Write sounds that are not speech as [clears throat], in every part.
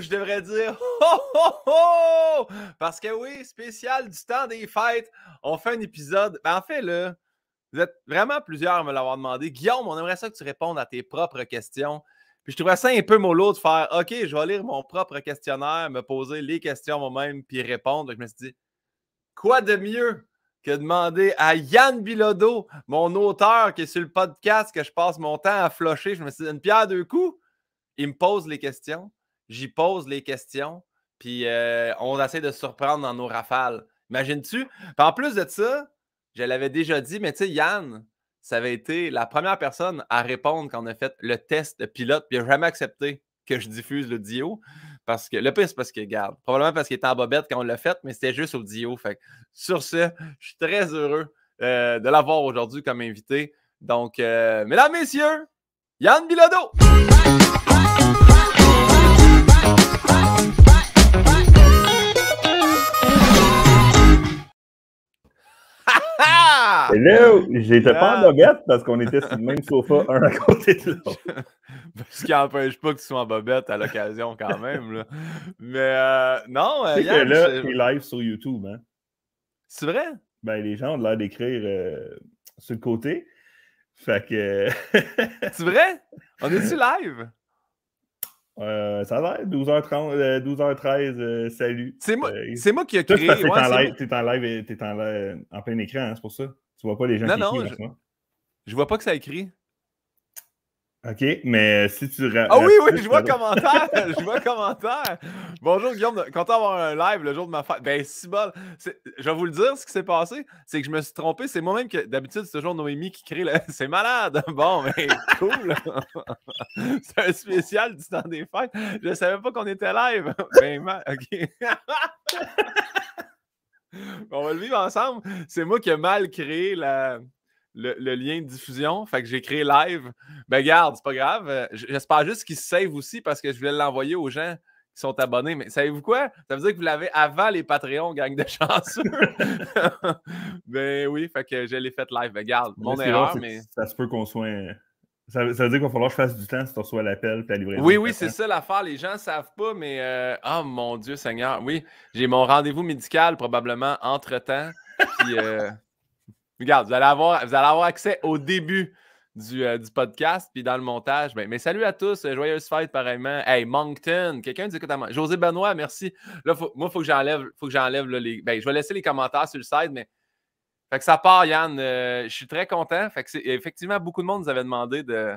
je devrais dire [laughs] Parce que oui, spécial du temps des fêtes, on fait un épisode. Ben, en fait, là, vous êtes vraiment plusieurs à me l'avoir demandé. Guillaume, on aimerait ça que tu répondes à tes propres questions. Puis je trouvais ça un peu mollo de faire OK, je vais lire mon propre questionnaire, me poser les questions moi-même, puis répondre. je me suis dit, quoi de mieux que demander à Yann Bilodeau, mon auteur qui est sur le podcast, que je passe mon temps à flocher. Je me suis dit, une pierre deux coups, il me pose les questions j'y pose les questions, puis on essaie de surprendre dans nos rafales. Imagines-tu? en plus de ça, je l'avais déjà dit, mais tu sais, Yann, ça avait été la première personne à répondre quand on a fait le test pilote, puis il n'a jamais accepté que je diffuse le Dio. Parce que le pire, c'est parce que, garde. Probablement parce qu'il était en bobette quand on l'a fait, mais c'était juste au Dio. Fait sur ce, je suis très heureux de l'avoir aujourd'hui comme invité. Donc, mesdames, messieurs, Yann Bilodeau! Ah! Et là, j'étais pas en ah! bobette parce qu'on était sur le même sofa, un à côté de l'autre. [laughs] Ce qui n'empêche pas que tu sois en bobette à l'occasion quand même. Là. Mais euh, non, euh, il que là, c'est live sur YouTube. Hein? C'est vrai? Ben, les gens ont l'air d'écrire euh, sur le côté. Fait que... c'est vrai? On est-tu [laughs] live? Euh, ça va, 12h30, 12h13, euh, euh, salut. C'est moi, qui ai créé. Tu ouais, en, live, et en live, en, en plein écran, hein, c'est pour ça. Tu vois pas les gens non, qui non, écrivent. Je... je vois pas que ça écrit. OK, mais si tu. Ah oui, oui, je vois commentaire. [laughs] je vois commentaire. Bonjour Guillaume, content d'avoir un live le jour de ma fête. Ben, si bon. Je vais vous le dire, ce qui s'est passé, c'est que je me suis trompé. C'est moi-même que d'habitude, c'est toujours Noémie qui crée le [laughs] C'est malade. [laughs] Bon, mais cool. c'est un spécial du temps des fêtes. Je savais pas qu'on était live. Ben, mal, OK. On va le vivre ensemble. C'est moi qui ai mal créé la le, lien de diffusion. Fait que j'ai créé live. Ben, garde, c'est pas grave. Euh, j'espère juste qu'il se save aussi parce que je voulais l'envoyer aux gens qui sont abonnés. Mais savez-vous quoi? Ça veut dire que vous l'avez avant les Patreons, gang de chanceux. [laughs] ben oui, fait que je l'ai fait live. Ben, garde, mon erreur. mais... Ça se peut qu'on soit. Euh, ça, veut dire qu'il va falloir que je fasse du temps si tu reçois l'appel et la livraison. Oui, oui, c'est ça l'affaire. Les gens ne savent pas, mais euh, oh mon Dieu Seigneur, oui, j'ai mon rendez-vous médical probablement entre-temps. Puis Regarde, vous allez avoir, vous allez avoir accès au début du, euh, podcast, puis dans le montage. Ben, mais salut à tous, euh, joyeuses fête pareillement. Hey, Moncton, quelqu'un dit écoute à moi. José Benoît, merci. Là, moi, il faut que j'enlève, faut que j'enlève les. Ben, je vais laisser les commentaires sur le site, mais. Fait que ça part, Yann. Euh, je suis très content. Fait que effectivement, beaucoup de monde nous avait demandé de,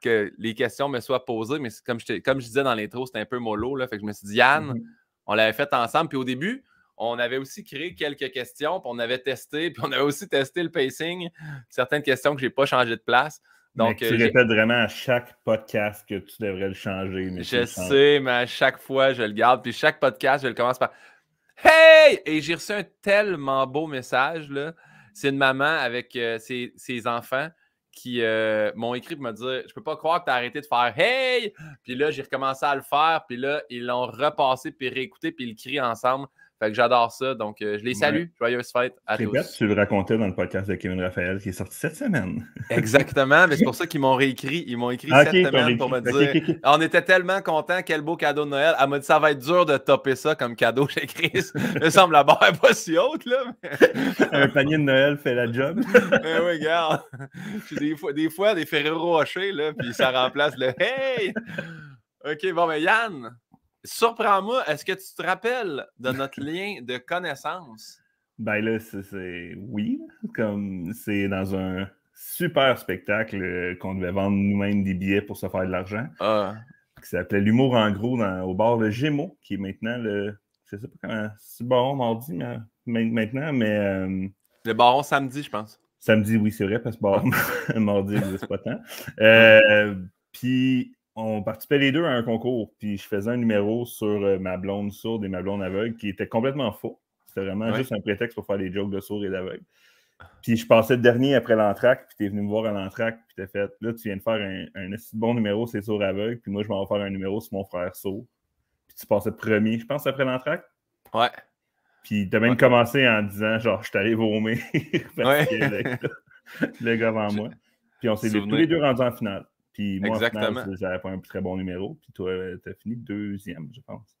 que les questions me soient posées, mais comme je, comme je disais dans l'intro, c'était un peu mollo. Là, fait que je me suis dit, Yann, mm-hmm. on l'avait fait ensemble. Puis au début, on avait aussi créé quelques questions, puis on avait testé, puis on avait aussi testé le pacing, certaines questions que je n'ai pas changé de place. Donc, mais tu euh, répètes vraiment à chaque podcast que tu devrais le changer. je sais, mais à chaque fois, je le garde. Puis chaque podcast, je le commence par Hey! Et j'ai reçu un tellement beau message. Là. C'est une maman avec euh, ses, enfants qui euh, m'ont écrit pour me dire Je peux pas croire que tu as arrêté de faire Hey! Puis là, j'ai recommencé à le faire. Puis là, ils l'ont repassé, puis réécouté, puis ils crient ensemble. Fait que j'adore ça. Donc, euh, je les salue. Joyeuse fête à tous. tu le racontais dans le podcast de Kevin Raphaël qui est sorti cette semaine. [laughs] Exactement. Mais c'est pour ça qu'ils m'ont réécrit. Ils m'ont écrit cette semaine pour me dire. Ah, on était tellement contents. Quel beau cadeau de Noël. Elle m'a dit ça va être dur de topper ça comme cadeau chez Chris. Il me semble la barre pas si haute. là. [laughs] Un panier de Noël fait la job. [laughs] mais oui, regarde. Des fois, des fois, des Ferrero Rocher, là, puis ça remplace le Hey! OK, bon, mais Yann, Surprends-moi, est-ce que tu te rappelles de notre lien de connaissance? Ben là, c'est oui. Comme c'est dans un super spectacle euh, qu'on devait vendre nous-mêmes des billets pour se faire de l'argent. Ah. Qui s'appelait L'humour en gros au bord de Gémeaux, qui est maintenant le. Je sais pas comment. C'est le baron mardi maintenant, mais. Euh, le baron samedi, je pense. Samedi, oui, c'est vrai, parce que baron [laughs] mardi c'est pas tant. [laughs] Euh, puis on participait les deux à un concours, puis je faisais un numéro sur euh, ma blonde sourde et ma blonde aveugle qui était complètement faux. C'était vraiment juste un prétexte pour faire des jokes de sourd et d'aveugle. Puis je passais dernier après l'entraque, puis t'es venu me voir à l'entraque, puis t'as fait là, tu viens de faire un, bon numéro, c'est sourd aveugle, puis moi, je m'en vais faire un numéro sur mon frère sourd. Puis tu passais premier, je pense, après l'entraque. Ouais. Puis t'as même commencé en disant genre, je t'arrive au vomir [laughs] parce ouais. gars avant [laughs] moi. Puis on s'est tous les deux rendus en finale. Puis moi, Exactement. j'avais pas un très bon numéro. Puis toi, as fini deuxième, je pense.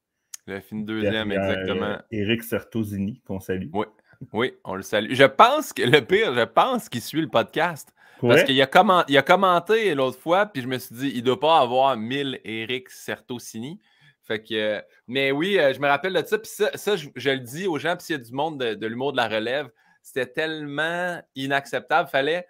a fini deuxième, exactement. Euh, Eric Sertosini, qu'on salue. Oui. Oui, on le salue. Je pense que le pire, je pense qu'il suit le podcast. Parce qu'il a, comment, a commenté l'autre fois, puis je me suis dit, il doit pas avoir 1000 Eric Sertosini. Fait que, mais oui, euh, je me rappelle de ça. Puis ça, je, le dis aux gens, puis s'il y a du monde de, de l'humour de la relève, c'était tellement inacceptable. Fallait,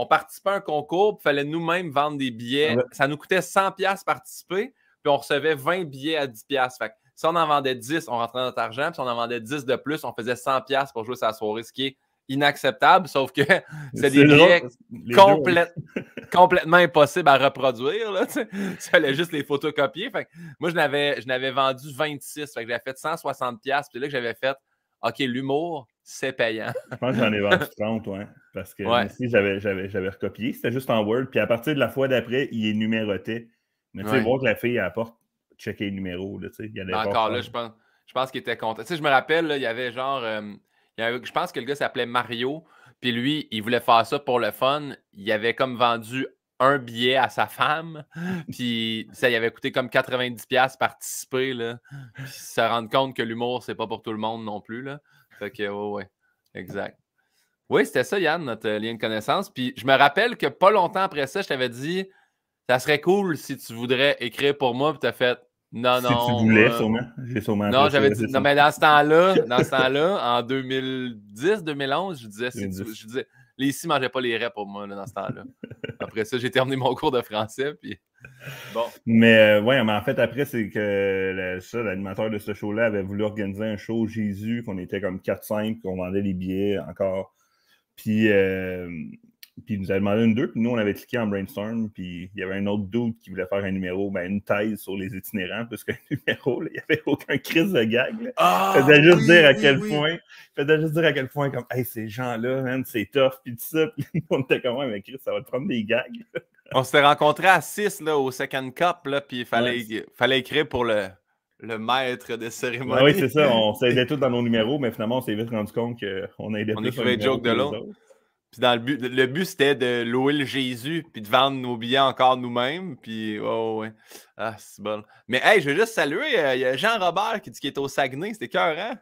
on participait à un concours, il fallait nous-mêmes vendre des billets. Ça nous coûtait 100$ participer, puis on recevait 20 billets à 10$. Fait si on en vendait 10, on rentrait notre argent, puis si on en vendait 10 de plus, on faisait 100$ pour jouer sa soirée, ce qui est inacceptable, sauf que [laughs] c'est des billets [laughs] complètement impossibles à reproduire. Là, il fallait juste les photocopier. Fait moi, je n'avais vendu 26, j'avais fait 160$, puis là que j'avais fait OK, l'humour, c'est payant. je pense que j'en ai vendu 30, ouais. Parce que j'avais, j'avais, j'avais recopié. C'était juste en Word. Puis à partir de la fois d'après, il est numéroté. Mais tu sais, voir que la fille apporte, checker les numéros. Là, il ben, Encore là, je pense, qu'il était content. Tu sais, je me rappelle, il y avait genre. Euh, je pense que le gars s'appelait Mario. Puis lui, il voulait faire ça pour le fun. Il avait comme vendu un billet à sa femme. [laughs] Puis ça y avait coûté comme 90$ participer. Là, se rendre compte que l'humour, c'est pas pour tout le monde non plus. Là. Ok, oui, ouais, Exact. Oui, c'était ça, Yann, notre euh, lien de connaissance. Puis je me rappelle que pas longtemps après ça, je t'avais dit ça serait cool si tu voudrais écrire pour moi, puis as fait non, non. Si tu voulais, euh, sûrement. Non, j'avais dit. Non, mais dans ce temps-là, [laughs] dans ce temps-là, en 2010, 2011, je disais, si tu, je disais les ici mangeaient pas les raies pour moi dans ce temps-là. Après ça, j'ai terminé mon cours de français, puis Bon. Mais euh, ouais, mais en fait, après, c'est que ça l'animateur de ce show-là avait voulu organiser un show Jésus, qu'on était comme 4-5, qu'on vendait les billets encore. Puis, euh, puis il nous avait demandé une deux, puis nous, on avait cliqué en brainstorm, puis il y avait un autre doute qui voulait faire un numéro, ben, une thèse sur les itinérants, parce qu'un [laughs] numéro, il n'y avait aucun crise de gag. Ah, il faisait juste dire à quel point, juste dire à quel point, comme, hey, ces gens-là, c'est tough, puis tout ça, puis [laughs] on était comme, ouais, mais Chris, ça va te prendre des gags on s'était rencontrés à 6 au Second Cup, puis il fallait, fallait écrire pour le, le maître de cérémonie. Ah oui, c'est ça. On [laughs] s'aidait tous dans nos numéros, mais finalement, on s'est vite rendu compte qu'on aidait on tous. On écrivait Joke de l'autre. Puis dans le but, le but c'était de louer le Jésus, puis de vendre nos billets encore nous-mêmes. Puis, oh, ouais. Ah, c'est bon. Mais hey, je veux juste saluer. Euh, Jean-Robert qui dit qu'il est au Saguenay. C'était cœur, hein?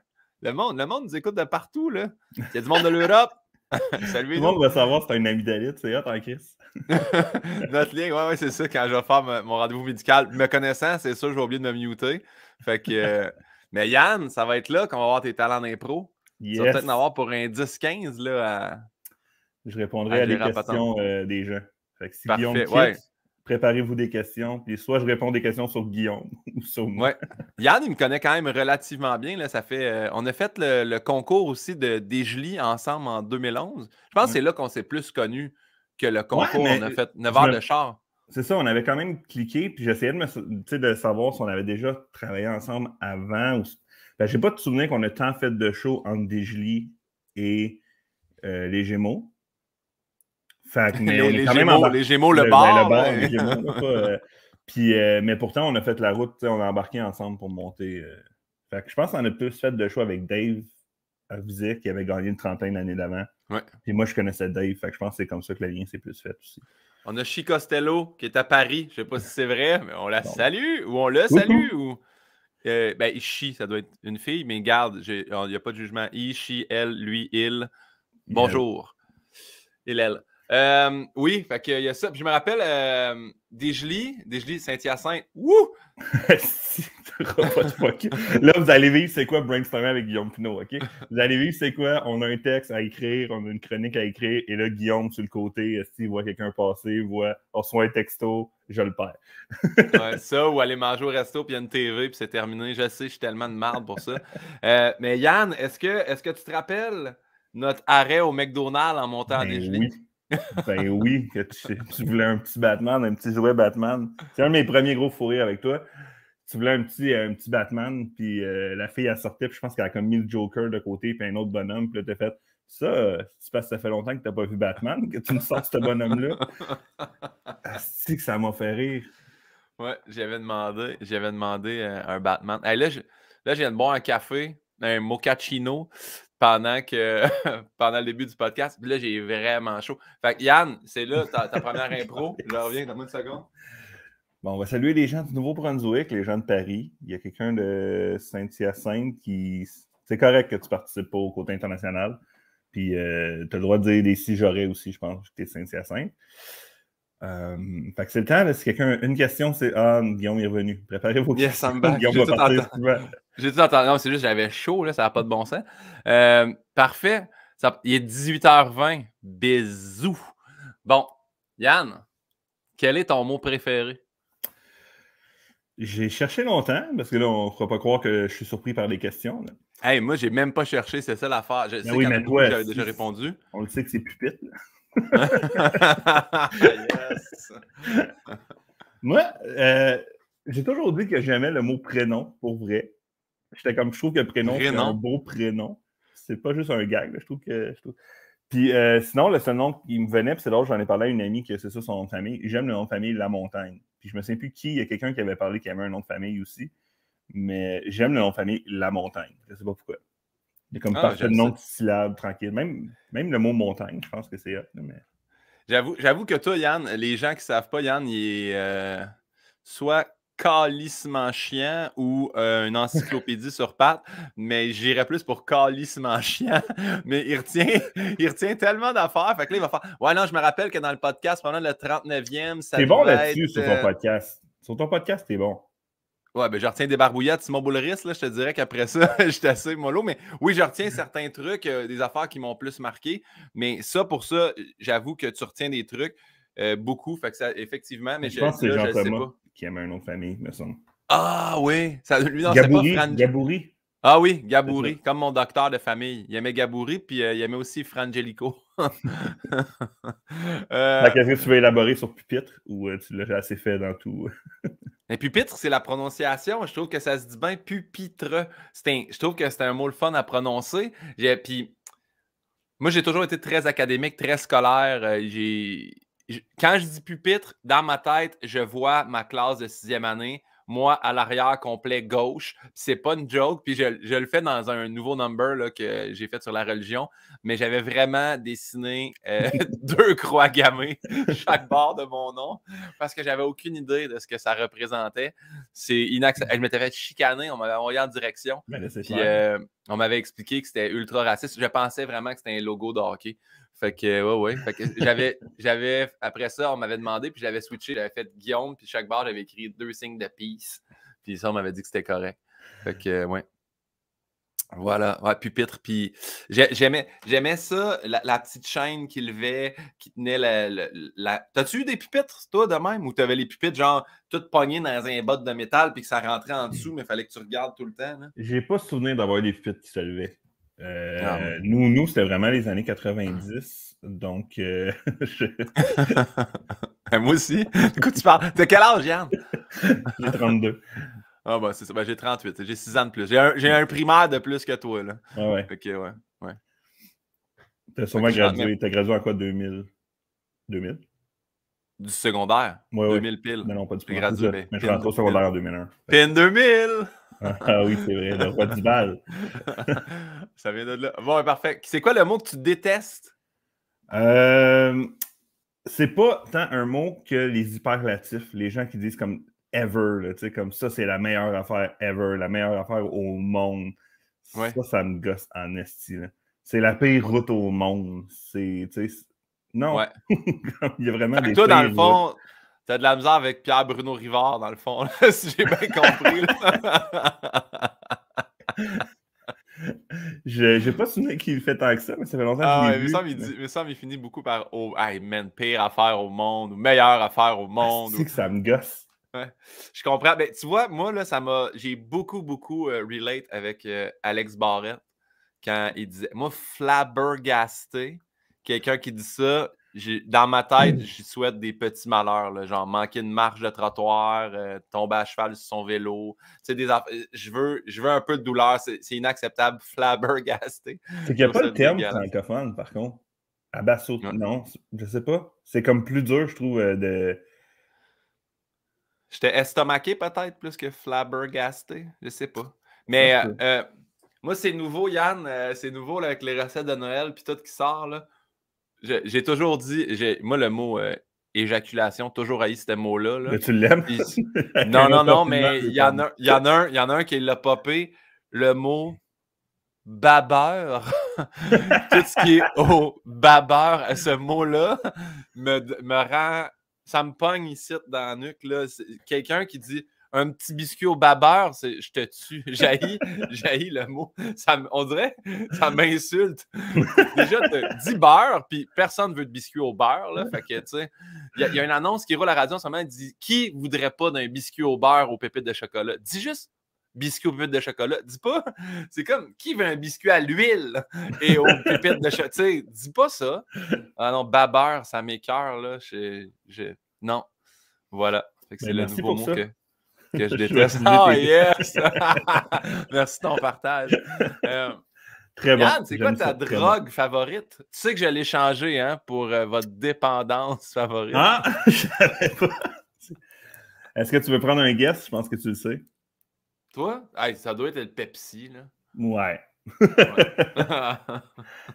Le monde, le monde nous écoute de partout, là. Il y a du monde de l'Europe, [laughs] Salut. Tout le monde va savoir si t'es un ami c'est hot en hein, Chris. [laughs] Notre lien, ouais, ouais, c'est ça. Quand je vais faire mon rendez-vous médical, me connaissant, c'est ça je vais oublier de me muter. Fait que. [laughs] Mais Yann, ça va être là qu'on va voir tes talents d'impro. Tu vas peut-être en avoir pour un 10-15 là. Je répondrai à, les questions euh, des gens. Fait que si Parfait, ouais préparez-vous des questions. Puis soit je réponds des questions sur Guillaume [laughs] ou sur moi. Yann, il me connaît quand même relativement bien. Là. Ça fait, euh, on a fait le, concours aussi de Desjolies ensemble en 2011. Je pense que c'est là qu'on s'est plus connus que le concours. on a fait 9 heures de char. C'est ça, on avait quand même cliqué. Puis j'essayais de, savoir si on avait déjà travaillé ensemble avant. Ben, je n'ai pas de souvenir qu'on a tant fait de show entre Desjolies et euh, les Gémeaux les, gémeaux, le, le ben, bar. Euh, puis, euh, mais pourtant, on a fait la route, on a embarqué ensemble pour monter. Euh. je pense qu'on a plus fait de choix avec Dave à visite qui avait gagné une trentaine d'années d'avant. Et Puis moi, je connaissais Dave, fait je pense que c'est comme ça que le lien s'est plus fait aussi. On a Chi Costello qui est à Paris. Je ne sais pas si c'est vrai, mais on la salue ou on le salue. Ou... Euh, ben, chi, ça doit être une fille, mais garde, oh, il n'y a pas de jugement. Il elle, lui, il. Bonjour. Il, elle. Euh, oui, fait que, il y a ça. je me rappelle euh, Dégely Saint-Hyacinthe. Wouh! [laughs] Là, vous allez vivre c'est quoi brainstormer avec Guillaume Pinot, OK? Vous allez vivre c'est quoi? On a un texte à écrire, on a une chronique à écrire, et là, Guillaume sur le côté, s'il voit quelqu'un passer, voit, on reçoit un texto, je le perds. [laughs] ouais, ça, ou aller manger au resto, puis il y a une TV, puis c'est terminé. Je sais, je suis tellement de marde pour ça. Euh, mais Yann, est-ce que, est que tu te rappelles notre arrêt au McDonald's en montant des à ben ben oui, que tu, voulais un petit Batman, un petit jouet Batman. C'est un de mes premiers gros fourrés avec toi. Tu voulais un petit, euh, un petit Batman, puis euh, la fille, a sorti, puis je pense qu'elle a comme mis le Joker de côté, puis un autre bonhomme, puis là, t'as fait ça, ça fait longtemps que t'as pas vu Batman, que tu me sors ce bonhomme-là. C'est [laughs] que ça m'a fait rire. Ouais, j'avais demandé, j'avais demandé euh, un Batman. là, je, là, je viens de boire un café, un mochaccino pendant que [laughs] pendant le début du podcast. là, j'ai vraiment chaud. Fait Yann, c'est là ta, première [laughs] impro. Je reviens dans une seconde. Bon, on va saluer les gens du Nouveau-Brunswick, les gens de Paris. Il y a quelqu'un de Saint-Hyacinthe qui. C'est correct que tu participes pas au côté international. Puis euh, tu as le droit de dire des si j'aurais aussi, je pense, que tu es Saint-Hyacinthe. Euh, fait que c'est le temps, si quelqu'un une question, c'est Ah, Guillaume est revenu. Préparez vos questions. [laughs] Guillaume J'ai va tout, entendu. Non, c'est juste j'avais chaud, là, ça n'a pas de bon sens. Euh, parfait. Il est 18h20. Bisous. Bon, Yann, quel est ton mot préféré? J'ai cherché longtemps, parce que là, on ne fera pas croire que je suis surpris par les questions. Là. Hey, moi, j'ai même pas cherché, c'est ça l'affaire. Ben oui, mais toi, répondu. On le sait que c'est pupitre. [laughs] Moi, euh, j'ai toujours dit que j'aimais le mot prénom, pour vrai. J'étais comme, je trouve que prénom, c'est un beau prénom. C'est pas juste un gag, je trouve que... Puis euh, sinon, le seul nom qui me venait, puis c'est l'autre, j'en ai parlé à une amie que c'est ça son nom de famille. J'aime le nom de famille La Montagne. Puis je me souviens plus qui, il y a quelqu'un qui avait parlé qui aimait un nom de famille aussi. Mais j'aime le nom de famille La Montagne. Je sais pas pourquoi. Il comme ah, parfaitement tranquille. Même, même le mot montagne, je pense que c'est hot. J'avoue que toi, Yann, les gens qui ne savent pas, Yann, il est euh, soit calissement chiant ou euh, une encyclopédie sur pattes, mais j'irais plus pour calissement chiant. [laughs] Mais il retient, il retient tellement d'affaires. Fait que là, il va faire Ouais, non, je me rappelle que dans le podcast, pendant le 39e, ça. T'es bon là-dessus sur ton euh, podcast. Sur ton podcast, t'es bon. Ouais, ben je retiens des barbouillettes, mon Boulris, là, je te dirais qu'après ça, [laughs] j'étais assez mollo, mais oui, je retiens certains trucs, euh, des affaires qui m'ont plus marqué, mais ça, pour ça, j'avoue que tu retiens des trucs, euh, beaucoup, fait que ça, effectivement, mais je, je pense que c'est jean qui aime un nom de famille, me semble. Ah oui, ça, lui, non, Gabouri, Gabouri. Ah oui, Gabouri, comme mon docteur de famille. Il aimait Gabouri, puis euh, il aimait aussi Frangelico. [laughs] euh... ce que tu veux élaborer sur Pupitre ou tu l'as assez fait dans tout? pupitre, c'est la prononciation. Je trouve que ça se dit bien pupitre. je trouve que c'est un mot le fun à prononcer. Puis, moi, j'ai toujours été très académique, très scolaire. Euh, quand je dis pupitre, dans ma tête, je vois ma classe de sixième année moi à l'arrière complet gauche. C'est pas une joke, puis je, le fais dans un nouveau number que j'ai fait sur la religion, mais j'avais vraiment dessiné euh, [laughs] [laughs] deux croix gammées chaque barre de mon nom parce que j'avais aucune idée de ce que ça représentait. C'est inacceptable. Mmh. Je m'étais fait chicaner, on m'avait envoyé en direction. Ben euh, on m'avait expliqué que c'était ultra raciste. Je pensais vraiment que c'était un logo de hockey. Fait que, ouais, ouais. j'avais, j'avais, après ça, on m'avait demandé, puis j'avais switché, j'avais fait Guillaume, puis chaque barre, j'avais écrit deux signes de peace. Puis ça, on m'avait dit que c'était correct. Fait que, euh, ouais. Voilà, ouais, pupitre. Puis j'aimais, j'aimais ça, la, petite chaîne qui levait, qui tenait la. T'as-tu eu des pupitres, toi, de même, ou t'avais les pupitres, genre, toutes pognées dans un bot de métal, puis que ça rentrait en dessous, mais fallait que tu regardes tout le temps? J'ai pas souvenir d'avoir des pupitres qui se levaient. Euh, ah, nous, nous c'était vraiment les années 90. Donc, euh, [laughs] je... [laughs] Ben, moi aussi. Écoute, tu parles. De quel âge, Yann? [laughs] j'ai 32. Ah, bah, c'est ça. Ben, j'ai 38. J'ai 6 ans de plus. J'ai un, primaire de plus que toi, là. Ah, ouais. Ok, ouais. ouais. T'as sûrement gradué. T'as gradué en quoi, 2000? 2000? Du secondaire? 2000 ouais. pile. Mais non, pas du primaire. Gradué, mais, je suis rentré au secondaire en 2001. Pin 2000! [laughs] ah oui, c'est vrai, le roi du bal. [laughs] ça vient de là. Bon, ben, parfait. C'est quoi le mot que tu détestes? Euh, c'est pas tant un mot que les hyperlatifs, les gens qui disent comme ever, sais, comme ça, c'est la meilleure affaire ever, la meilleure affaire au monde. Ça, ça me gosse en esti. C'est la pire route au monde. C'est, non. [laughs] Il y a vraiment des. Toi, dans le fond, T'as de la misère avec Pierre-Bruno Rivard, dans le fond, [laughs] si j'ai bien compris. [laughs] je n'ai pas souvenir qu'il fait tant que ça, mais ça fait longtemps que je ah l'ai vu. Mais ça, il finit beaucoup par oh, il man, pire affaire au monde ou meilleure affaire au ah, monde. Je ou... que ça me gosse. Je comprends. Mais tu vois, moi, là, ça m'a. J'ai beaucoup, beaucoup euh, relate avec euh, Alex Barrett quand il disait. Moi, flabbergasté, quelqu'un qui dit ça, dans ma tête, hmm. j'y souhaite des petits malheurs, là, genre manquer une marche de trottoir, euh, tomber à cheval sur son vélo. Euh, je, veux, je veux un peu de douleur, c'est inacceptable, [laughs] flabbergasté. C'est qu'il n'y a pas le terme francophone, par contre. Abassaut non, je sais pas. C'est comme plus dur, je trouve, euh, de. J'étais estomaqué peut-être plus que flabbergasté, je sais pas. Mais moi, c'est nouveau, Yann, c'est nouveau avec les recettes de Noël puis tout qui sort. Là j'ai toujours dit, moi, le mot euh, éjaculation, toujours haï ce mot-là. Mais tu l'aimes? [laughs] Non, non, non, mais il y, en a, y, un, y en a qui l'a popé, le mot babeur. [laughs] Tout ce qui est au babeur, ce mot-là, me, me rend. Ça me pogne ici dans la nuque. Quelqu'un qui dit un petit biscuit au babeur, je te tue, Jaillis, [laughs] jaillis le mot. Ça, on dirait, ça m'insulte. [laughs] Déjà, dis beurre, puis personne veut de biscuit au beurre. Là, fait que, tu sais, il y, a une annonce qui roule à la radio en ce moment, dit Qui voudrait pas d'un biscuit au beurre aux pépites de chocolat Dis juste biscuit aux pépites de chocolat. Dis pas, [laughs] c'est comme qui veut un biscuit à l'huile et aux pépites de chocolat. dis pas ça. Ah non, babeur, ça m'écœure. Non. Voilà. c'est ben, le nouveau mot que que je [laughs] déteste. oh yes! [laughs] [laughs] Merci de ton partage. Euh, très bon. c'est quoi ta drogue favorite? Tu sais que je l'ai changé hein, pour euh, votre dépendance favorite. Ah! Je savais pas. Est-ce que tu veux prendre un guess? Je pense que tu le sais. Toi? Hey, ça doit être le Pepsi, là. Ouais.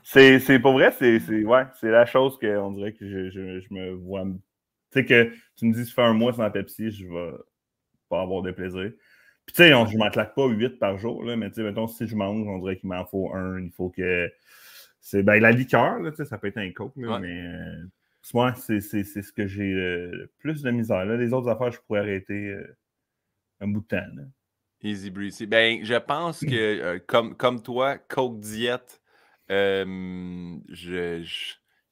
c'est pour vrai, c'est ouais, la chose qu'on dirait que je, me vois. Tu sais que tu me dis, tu fais un mois sans Pepsi, je vais, pas avoir de plaisir. Puis, tu sais, je m'en claque pas 8 par jour, là, mais tu sais, mettons, si je mange, on dirait qu'il m'en faut un. Il faut que. C'est ben, la liqueur, ça peut être un coke, mais euh, moi, c'est ce que j'ai euh, le plus de misère. Là. Les autres affaires, je pourrais arrêter euh, un bout de temps. Easy breezy. Ben, je pense que, comme, comme toi, coke diet je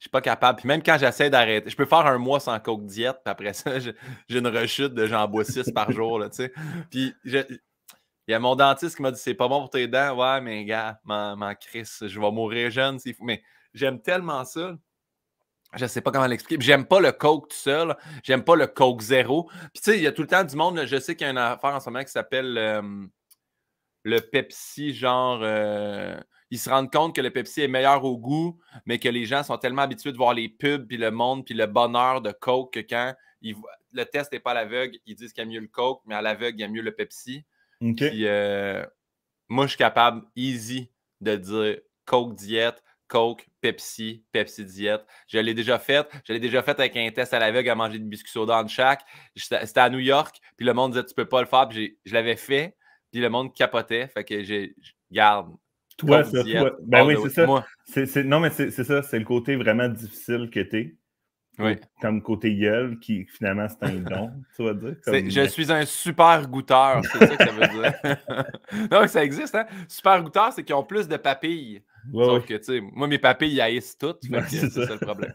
je suis pas capable. Puis même quand j'essaie d'arrêter, je peux faire un mois sans coke diète, puis après ça, [laughs] j'ai une rechute de j'en bois 6 par jour, là, Puis il y a mon dentiste qui m'a dit c'est pas bon pour tes dents. Ouais, mais gars, mon Chris, je vais mourir jeune Mais j'aime tellement ça. Je sais pas comment l'expliquer. J'aime pas le Coke tout seul. J'aime pas le Coke zéro. Puis tu sais, il y a tout le temps du monde. je sais qu'il y a une affaire en ce moment qui s'appelle euh, le Pepsi, genre. Euh, ils se rendent compte que le Pepsi est meilleur au goût, mais que les gens sont tellement habitués de voir les pubs, puis le monde, puis le bonheur de Coke que quand le test n'est pas à l'aveugle, ils disent qu'il y a mieux le Coke, mais à l'aveugle, il y a mieux le Pepsi. Euh, moi, je suis capable, easy, de dire Coke diète, Coke, Pepsi, Pepsi diète. Je l'ai déjà fait. Je l'ai déjà fait avec un test à l'aveugle à manger du biscuit soda en chaque. C'était à New York, puis le monde disait tu peux pas le faire, je l'avais fait, puis le monde capotait. Fait que j'ai, garde, oui, c'est ça. non, mais c'est ça, c'est le côté vraiment difficile que t'es. Oui. Comme côté gueule, qui finalement c'est un don, tu vas dire. Je suis un super goûteur, c'est ça que ça veut dire. [laughs] non, ça existe, hein? Super goûteur, c'est qu'ils ont plus de papilles. donc que, tu sais, moi, mes papilles, ils haïssent toutes. c'est ça. ça le problème.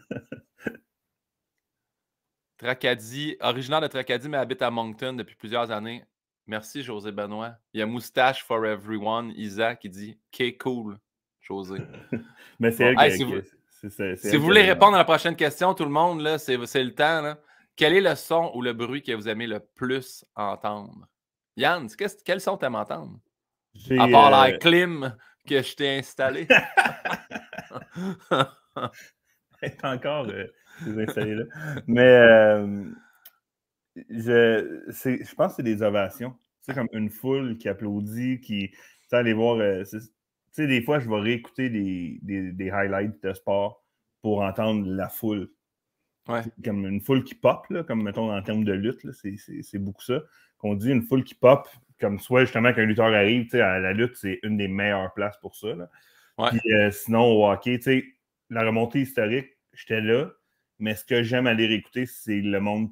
Tracadie, originaire de Tracadie, mais habite à Moncton depuis plusieurs années. Merci, José Benoît. Il y a Moustache for Everyone, Isaac qui dit K cool, José. [laughs] Mais c'est elle qui si, vous, si vous voulez répondre à la prochaine question, tout le monde, c'est le temps. Quel est le son ou le bruit que vous aimez le plus entendre? Yann, quel son t'aimes entendre? À part euh, la clim que je t'ai installée. [laughs] encore euh, là. Mais. [laughs] Euh, je, je pense que c'est des ovations. C'est comme une foule qui applaudit, qui. Tu aller voir. Euh, tu sais, des fois, je vais réécouter des, highlights de sport pour entendre la foule. Comme une foule qui pop, là, comme mettons en termes de lutte, c'est beaucoup ça. Qu'on dit une foule qui pop, comme soit justement qu'un lutteur arrive, à la lutte, c'est une des meilleures places pour ça. Là. Puis, euh, sinon, au hockey, tu sais, la remontée historique, j'étais là, mais ce que j'aime aller réécouter, c'est le monde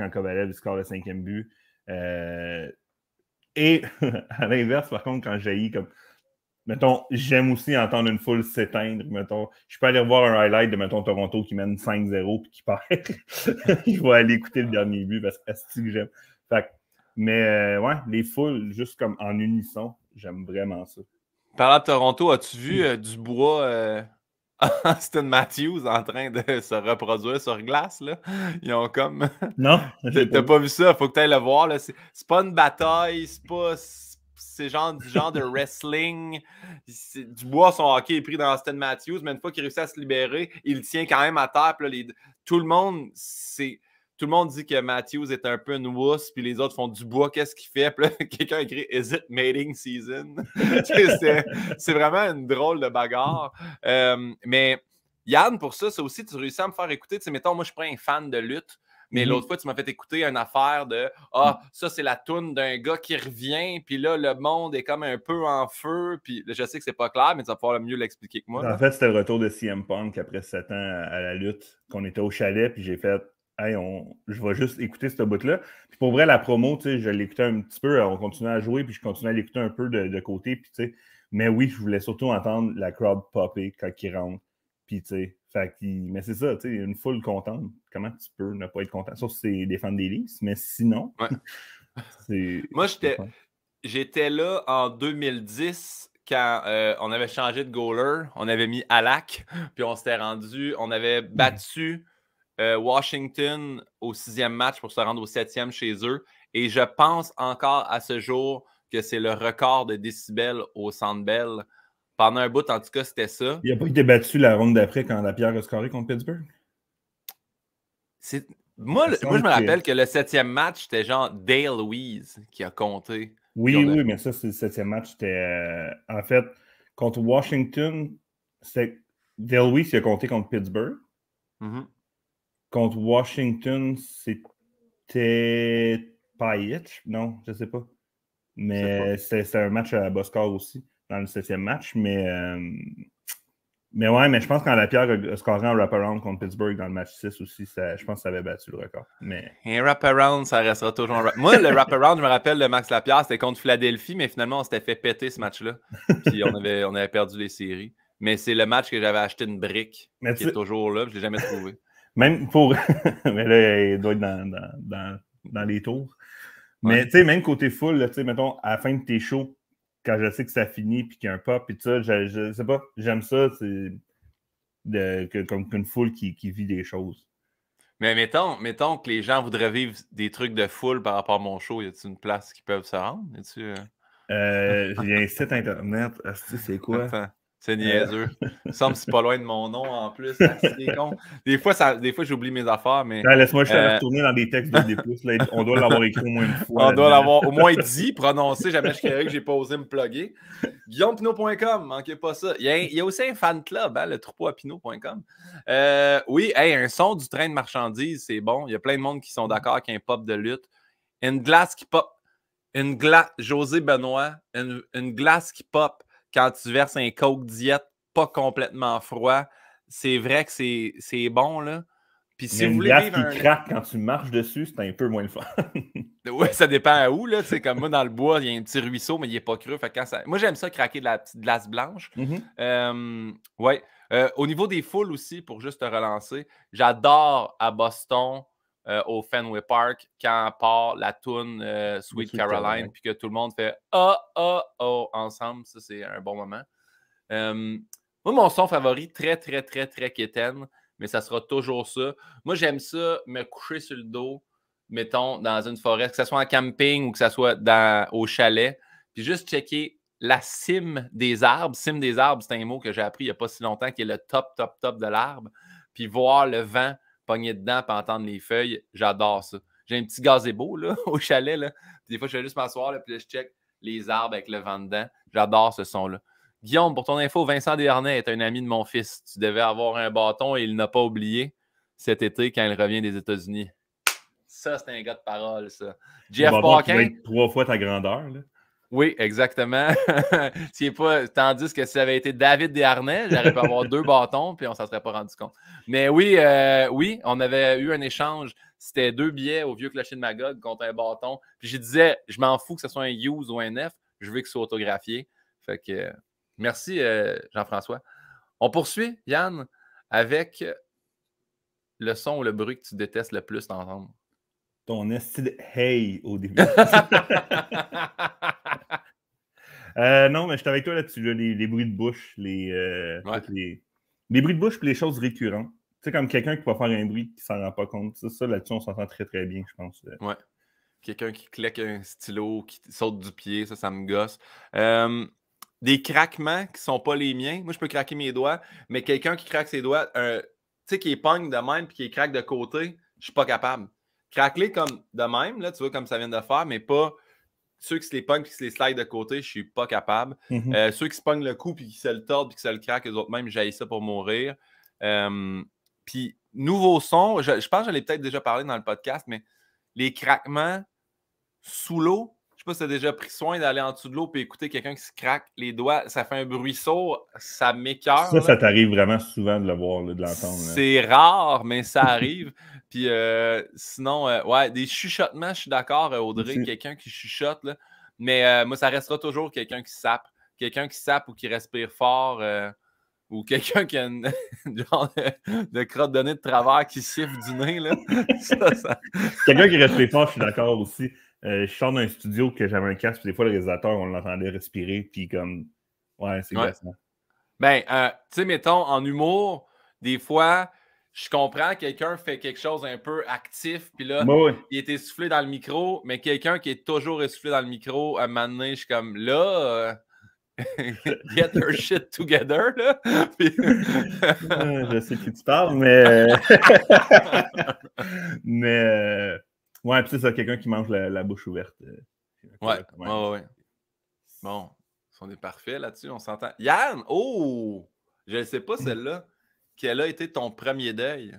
en quand il score le cinquième but. Euh, et [laughs] à l'inverse, par contre, quand jaillit comme mettons, j'aime aussi entendre une foule s'éteindre. Mettons, je peux aller voir un highlight de, mettons, Toronto qui mène 5-0 et qui perd. [laughs] je vais aller écouter le dernier but parce que c'est ce que j'aime. mais euh, ouais, les foules, juste comme en unisson, j'aime vraiment ça. Parlant de Toronto, as-tu vu euh, Dubois Austin [laughs] Matthews en train de [laughs] se reproduire sur glace. Là. Ils ont comme. [laughs] Non. T'as pas, vu ça, faut que tu ailles le voir. C'est pas une bataille, c'est pas. C'est genre du genre de wrestling. Du bois, son hockey est pris dans Austin Matthews, mais une fois qu'il réussit à se libérer, il tient quand même à terre. Tout le monde, c'est tout le monde dit que Matthews est un peu une wuss, puis les autres font du bois, qu'est-ce qu'il fait? [laughs] Puis quelqu'un écrit Is it mating season? [laughs] c'est vraiment une drôle de bagarre. Euh, mais Yann, pour ça, ça aussi, tu réussis à me faire écouter. Tu sais, mettons, moi, je suis pas un fan de lutte. Mais mhm. l'autre fois, tu m'as fait écouter une affaire de Ah, mhm. ça, c'est la toune d'un gars qui revient, puis là, le monde est comme un peu en feu. Puis je sais que c'est pas clair, mais tu vas pouvoir mieux l'expliquer que moi. En fait, c'était le retour de CM Punk après 7 ans à la lutte, qu'on était au chalet, puis j'ai fait je vais juste écouter ce bout-là. Puis pour vrai, la promo, tu sais, je l'écoutais un petit peu, on continuait à jouer, puis je continuais à l'écouter un peu de, côté, puis tu sais, mais oui, je voulais surtout entendre la crowd popper quand il rentre, puis tu sais, mais c'est ça, tu sais, une foule contente, comment tu peux ne pas être content, sauf si c'est des fans des mais sinon... [laughs] [laughs] Moi, j'étais... J'étais là en 2010 quand euh, on avait changé de goaler, on avait mis Alak, [laughs] puis on s'était rendu, on avait battu euh, Washington au sixième match pour se rendre au septième chez eux. Et je pense encore à ce jour que c'est le record de décibels au Centre Bell. Pendant un bout, en tout cas, c'était ça. Il n'a pas été battu la ronde d'après quand la pierre a scoré contre Pittsburgh? Moi, je me rappelle que le septième match, c'était genre Dale louise qui a compté. Oui, oui, mais ça, c'est le septième match. C'était euh, en fait contre Washington. Dale louise qui a compté contre Pittsburgh. Mm-hmm. Contre Washington, c'était Payet, non, je ne sais pas. Mais c'est un match à bas score aussi, dans le septième match. Mais, euh, mais ouais, mais je pense qu'en la pierre a euh, scoré en wraparound contre Pittsburgh dans le match 6 aussi, je pense que ça avait battu le record. Mais... Un wraparound, ça restera toujours un Moi, le Around, je me rappelle de Max Lapierre, c'était contre Philadelphie, mais finalement, on s'était fait péter ce match-là. Puis on avait, on avait perdu les séries. Mais c'est le match que j'avais acheté une brique, qui est toujours là, je ne l'ai jamais trouvé. Même pour. [laughs] mais là, il doit être dans, les tours. Mais tu sais, même côté foule, tu sais, mettons, à la fin de tes shows, quand je sais que ça finit, puis qu'il y a un pop, puis tout ça, je, je sais pas, j'aime ça, c'est comme une foule qui, vit des choses. Mais mettons, mettons que les gens voudraient vivre des trucs de foule par rapport à mon show, y a-t-il une place qu'ils peuvent se rendre? Y a euh? Euh, [laughs] un site internet. C'est quoi? C'est euh. niaiseux. me c'est pas loin de mon nom en plus. [laughs] Des fois, ça, des fois j'oublie mes affaires, mais. Ah, laisse-moi euh, retourner dans des textes de on doit l'avoir écrit au moins une fois. On doit l'avoir au moins dit, [laughs] prononcé. Jamais je croyais que j'ai pas osé me plugger. GuillaumePinot.com, manquez pas ça. Il y, a, aussi un fan club, hein, le troupeau à Pinot.com. Euh, oui, un son du train de marchandises, c'est bon. Il y a plein de monde qui sont d'accord qu'un pop de lutte. Une glace qui pop. Une glace. José Benoît. Une, une glace qui pop quand tu verses un coke diète pas complètement froid, c'est vrai que c'est bon, là. Puis si vous qui craque quand tu marches dessus, c'est un peu moins le fun. [laughs] oui, ça dépend à où, là. C'est comme moi, dans le bois, il y a un petit ruisseau, mais il n'est pas creux. quand ça... Moi, j'aime ça craquer de la petite glace blanche. Mm-hmm. Euh, ouais. Euh, au niveau des foules aussi, pour juste te relancer, j'adore à Boston euh, au Fenway Park quand part la toune euh, Sweet, Caroline, puis que tout le monde fait oh, oh, oh ensemble. Ça, c'est un bon moment. Euh, moi, mon son favori, très, très, très, très quétaine, mais ça sera toujours ça. Moi, j'aime ça, me coucher sur le dos, mettons, dans une forêt, que ce soit en camping ou que ce soit dans, au chalet, puis juste checker la cime des arbres. Cime des arbres, c'est un mot que j'ai appris il n'y a pas si longtemps, qui est le top, top, top de l'arbre. Puis voir le vent pogner dedans et entendre les feuilles. J'adore ça. J'ai un petit gazebo là, [laughs] au chalet. des fois, je vais juste m'asseoir puis je check les arbres avec le vent dedans. J'adore ce son-là. Guillaume, pour ton info, Vincent Desharnais est un ami de mon fils. Tu devais avoir un bâton et il n'a pas oublié cet été quand il revient des États-unis. Ça, c'est un gars de parole, ça. Jeff Parkin. Trois fois ta grandeur. Là. Oui, exactement. [laughs] pas... Tandis que si ça avait été David Desharnais, j'aurais pu avoir deux bâtons, puis on ne s'en serait pas rendu compte. Mais oui, euh, oui, on avait eu un échange. C'était deux billets au vieux clocher de Magog contre un bâton. Puis je disais, je m'en fous que ce soit un use ou un F, je veux que ce soit autographié. Fait que merci, euh, Jean-François. On poursuit, Yann, avec le son ou le bruit que tu détestes le plus d'entendre. Ton hey au début. [laughs] [laughs] Euh, non, mais je suis avec toi là-dessus, les, bruits de bouche, les, euh, les, bruits de bouche et les choses récurrentes. Tu sais, comme quelqu'un qui peut faire un bruit qui s'en rend pas compte. Ça, là-dessus, on s'entend très très bien, je pense. Euh. Ouais. Quelqu'un qui claque un stylo, qui saute du pied, ça, ça me gosse. des craquements qui sont pas les miens. Moi, je peux craquer mes doigts, mais quelqu'un qui craque ses doigts, tu sais, qui épingle de même puis qui craque de côté, je suis pas capable craquer comme de même, là, tu vois, comme ça vient de faire, mais pas ceux qui se les pognent puis qui se les slide de côté, je suis pas capable. Mmh euh, ceux qui se pognent le coup puis qui se le tordent puis qui se le craquent, eux autres même, j'aille ça pour mourir. puis, nouveau son, je, je pense que j'en ai peut-être déjà parlé dans le podcast, mais les craquements sous l'eau, je sais pas si tu déjà pris soin d'aller en dessous de l'eau et écouter quelqu'un qui se craque les doigts. Ça fait un bruit sourd, ça m'écœure. Ça, ça t'arrive vraiment souvent de le voir, de l'entendre. C'est rare, mais ça [laughs] arrive. puis euh, sinon, euh, ouais, des chuchotements, je suis d'accord, euh, Audrey, quelqu'un qui chuchote. Mais moi, ça restera toujours quelqu'un qui sape. Quelqu'un qui sape ou qui respire fort. ou [laughs] quelqu'un qui a une genre de, crotte de nez de travers qui siffle du nez. [laughs] Quelqu'un qui respire fort, je suis d'accord aussi euh, je sors d'un studio que j'avais un casque, puis des fois, le réalisateur, on l'entendait respirer, puis comme, ouais, c'est ouais. Ben, euh, tu sais, mettons, en humour, des fois, je comprends quelqu'un fait quelque chose un peu actif, puis là, il est essoufflé dans le micro, mais quelqu'un qui est toujours essoufflé dans le micro, à un je comme, là... Euh, [laughs] get your shit together, là. [laughs] Ah, je sais qui tu parles, mais. [laughs] mais. Euh, Ouais, puis c'est ça, quelqu'un qui mange la, bouche ouverte. Euh, ouais, ouais, ouais, Bon, on est parfait là-dessus, on s'entend. Yann, oh! Je ne sais pas hmm. celle-là. Quel a été ton premier deuil?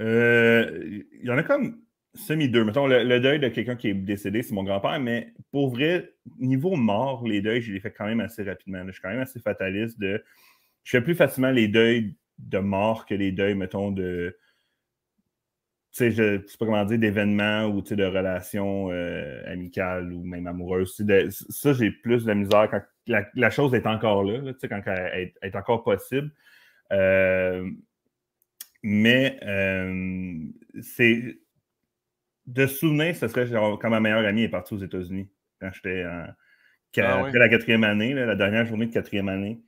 Euh, il y en a comme semi-deux. Mettons, le, deuil de quelqu'un qui est décédé, c'est mon grand-père, mais pour vrai, niveau mort, les deuils, je les fais quand même assez rapidement. Je suis quand même assez fataliste de. Je fais plus facilement les deuils de mort que les deuils, mettons, de, sais, je ne sais pas comment dire, d'événements ou de relations euh, amicales ou même amoureuses. ça, j'ai plus de la misère quand la, chose est encore là, quand elle, est, encore possible. Euh, mais euh, c'est de souvenir, ce serait genre, quand ma meilleure amie est partie aux États-Unis, quand j'étais en ah la quatrième année, la dernière journée de quatrième année,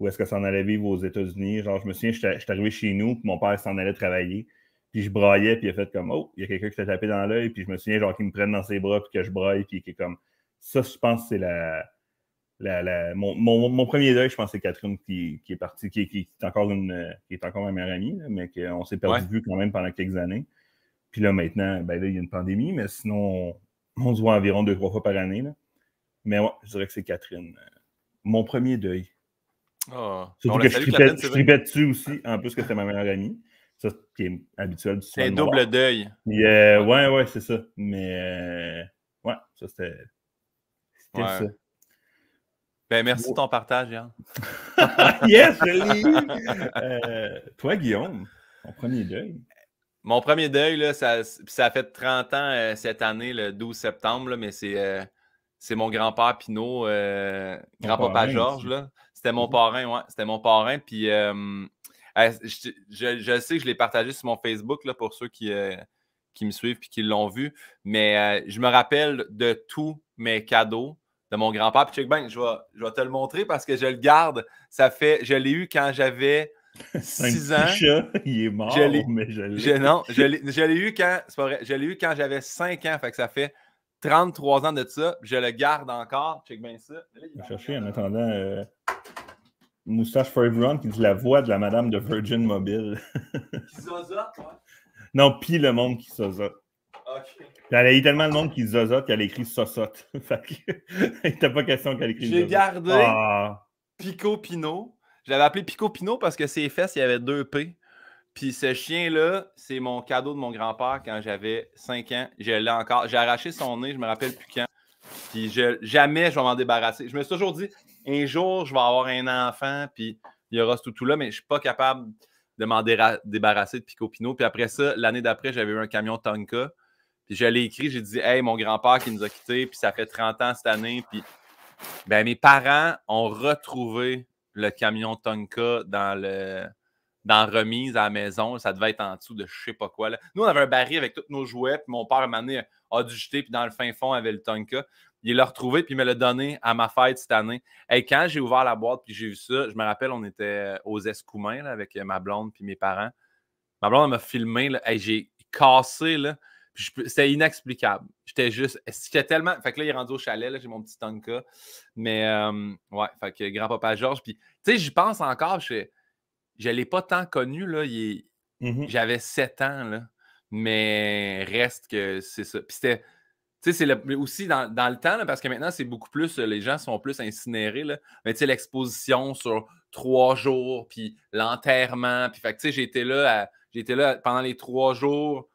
où est-ce que ça en allait vivre aux États-Unis. Genre, je me souviens, j'étais arrivé chez nous, puis mon père s'en allait travailler. Puis je braillais, puis il a fait comme Oh, il y a quelqu'un qui t'a tapé dans l'œil, puis je me souviens, genre, qu'il me prenne dans ses bras, puis que je braille, puis qui est comme. Ça, je pense c'est la. La, la, mon, premier deuil, je pense, c'est Catherine qui, est partie, qui, est encore une, qui est encore ma meilleure amie, mais qu'on s'est perdu de vue quand même pendant quelques années. Puis là, maintenant, ben là, il y a une pandémie, mais sinon, on, se voit environ deux, trois fois par année. Mais ouais, je dirais que c'est Catherine. Euh, mon premier deuil. Oh. Surtout que je tripais, dessus aussi, en plus que c'était ma meilleure amie. Ça, c'est habituel. C'est un double deuil. Oui, euh, oui, ouais, ouais, c'est ça. Mais euh, ouais, ça, c'était. C'était ça. Ben, merci de ton partage, Yann. [laughs] yes, je euh, toi, Guillaume, ton premier deuil. Mon premier deuil, là, ça, fait 30 ans cette année, le 12 septembre, mais c'est, mon grand-père Pinot, grand-papa Georges. C'était mon mm-hmm. parrain, ouais. C'était mon parrain. Puis ah, je, sais que je l'ai partagé sur mon Facebook là, pour ceux qui, euh, qui me suivent et qui l'ont vu, mais euh, je me rappelle de tous mes cadeaux de mon grand-père. je vais, te le montrer parce que je le garde. Ça fait, je l'ai eu quand j'avais 6 [laughs] ans. il est mort, je l'ai. non, eu quand, je eu quand j'avais 5 ans. Fait que ça fait 33 ans de ça. Je le garde encore. Check ça. je vais chercher en attendant. Euh, Moustache for Everyone qui dit la voix de la madame de Virgin Mobile. qui zozote, ouais. Non, pis le monde qui zozote. OK. Elle a eu tellement de monde qui zozote qu'elle a écrit sosote. [laughs] fait que, t'as pas question qu'elle écrit J'ai gardé ah. Pico Pino. Je l'avais appelé Pico Pino parce que ses fesses, il y avait deux P. Puis ce chien-là, c'est mon cadeau de mon grand-père quand j'avais 5 ans. Je l'ai encore. J'ai arraché son nez, je me rappelle plus quand. Puis je, jamais je vais m'en débarrasser. Je me suis toujours dit, un jour, je vais avoir un enfant, puis il y aura ce tout, là, mais je ne suis pas capable de m'en débarrasser de Pico Pino. Puis après ça, l'année d'après, j'avais eu un camion Tonka. Puis je l'ai écrit, j'ai dit Hey, mon grand-père qui nous a quittés, puis ça fait 30 ans cette année. Puis ben, mes parents ont retrouvé le camion Tonka dans le dans remise à la maison. Ça devait être en dessous de je sais pas quoi. Nous, on avait un baril avec tous nos jouets, puis mon père, à un moment donné, a dû jeter, puis dans le fin fond, avait le Tonka il l'a retrouvé puis me l'a donné à ma fête cette année. Et quand j'ai ouvert la boîte puis j'ai vu ça, je me rappelle, on était euh, aux Escoumins avec euh, ma blonde puis mes parents. Ma blonde m'a filmé, j'ai cassé C'était inexplicable. J'étais juste. J'étais tellement. Fait que là, il est rendu au chalet, j'ai mon petit Tonka. Mais euh, ouais, fait que grand-papa Georges. Puis, tu sais, j'y pense encore. Je, ne l'ai pas tant connu, là. Mmh j'avais 7 ans, là. Mais reste que c'est ça. c'était tu sais, c'est aussi dans, le temps, parce que maintenant, c'est beaucoup plus, euh, les gens sont plus incinérés. Mais tu sais, l'exposition sur trois jours, puis l'enterrement, puis fait tu sais, j'étais là, là pendant les trois jours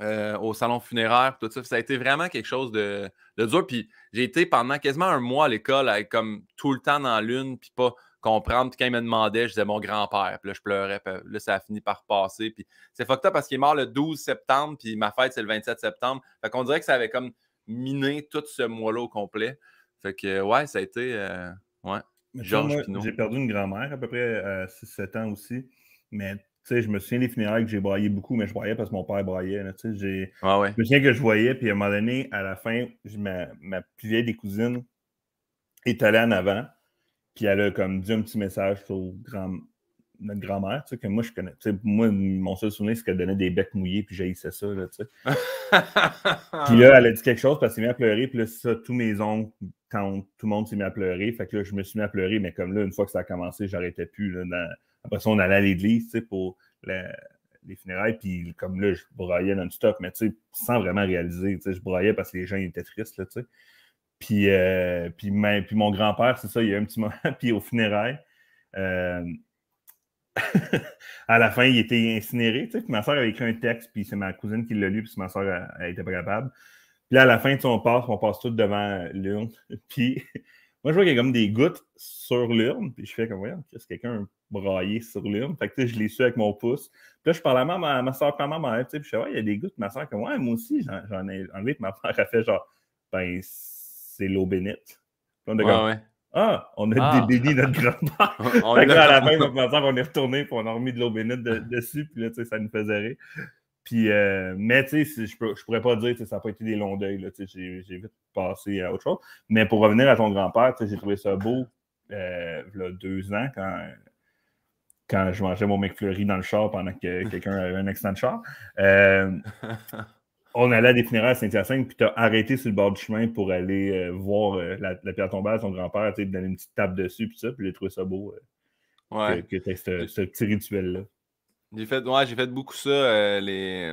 euh, au salon funéraire, tout ça. Ça a été vraiment quelque chose de, de dur. Puis j'ai été pendant quasiment un mois à l'école, comme tout le temps dans l'une, puis pas, comprendre. Puis quand il me demandait, je disais mon grand-père. Puis là, je pleurais. Puis euh, là, ça a fini par passer. Puis c'est fucked up parce qu'il est mort le 12 septembre. Puis ma fête, c'est le 27 septembre. Fait qu'on dirait que ça avait comme miné tout ce mois-là au complet. Fait que, ouais, ça a été. Euh, ouais. J'ai perdu une grand-mère à peu près à euh, 6-7 ans aussi. Mais tu sais, je me souviens des funérailles que j'ai braillé beaucoup, mais je braillais parce que mon père braillait. tu sais, Je me souviens que je voyais, puis à un moment donné, à la fin, ma, ma des cousines est allée en avant. Puis elle a comme dit un petit message sur notre grand-mère, tu sais, que moi je connais. Tu sais, moi, mon seul souvenir, c'est qu'elle donnait des becs mouillés, puis j'haïssais ça, [laughs] puis là, elle a dit quelque chose, parce qu'elle s'est pleuré, pleurer, puis là, ça, tous mes oncles, tantes, tout le monde s'est mis à pleurer. Fait que là, je me suis mis à pleurer, mais comme là, une fois que ça a commencé, j'arrêtais plus. Après ça, on allait à l'église, tu sais, pour les funérailles, puis comme là, je broyais non-stop, mais tu sais, sans vraiment réaliser, tu sais, je broyais parce que les gens étaient tristes, là, tu sais. Euh, puis, mon grand-père, c'est ça, il y a un petit moment, [laughs] puis au funérail, euh, [laughs] à la fin, il était incinéré. Tu sais, ma soeur avait écrit un texte, puis c'est ma cousine qui l'a lu, puis ma soeur elle, été était pas capable. Puis à la fin, tu on passe, on passe tout devant l'urne. [laughs] Puis moi, je vois qu'il y a comme des gouttes sur l'urne. Puis je fais comme, voyons, qu'est-ce que quelqu'un braillé sur l'urne? Fait que tu sais, je l'ai su avec mon pouce. Puis là, je parle à ma soeur, à ma tu sais, je il y a des gouttes. Ma soeur, comme, ouais, moi aussi, j'en ai enlevé. Puis ma soeur a fait genre, ben, c'est l'eau bénite. on ouais, Ah, on a ah. notre grand-père. [laughs] à la fin, on est retourné puis on a remis de l'eau bénite dessus. Puis là, tu sais, ça nous faisait rire. Puis, euh, mais tu sais, je, ne pourrais pas dire, ça n'a pas été des longs deuils. J'ai vite passé à autre chose. Mais pour revenir à ton grand-père, j'ai trouvé ça beau il y a deux ans quand, quand je mangeais mon McFlurry dans le char pendant que quelqu'un avait un accident de char. Euh, [laughs] on allait à des funérailles à Saint-Hyacinthe, puis t'as arrêté sur le bord du chemin pour aller euh, voir euh, la, pierre tombale de son grand-père, tu donner une petite tape dessus, puis ça, puis j'ai trouvé ça beau euh, que, ce, petit rituel-là. J'ai fait, ouais, j'ai fait beaucoup ça, les...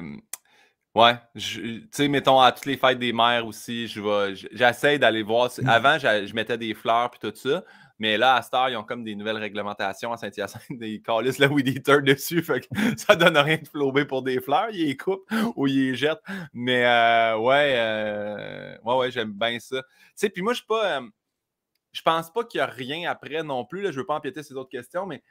Ouais, tu sais, mettons, à toutes les fêtes des mères aussi, je j'essaie d'aller voir. Mm. Avant, je mettais des fleurs puis tout ça, mais là, à Star, ils ont comme des nouvelles réglementations à Saint-Hyacinthe. Ils là où weed eater dessus. Fait que [laughs] ça donne rien de flober pour des fleurs. Ils les coupent ou ils les jettent. Mais euh, ouais, euh, ouais, ouais, j'aime bien ça. Tu sais, puis moi, je suis pas. Euh, je pense pas qu'il y a rien après non plus. Là, je veux pas empiéter ces autres questions, mais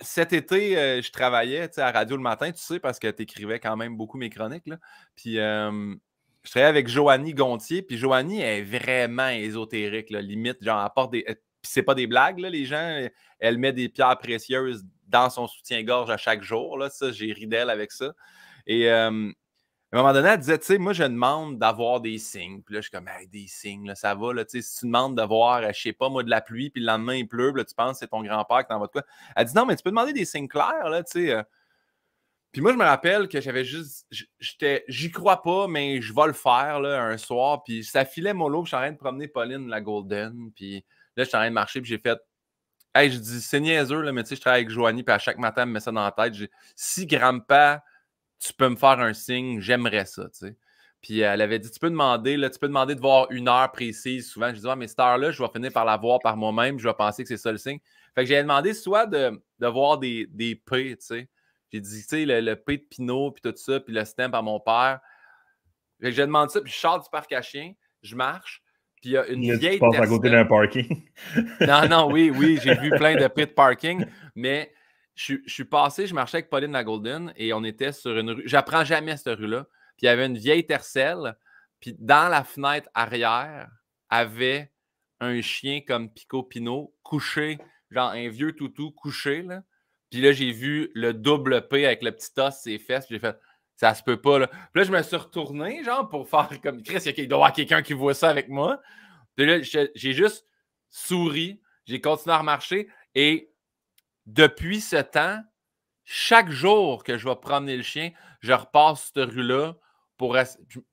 cet été, je travaillais à radio le matin, tu sais, parce que tu écrivais quand même beaucoup mes chroniques. Là. Puis euh, je travaillais avec Joanie Gontier, puis Joanie est vraiment ésotérique, là, limite, genre, elle des. c'est pas des blagues, là, les gens. Elle met des pierres précieuses dans son soutien-gorge à chaque jour. Là, ça, j'ai ri d'elle avec ça. Et à un moment donné, elle disait, tu sais, moi, je demande d'avoir des signes. Puis là, je suis comme, des signes, là, ça va. Là, si tu demandes d'avoir, euh, je sais pas, moi, de la pluie, puis le lendemain, il pleut, là, tu penses que c'est ton grand-père qui t'envoie de quoi. Elle dit, non, mais tu peux demander des signes clairs, là, tu sais. Euh, puis moi, je me rappelle que j'avais juste. J'étais, j'y crois pas, mais je vais le faire là, un soir. Puis ça filait mon lot. Je suis en train de promener Pauline, la Golden. Puis là, je suis en train de marcher. Puis j'ai fait. Hey, je dis, c'est niaiseux, là, mais tu sais, je travaille avec Joanie. Puis à chaque matin, elle me met ça dans la tête. J'ai, si pas, tu peux me faire un signe, j'aimerais ça, tu sais. Puis elle avait dit, tu peux demander, là, tu peux demander de voir une heure précise. Souvent, je dis, ah, mais cette heure-là, je vais finir par la voir par moi-même. Je vais penser que c'est ça le signe. Fait que j'avais demandé soit de, voir des, des P, tu sais j'ai dit, tu sais, le, le de Pinot, puis tout ça, puis le stamp à mon père. Fait que je demande ça, puis je sors du parc à chiens, je marche, puis il y a une vieille. Tu passes à côté d'un parking. [laughs] non, non, oui, oui, j'ai vu [laughs] plein de pits de parking, mais je, suis passé, je marchais avec Pauline la Golden et on était sur une rue. J'apprends jamais cette rue-là. Puis il y avait une vieille tercelle, puis dans la fenêtre arrière avait un chien comme Pico Pinot, couché, genre un vieux toutou couché, là, puis là, j'ai vu le double P avec le petit os, ses fesses. J'ai fait, ça se peut pas. Là. Puis là, je me suis retourné, genre, pour faire comme Chris, il doit y avoir quelqu'un qui voit ça avec moi. Puis là, j'ai juste souri, j'ai continué à marcher. Et depuis ce temps, chaque jour que je vais promener le chien, je repasse cette rue-là pour.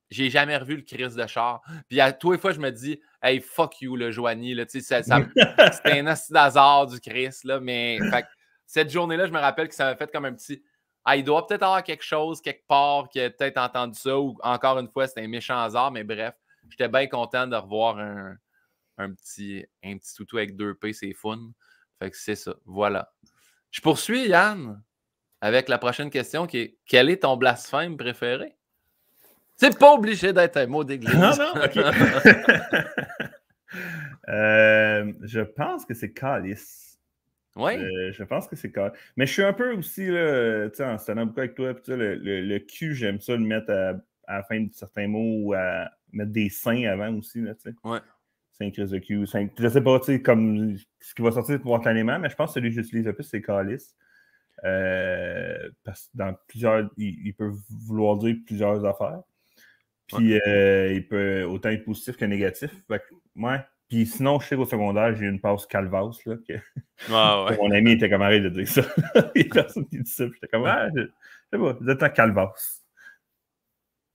J'ai jamais revu le Chris de char. Puis à tous les fois, je me dis, hey, fuck you, le Joanie. Là. un ça... [laughs] C'était un hasard du Chris, là, mais. Fait cette journée-là, je me rappelle que ça m'a fait comme un petit. Ah, il doit peut-être avoir quelque chose quelque part qui a peut-être entendu ça, ou encore une fois, c'était un méchant hasard, mais bref, j'étais bien content de revoir un, petit, un toutou avec deux P, c'est fun. Fait que c'est ça. Voilà. Je poursuis, Yann, avec la prochaine question qui est Quel est ton blasphème préféré? Tu C'est pas obligé d'être un mot d'église. Non, non, ok. [laughs] [laughs] Euh, je pense que c'est Calis. Oui. Euh, je pense que c'est quand Mais je suis un peu aussi, là, en se tenant beaucoup avec toi, le, le, le, Q, j'aime ça le mettre à, à, la fin de certains mots à mettre des saints avant aussi. Là, ouais. Crise de Q. Je sais pas, comme ce qui va sortir spontanément, mais je pense que celui que j'utilise le plus, c'est Calis. Euh, parce que dans plusieurs, il, peut vouloir dire plusieurs affaires. Puis euh, il peut autant être positif que négatif. Que, ouais, puis sinon, je sais qu'au secondaire, j'ai eu une passe calvas. Là, que... Ah, [laughs] mon ami était comme arrête de dire ça. [laughs] Il a personne qui dit ça. J'étais comme, ah, je, sais pas, vous êtes en calvas.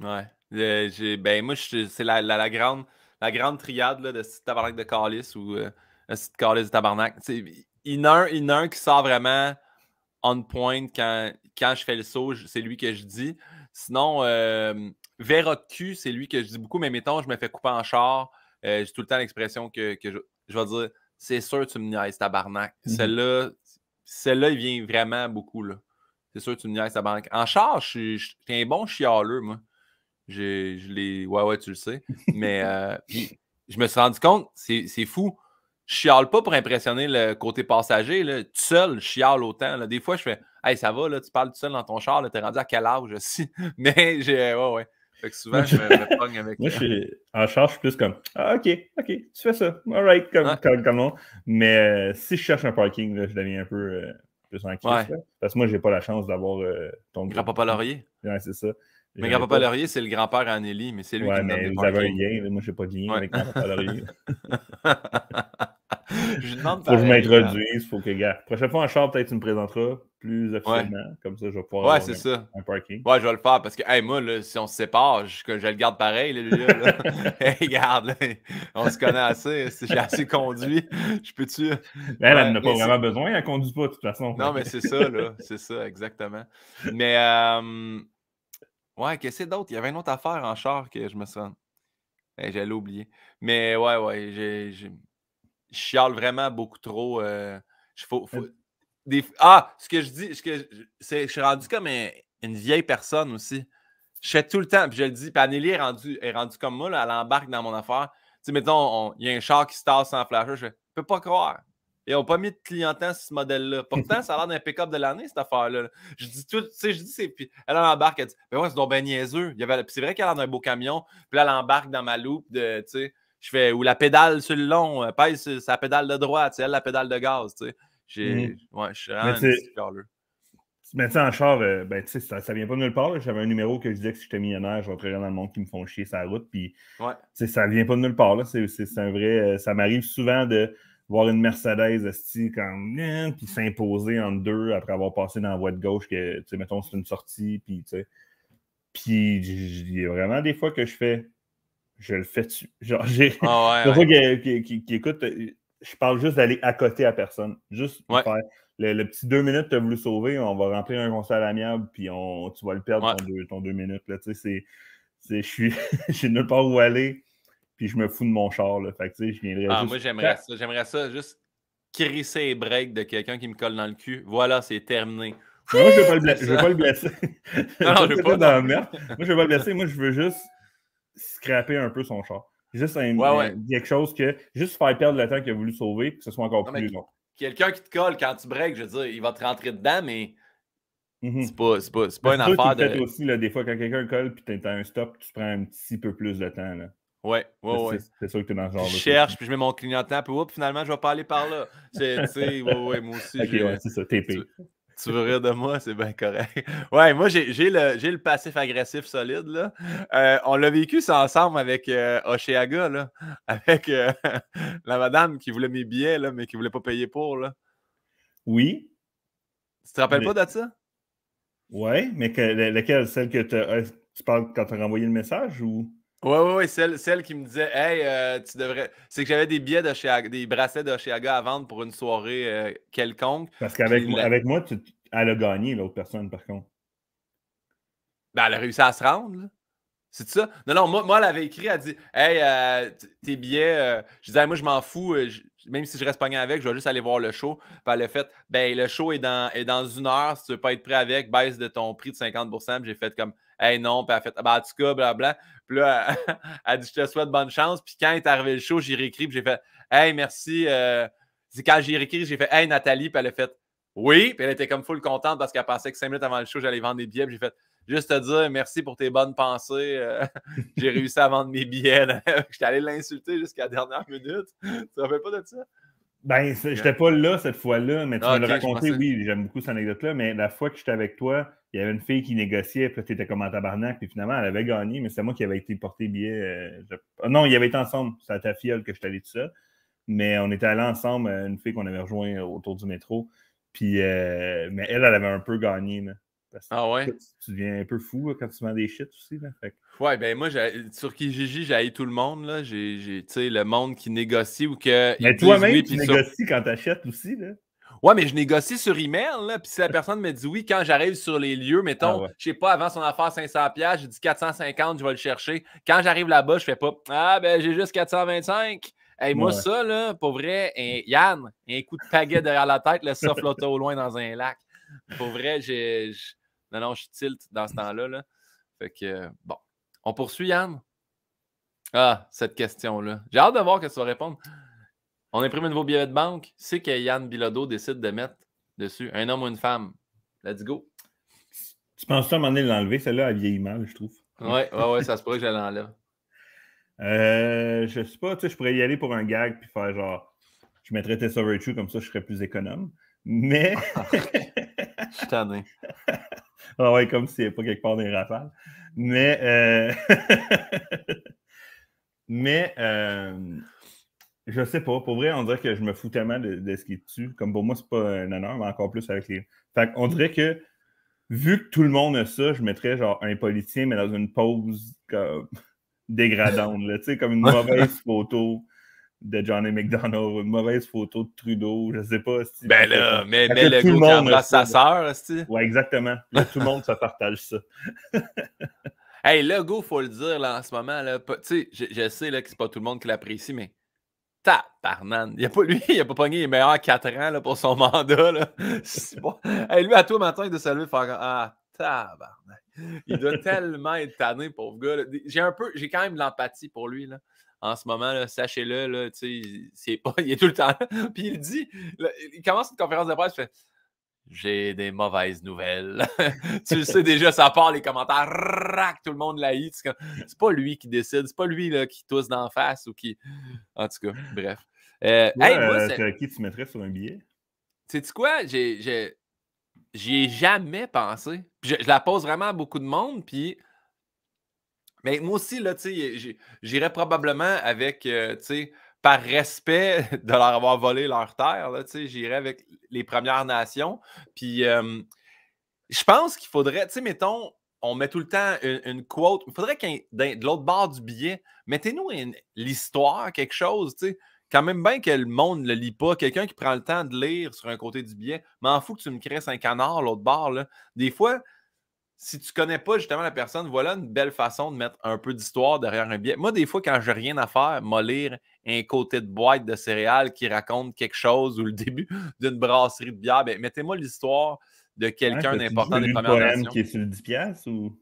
Ouais. Euh, ben, moi, c'est la, la, grande, la grande triade là, de tabarnak de Calis ou euh, de Calis de tabarnak. Il y en a un qui sort vraiment on point quand, quand je fais le saut, c'est lui que je dis. Sinon, euh, de c'est lui que je dis beaucoup, mais mettons, je me fais couper en char. Euh, j'ai tout le temps l'expression que, je, je, vais dire c'est sûr que tu me niaises, tabarnak. Mhm. Celle-là, celle il vient vraiment beaucoup. C'est sûr que tu me niaises, tabarnak. En char, je suis un bon chialeux, moi. Ouais, ouais, tu le sais. Mais euh, [laughs] je me suis rendu compte, c'est fou. Je chiale pas pour impressionner le côté passager. Là. Tout seul, je chiale autant. Des fois, je fais Hey, ça va, là, tu parles tout seul dans ton char, t'es rendu à quel âge aussi? [laughs] Mais j'ai ouais, ouais. Fait que souvent, je me, pogne avec. Moi, je euh, suis en charge, je suis plus comme ah, ok, ok, tu fais ça. all comme, comme, comme, Mais euh, si je cherche un parking, je deviens un peu euh, plus inquiet. Parce que moi, je n'ai pas la chance d'avoir ton. Grand-papa Laurier. Ouais, c'est ça. Mais grand-papa Laurier, c'est le grand-père en mais c'est lui ouais, qui mais vous avez un lien. Moi, je n'ai pas de lien avec grand-papa Laurier. [laughs] [laughs] je demande Faut que je m'introduise, faut que, gars, prochaine fois en char, peut-être tu me présenteras plus officiellement. Comme ça, je vais pouvoir ouais, c'est ça. parking. Ouais, je vais le faire parce que, hey, moi, là, si on se sépare, je, je le garde pareil. Là, là, [laughs] [laughs] garde, on se connaît assez. J'ai assez conduit. Je peux-tu. Ben, elle, n'a pas vraiment besoin. Elle ne conduit pas, de toute façon. Non, mais c'est ça, là. C'est ça, exactement. Mais, euh, ouais, qu'est-ce que d'autre? Il y avait une autre affaire en char que je me sens. J'allais oublier. Mais, ouais, ouais, j'ai je chiale vraiment beaucoup trop. Euh, hum. ah, ce que je dis, ce que je, je suis rendu comme une vieille personne aussi. Je fais tout le temps, puis je le dis, puis Anneli est rendue est rendu comme moi, là, elle embarque dans mon affaire. Tu sais, mettons, il y a un char qui se tasse sans flash, je fais, peux pas croire. Ils n'ont pas mis de clientèle sur ce modèle-là. Pourtant, ça a l'air d'un pick-up de l'année, cette affaire-là. Je dis tout, tu sais, je dis, c'est. Puis elle embarque, elle dit, ben ouais, c'est donc bien niaiseux. Puis c'est vrai qu'elle a un beau camion, puis là, elle embarque dans ma loupe de, tu sais. Je fais, ou la pédale sur le long, euh, pèse sa pédale de droite, c'est elle la pédale de gaz, tu sais. J'ai, mm. ouais, je suis vraiment un mais tu en char, euh, ben, ça, ça vient pas de nulle part. J'avais un numéro que je disais que si j'étais millionnaire, je rentrerais dans le monde qui me font chier sa route. Puis, ouais. ça vient pas de nulle part. C'est un vrai. Euh, ça m'arrive souvent de voir une Mercedes comme eh, puis s'imposer en deux après avoir passé dans la voie de gauche que, tu sais mettons, c'est une sortie. Puis, tu sais. Puis, il y a vraiment des fois que je fais je le fais-tu? Genre, j'ai. Ah [laughs] pour ça qui, écoute, euh, je parle juste d'aller à côté à personne. Juste faire le, petit deux minutes, tu as voulu sauver, on va remplir un conseil amiable, puis on, tu vas le perdre ton deux, minutes. Là, tu sais, c'est. Je suis. [laughs] J'ai nulle part où aller, puis je me fous de mon char. Là. Fait ah, Moi, j'aimerais ça. J'aimerais ça juste crisser et break de quelqu'un qui me colle dans le cul. Voilà, c'est terminé. Moi, je ne veux, pas le [laughs] blesser. non, je veux pas, Moi, je ne veux pas le blesser. Moi, je veux juste scrapper un peu son char. Juste quelque chose que, juste faire perdre le temps qu'il a voulu sauver, que ce soit encore plus long. Quelqu'un qui te colle quand tu breaks, je veux dire, il va te rentrer dedans, mais mm -hmm. c'est pas, pas, pas une affaire de. Peut-être aussi, là, des fois, quand quelqu'un colle puis t'as un stop, tu prends un petit peu plus de temps. Là. Ouais, ouais, ouais. C'est sûr que tu dans le genre. Je cherche, puis je mets mon clignotant, puis oups, finalement, je vais pas aller par là. Tu sais, ouais, ouais, moi aussi. Ok, ouais, c'est ça, TP tu veux rire de moi, c'est bien correct. [laughs] Ouais, moi, j'ai le, passif agressif solide. Là. Euh, on l'a vécu ça ensemble avec euh, là, [laughs] avec euh, [laughs] la madame qui voulait mes billets, là, mais qui voulait pas payer pour. Là. Oui. Tu te rappelles pas de ça? Ouais, mais que, laquelle? Celle que euh, tu parles quand tu as renvoyé le message ou? Ouais, ouais, ouais, celle, celle qui me disait Hey, euh, tu devrais. C'est que j'avais des billets de des bracelets chez à vendre pour une soirée euh, quelconque. Parce qu'avec avec moi, tu... elle a gagné, l'autre personne, par contre. Ben, elle a réussi à se rendre, C'est ça? Non, non, moi, moi, elle avait écrit, elle dit Hey, euh, tes billets, je disais, moi, je m'en fous, même si je reste pas pogné avec, je vais juste aller voir le show. Puis elle a fait, ben le show est dans, est dans une heure, si tu veux pas être prêt avec, baisse de ton prix de 50%. j'ai fait comme, hey non, puis elle a fait, ben en tout cas, blablabla. Puis là, [laughs] elle, a dit, je te souhaite bonne chance. Puis quand est arrivé le show, j'ai réécrit, j'ai fait, hey merci. Euh, quand j'ai réécrit, j'ai fait, hey Nathalie, puis elle a fait, oui. Puis elle était comme full contente parce qu'elle pensait que cinq minutes avant le show, j'allais vendre des billets. j'ai fait, juste te dire merci pour tes bonnes pensées. Euh, [laughs] j'ai réussi à vendre mes billets. [laughs] J'étais allé l'insulter jusqu'à la dernière minute. Tu te pas de ça? Ben, je n'étais pas là cette fois-là, mais tu me le oui, j'aime beaucoup cette anecdote-là, mais la fois que j'étais avec toi, il y avait une fille qui négociait, puis tu étais comme en tabarnak, puis finalement, elle avait gagné, mais c'est moi qui avait été porté billet. Euh, ah non, il y avait été ensemble, c'est à ta fiole que je suis allé tout ça. Mais on était allés ensemble, euh, une fille qu'on avait rejoint autour du métro. Puis, mais elle, elle avait un peu gagné. mais ah ouais? tu, deviens un peu fou quand tu vends des shit aussi. Là. Ouais, ben moi, sur Kijiji, j'ai tout le monde. Là. J'ai, le monde qui négocie ou que. Mais toi-même, tu négocies quand tu achètes aussi. Là. Ouais, mais je négocie sur email, là, puis si la personne me dit oui, quand j'arrive sur les lieux, mettons, ah je ne sais pas, avant son affaire 500$, j'ai dit 450, je vais le chercher. Quand j'arrive là-bas, je fais pas Ah, ben j'ai juste 425. Et moi, ça, là, pour vrai, Yann, un coup de pagaie derrière la tête, le ça flotte au loin dans un lac. Pour vrai, j'ai. Non, non, je tilt dans ce temps-là. Fait que, bon. On poursuit, Yann? Ah, cette question-là. J'ai hâte de voir que tu vas répondre. On imprime un nouveau billet de banque. C'est que Yann Bilodeau décide de mettre dessus un homme ou une femme. Let's go. Tu penses à m'en l'enlever, celle-là, elle vieillit mal, je trouve. Oui, ouais, ouais, ça se pourrait que je l'enlève. Euh, je sais pas, tu sais, je pourrais y aller pour un gag puis faire genre, je mettrais Tessa Virtue comme ça, je serais plus économe. Mais [laughs] [laughs] Je suis [laughs] ah ouais, comme s'il n'y avait pas quelque part des rafales. Mais. Euh... [laughs] Mais. Euh, je sais pas. Pour vrai, on dirait que je me fous tellement de, ce qui est dessus. Comme pour moi, c'est pas un honneur, mais encore plus avec les. Fait on dirait que vu que tout le monde a ça, je mettrais genre un politicien, mais dans une pose comme... [laughs] dégradante, sais comme une mauvaise photo de Johnny McDonald, une mauvaise photo de Trudeau, je sais pas. ben là, mais, le gars embrasse sa sœur, Ouais, exactement. tout le monde se partage ça. [laughs] hey, il faut le dire, là, en ce moment, là, tu sais, je, je, sais là, que c'est pas tout le monde qui l'apprécie, mais tabarnan, il a pas, lui, [laughs] il a pas pogné les meilleurs 4 ans là, pour son [laughs] mandat, là. lui, à toi, matin, ah, il doit saluer lever faire Ah, Il doit tellement être tanné, pauvre gars. J'ai un peu, j'ai quand même de l'empathie pour lui, là en ce moment, sachez-le, c'est pas, [laughs] il est tout le temps là. Puis il dit, il commence une conférence de presse, il fait J'ai des mauvaises nouvelles. [laughs] tu le sais déjà, ça part les commentaires, tout le monde la eu. C'est pas lui qui décide, c'est pas lui qui tousse d'en face ou qui. En tout cas, bref. Euh, euh qui tu mettrais sur un billet? sais quoi? j'y ai jamais pensé. Je, je, la pose vraiment à beaucoup de monde, puis mais moi aussi, là, j'irais probablement avec, euh, par respect [laughs] de leur avoir volé leur terre, j'irais avec les Premières Nations. Puis, je pense qu'il faudrait, tu sais, mettons, on met tout le temps une, quote. Il faudrait qu'un de l'autre bord du billet, mettez-nous l'histoire, quelque chose, tu sais. Quand même bien que le monde ne le lit pas, quelqu'un qui prend le temps de lire sur un côté du billet, m'en fous que tu me crées un canard l'autre bord. Là. Des fois, si tu connais pas justement la personne, voilà une belle façon de mettre un peu d'histoire derrière un billet. Moi, des fois, quand n'ai rien à faire, lire un côté de boîte de céréales qui raconte quelque chose ou le [laughs] début d'une brasserie de bière, ben, mettez-moi l'histoire de quelqu'un d'important des Premières poème Nations. qui est sur le 10 piastres ou...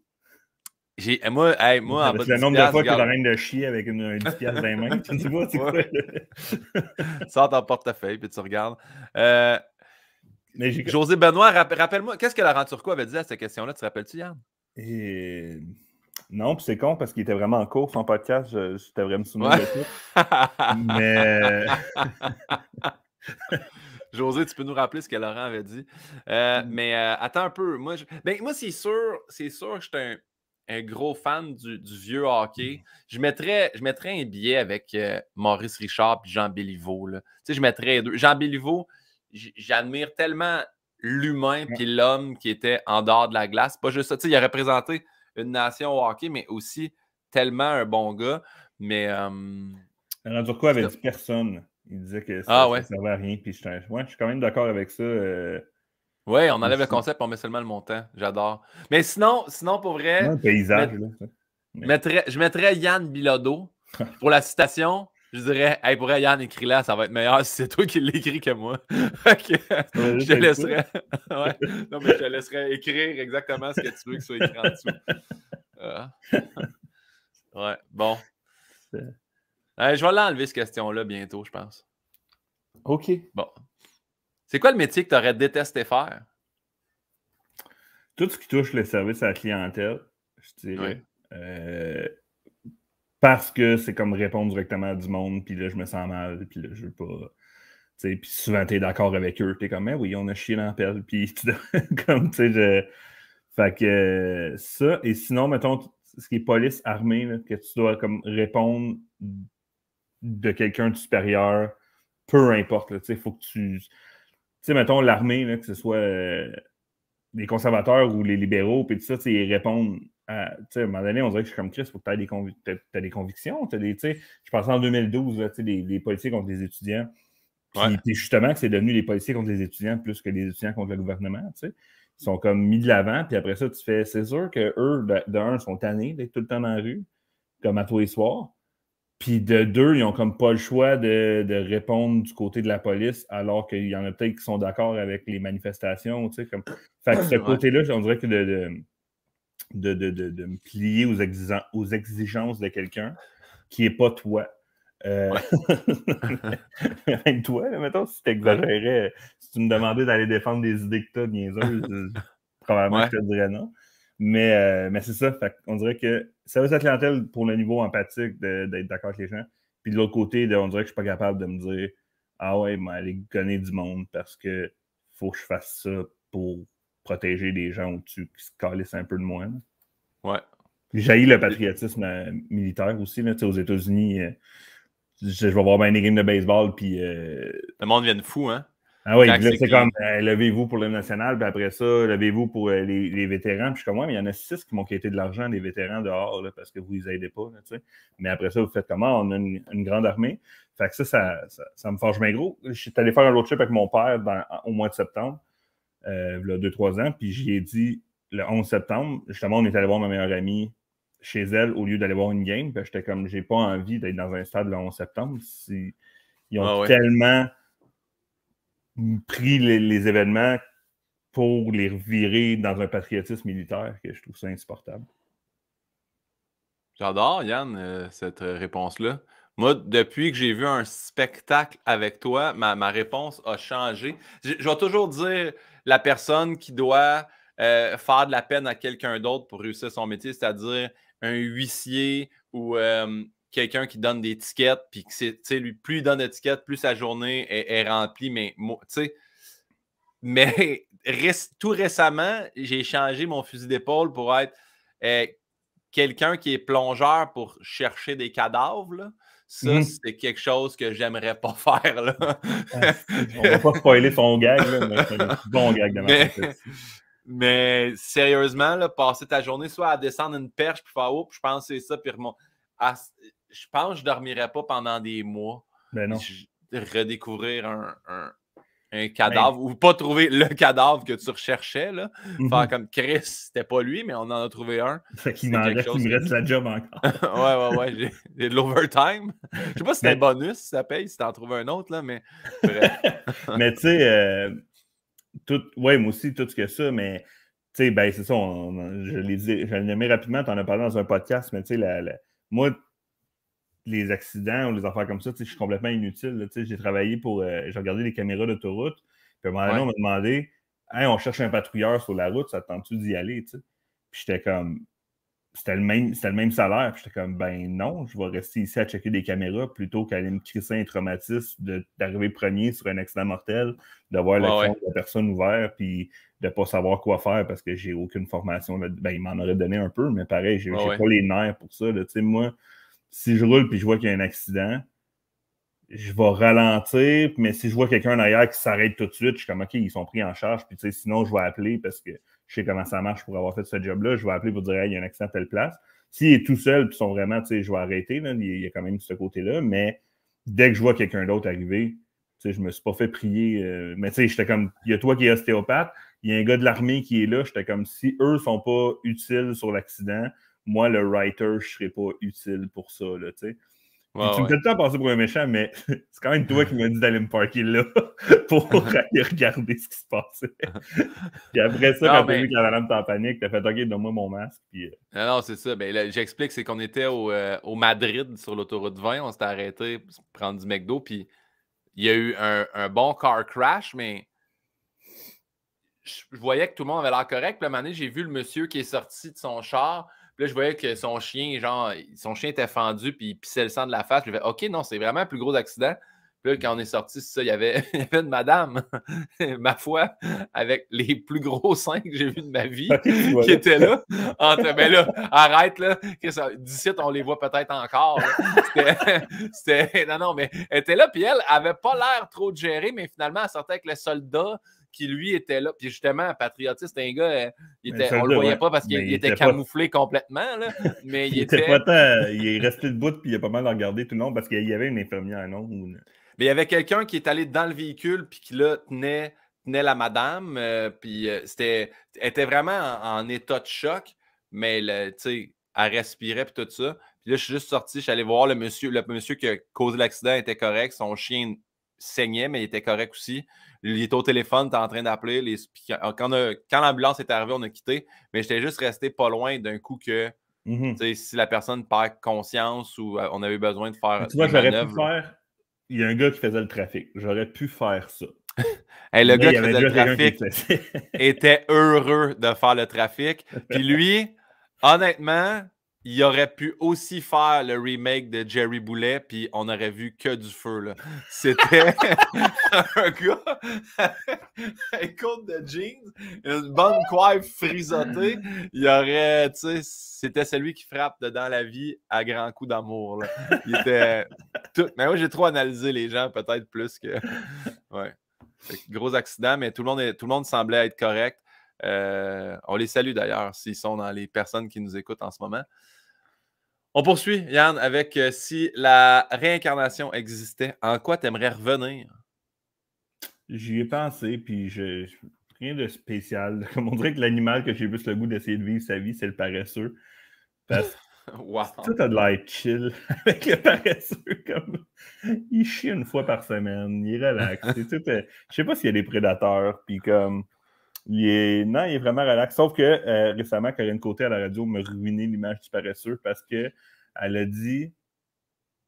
J'ai, eh, moi, moi en bas le nombre de fois que tu ramènes en de chier avec une, 10 piastres dans les mains, tu [laughs] vois, c'est quoi. Sors ton portefeuille puis tu regardes. Euh, José Benoît, rappelle-moi, qu'est-ce que Laurent Turcot avait dit à cette question-là? Tu te rappelles-tu, Yann? Non, puis c'est con parce qu'il était vraiment en cours, en podcast. J'étais vraiment sous tout. [laughs] Mais. [laughs] José, tu peux nous rappeler ce que Laurent avait dit. Euh, mm. Mais euh, attends un peu. Moi, ben, moi c'est sûr, c'est sûr que j'étais un, gros fan du, vieux hockey. Mm. Je, mettrais, je mettrais un billet avec euh, Maurice Richard et Jean Béliveau. Tu sais, je mettrais deux. Jean Béliveau, j'admire tellement l'humain puis l'homme qui était en dehors de la glace. Pas juste ça. il a représenté une nation au hockey, mais aussi tellement un bon gars. Mais. Euh... quoi avec dit personne. Il disait que ça ne ah servait à rien. Puis je, suis quand même d'accord avec ça. Euh, oui, on enlève le concept, on met seulement le montant. J'adore. Mais sinon, sinon pour vrai. Un paysage, je mettrais Yann Bilodeau [laughs] pour la citation je dirais, pourrait pour Yann, écrire là ça va être meilleur si c'est toi qui l'écris que moi. [laughs] ok je te laisserai. [laughs] Non, mais je laisserai écrire exactement ce que tu veux que soit écrit en dessous. Ah. Ouais, bon. Euh, je vais l'enlever, cette question-là, bientôt, je pense. OK. Bon. C'est quoi le métier que tu aurais détesté faire? Tout ce qui touche le service à la clientèle, je dirais. Euh, parce que c'est comme répondre directement à du monde, puis là, je me sens mal, puis là, je veux pas. Puis souvent, tu d'accord avec eux, tu es comme, mais eh oui, on a chié l'appel, puis [laughs] comme, tu sais, je... Fait que ça, et sinon, mettons, ce qui est police, armée, que tu dois comme répondre de quelqu'un de supérieur, peu importe, tu sais, faut que tu. Tu sais, mettons, l'armée, que ce soit euh, les conservateurs ou les libéraux, puis tout ça, tu ils répondent à, euh, à, un moment donné, on dirait que je suis comme Chris, faut que tu des, des convictions. je pensais en 2012, les, les, policiers contre les étudiants. Puis justement que c'est devenu les policiers contre les étudiants plus que les étudiants contre le gouvernement. Ils sont comme mis de l'avant, puis après ça, tu fais. C'est sûr qu'eux, d'un, sont tannés d'être tout le temps dans la rue, comme à tous les soirs. Puis de deux, ils n'ont comme pas le choix de, répondre du côté de la police, alors qu'il y en a peut-être qui sont d'accord avec les manifestations. comme... Fait que ce côté-là, on dirait que de de, me plier aux, exigences, aux exigences de quelqu'un qui n'est pas toi. Euh, [laughs] toi, mettons, si tu si tu me demandais d'aller défendre des idées que tu as, [laughs] probablement je te dirais non. Mais, euh, mais c'est ça. on dirait que ça veut la clientèle pour le niveau empathique d'être d'accord avec les gens. Puis de l'autre côté, on dirait que je ne suis pas capable de me dire Ah ouais, mais aller gonner du monde parce que faut que je fasse ça pour protéger des gens au-dessus qui se calissent un peu de moi. Ouais. jaillit le patriotisme euh, militaire aussi. Là. Aux États-Unis, euh, je, vais voir bien des games de baseball. Puis, euh, Le monde vient de fou, hein? Ah oui, c'est comme levez-vous pour le national, puis après ça, levez-vous pour les, vétérans. Puis je suis comme, ouais, mais il y en a six qui m'ont quitté de l'argent, des vétérans dehors, parce que vous les aidez pas. sais mais après ça, vous faites comment? Ah, on a une, grande armée. Fait que ça, ça, me forge bien gros. J'étais allé faire un road trip avec mon père au mois de septembre euh, deux, trois ans, puis j'y ai dit le 11 septembre, justement, on est allé voir ma meilleure amie chez elle au lieu d'aller voir une game. Puis j'étais comme, j'ai pas envie d'être dans un stade le 11 septembre. Ils ont ah tellement pris les, événements pour les revirer dans un patriotisme militaire que je trouve ça insupportable. J'adore, Yann, euh, cette euh, réponse-là. Moi, depuis que j'ai vu un spectacle avec toi, ma, réponse a changé. je vais toujours dire, la personne qui doit euh, faire de la peine à quelqu'un d'autre pour réussir son métier, c'est-à-dire un huissier ou euh, quelqu'un qui donne des étiquettes. puis que lui, plus il donne d'étiquettes, plus sa journée est, remplie, mais Mais [laughs] tout récemment, j'ai changé mon fusil d'épaule pour être euh, quelqu'un qui est plongeur pour chercher des cadavres. Ça, mmh. c'est quelque chose que j'aimerais pas [laughs] faire. Là. Ah, On va pas spoiler son gag, mais c'est un bon gag de mais, mais sérieusement, passer ta journée soit à descendre une perche, puis faire haut, je pense que c'est ça, puis Je pense que je dormirais pas pendant des mois. Ben non. Redécouvrir un, un cadavre ou pas trouver le cadavre que tu recherchais. Là. Mhm. Faire comme Chris, c'était pas lui, mais on en a trouvé un. Fait qu'il reste, me reste la job encore. [laughs] ouais, ouais, ouais. J'ai de l'overtime. Je sais pas si c'était un bonus, ça paye, si t'en trouves un autre, là, mais. [laughs] mais tu sais, euh, tout... ouais, moi aussi, tout ce que ça, mais tu sais, ben, c'est ça, je l'ai dit, je l'ai nommé rapidement, t'en as parlé dans un podcast, mais tu sais, la... moi, les accidents ou les affaires comme ça, je suis complètement inutile. J'ai travaillé pour. Euh, j'ai regardé les caméras d'autoroute. Puis à un moment donné, on m'a demandé Hey, on cherche un patrouilleur sur la route, ça tente-tu d'y aller? Puis j'étais comme c'était le même, c'était le même salaire. Puis j'étais comme ben non, je vais rester ici à checker des caméras plutôt qu'aller me crisser un traumatisme d'arriver premier sur un accident mortel, d'avoir voir la, personne ouverte, puis de ne pas savoir quoi faire parce que j'ai aucune formation. ben, il m'en aurait donné un peu, mais pareil, j'ai pas les nerfs pour ça. sais, Moi, si je roule puis je vois qu'il y a un accident, je vais ralentir, mais si je vois quelqu'un derrière qui s'arrête tout de suite, je suis comme OK, ils sont pris en charge, puis sinon je vais appeler parce que je sais comment ça marche pour avoir fait ce job-là, je vais appeler pour dire il y a un accident à telle place. S'il est tout seul, puis sont vraiment, tu je vais arrêter, il y a quand même ce côté-là, mais dès que je vois quelqu'un d'autre arriver, tu sais, je me suis pas fait prier. Euh, mais tu sais, j'étais comme il y a toi qui est ostéopathe, il y a un gars de l'armée qui est là, j'étais comme si eux ne sont pas utiles sur l'accident, moi, le writer, je serais pas utile pour ça, là, tu sais. tu me fais le temps passer pour un méchant, mais [laughs] c'est quand même toi qui m'as dit d'aller me parker là [laughs] pour [laughs] aller regarder ce qui se passait. puis après ça, quand t'as vu que la madame en panique, t'as fait OK, donne-moi mon masque. Puis... Euh, non, non, c'est ça. Ben, j'explique, c'est qu'on était au, euh, Madrid sur l'autoroute 20, on s'était arrêté pour prendre du McDo, puis il y a eu un, bon car crash, mais je, voyais que tout le monde avait l'air correct. Puis à moment donné, j'ai vu le monsieur qui est sorti de son char puis là, je voyais que son chien, genre, son chien était fendu, puis il pissait le sang de la face. Je vais OK, non, c'est vraiment un plus gros accident. Puis là, quand on est sorti, c'est ça, il y avait, [laughs] une madame, [laughs] ma foi, avec les plus gros seins que j'ai vus de ma vie, qui était là. Entre, mais ben là, arrête, là. 17, on les voit peut-être encore. [laughs] C'était, non, non, mais elle était là, puis elle n'avait pas l'air trop de gérer, mais finalement, elle sortait avec le soldat qui lui était là. Puis justement, patriotiste, un gars, euh, on ne le voyait pas parce qu'il était, camouflé complètement. mais il, était. il est resté debout, puis il a pas mal regardé tout le monde parce qu'il y avait une infirmière, non? Mais il y avait quelqu'un qui est allé dans le véhicule, puis qui là tenait, la madame, euh, puis euh, c'était, était vraiment en, état de choc, mais sais, elle respirait, puis tout ça. Puis là, je suis juste sorti, je suis allé voir le monsieur. Le monsieur qui a causé l'accident était correct, son chien saignait, mais il était correct aussi. Il était au téléphone, es en train d'appeler. Les... Quand, l'ambulance est arrivée, on a quitté, mais j'étais juste resté pas loin d'un coup que mmh si la personne perd conscience ou euh, on avait besoin de faire. Tu vois, j'aurais pu faire. Il y a un gars qui faisait le trafic. J'aurais pu faire ça. [laughs] le gars qui faisait le trafic était heureux de faire le trafic. Puis lui, [laughs] honnêtement, il aurait pu aussi faire le remake de Jerry Boulet, puis on aurait vu que du feu. C'était [laughs] un gars, [laughs] un côte de jeans, une bonne coiffe frisottée. Il aurait, tu sais, c'était celui qui frappe dedans la vie à grand coup d'amour. Il Mais moi, j'ai trop analysé les gens, peut-être plus que. [laughs] Ouais. gros accident, mais tout le monde, tout le monde semblait être correct. Euh, on les salue d'ailleurs s'ils sont dans les personnes qui nous écoutent en ce moment. On poursuit, Yann, avec euh, si la réincarnation existait, en quoi t'aimerais revenir? J'y ai pensé, puis je, rien de spécial. [laughs] Comme on dirait que l'animal que j'ai plus le goût d'essayer de vivre sa vie, c'est le paresseux. Parce [laughs] tout de l'air chill [laughs] avec le paresseux. Comme... Il chie une fois par semaine, il relaxe. Je ne Je sais pas s'il y a des prédateurs, puis comme il est... Non, il est vraiment relax. Sauf que euh, récemment, Karine Côté à la radio m'a ruiné l'image du paresseux parce qu'elle a dit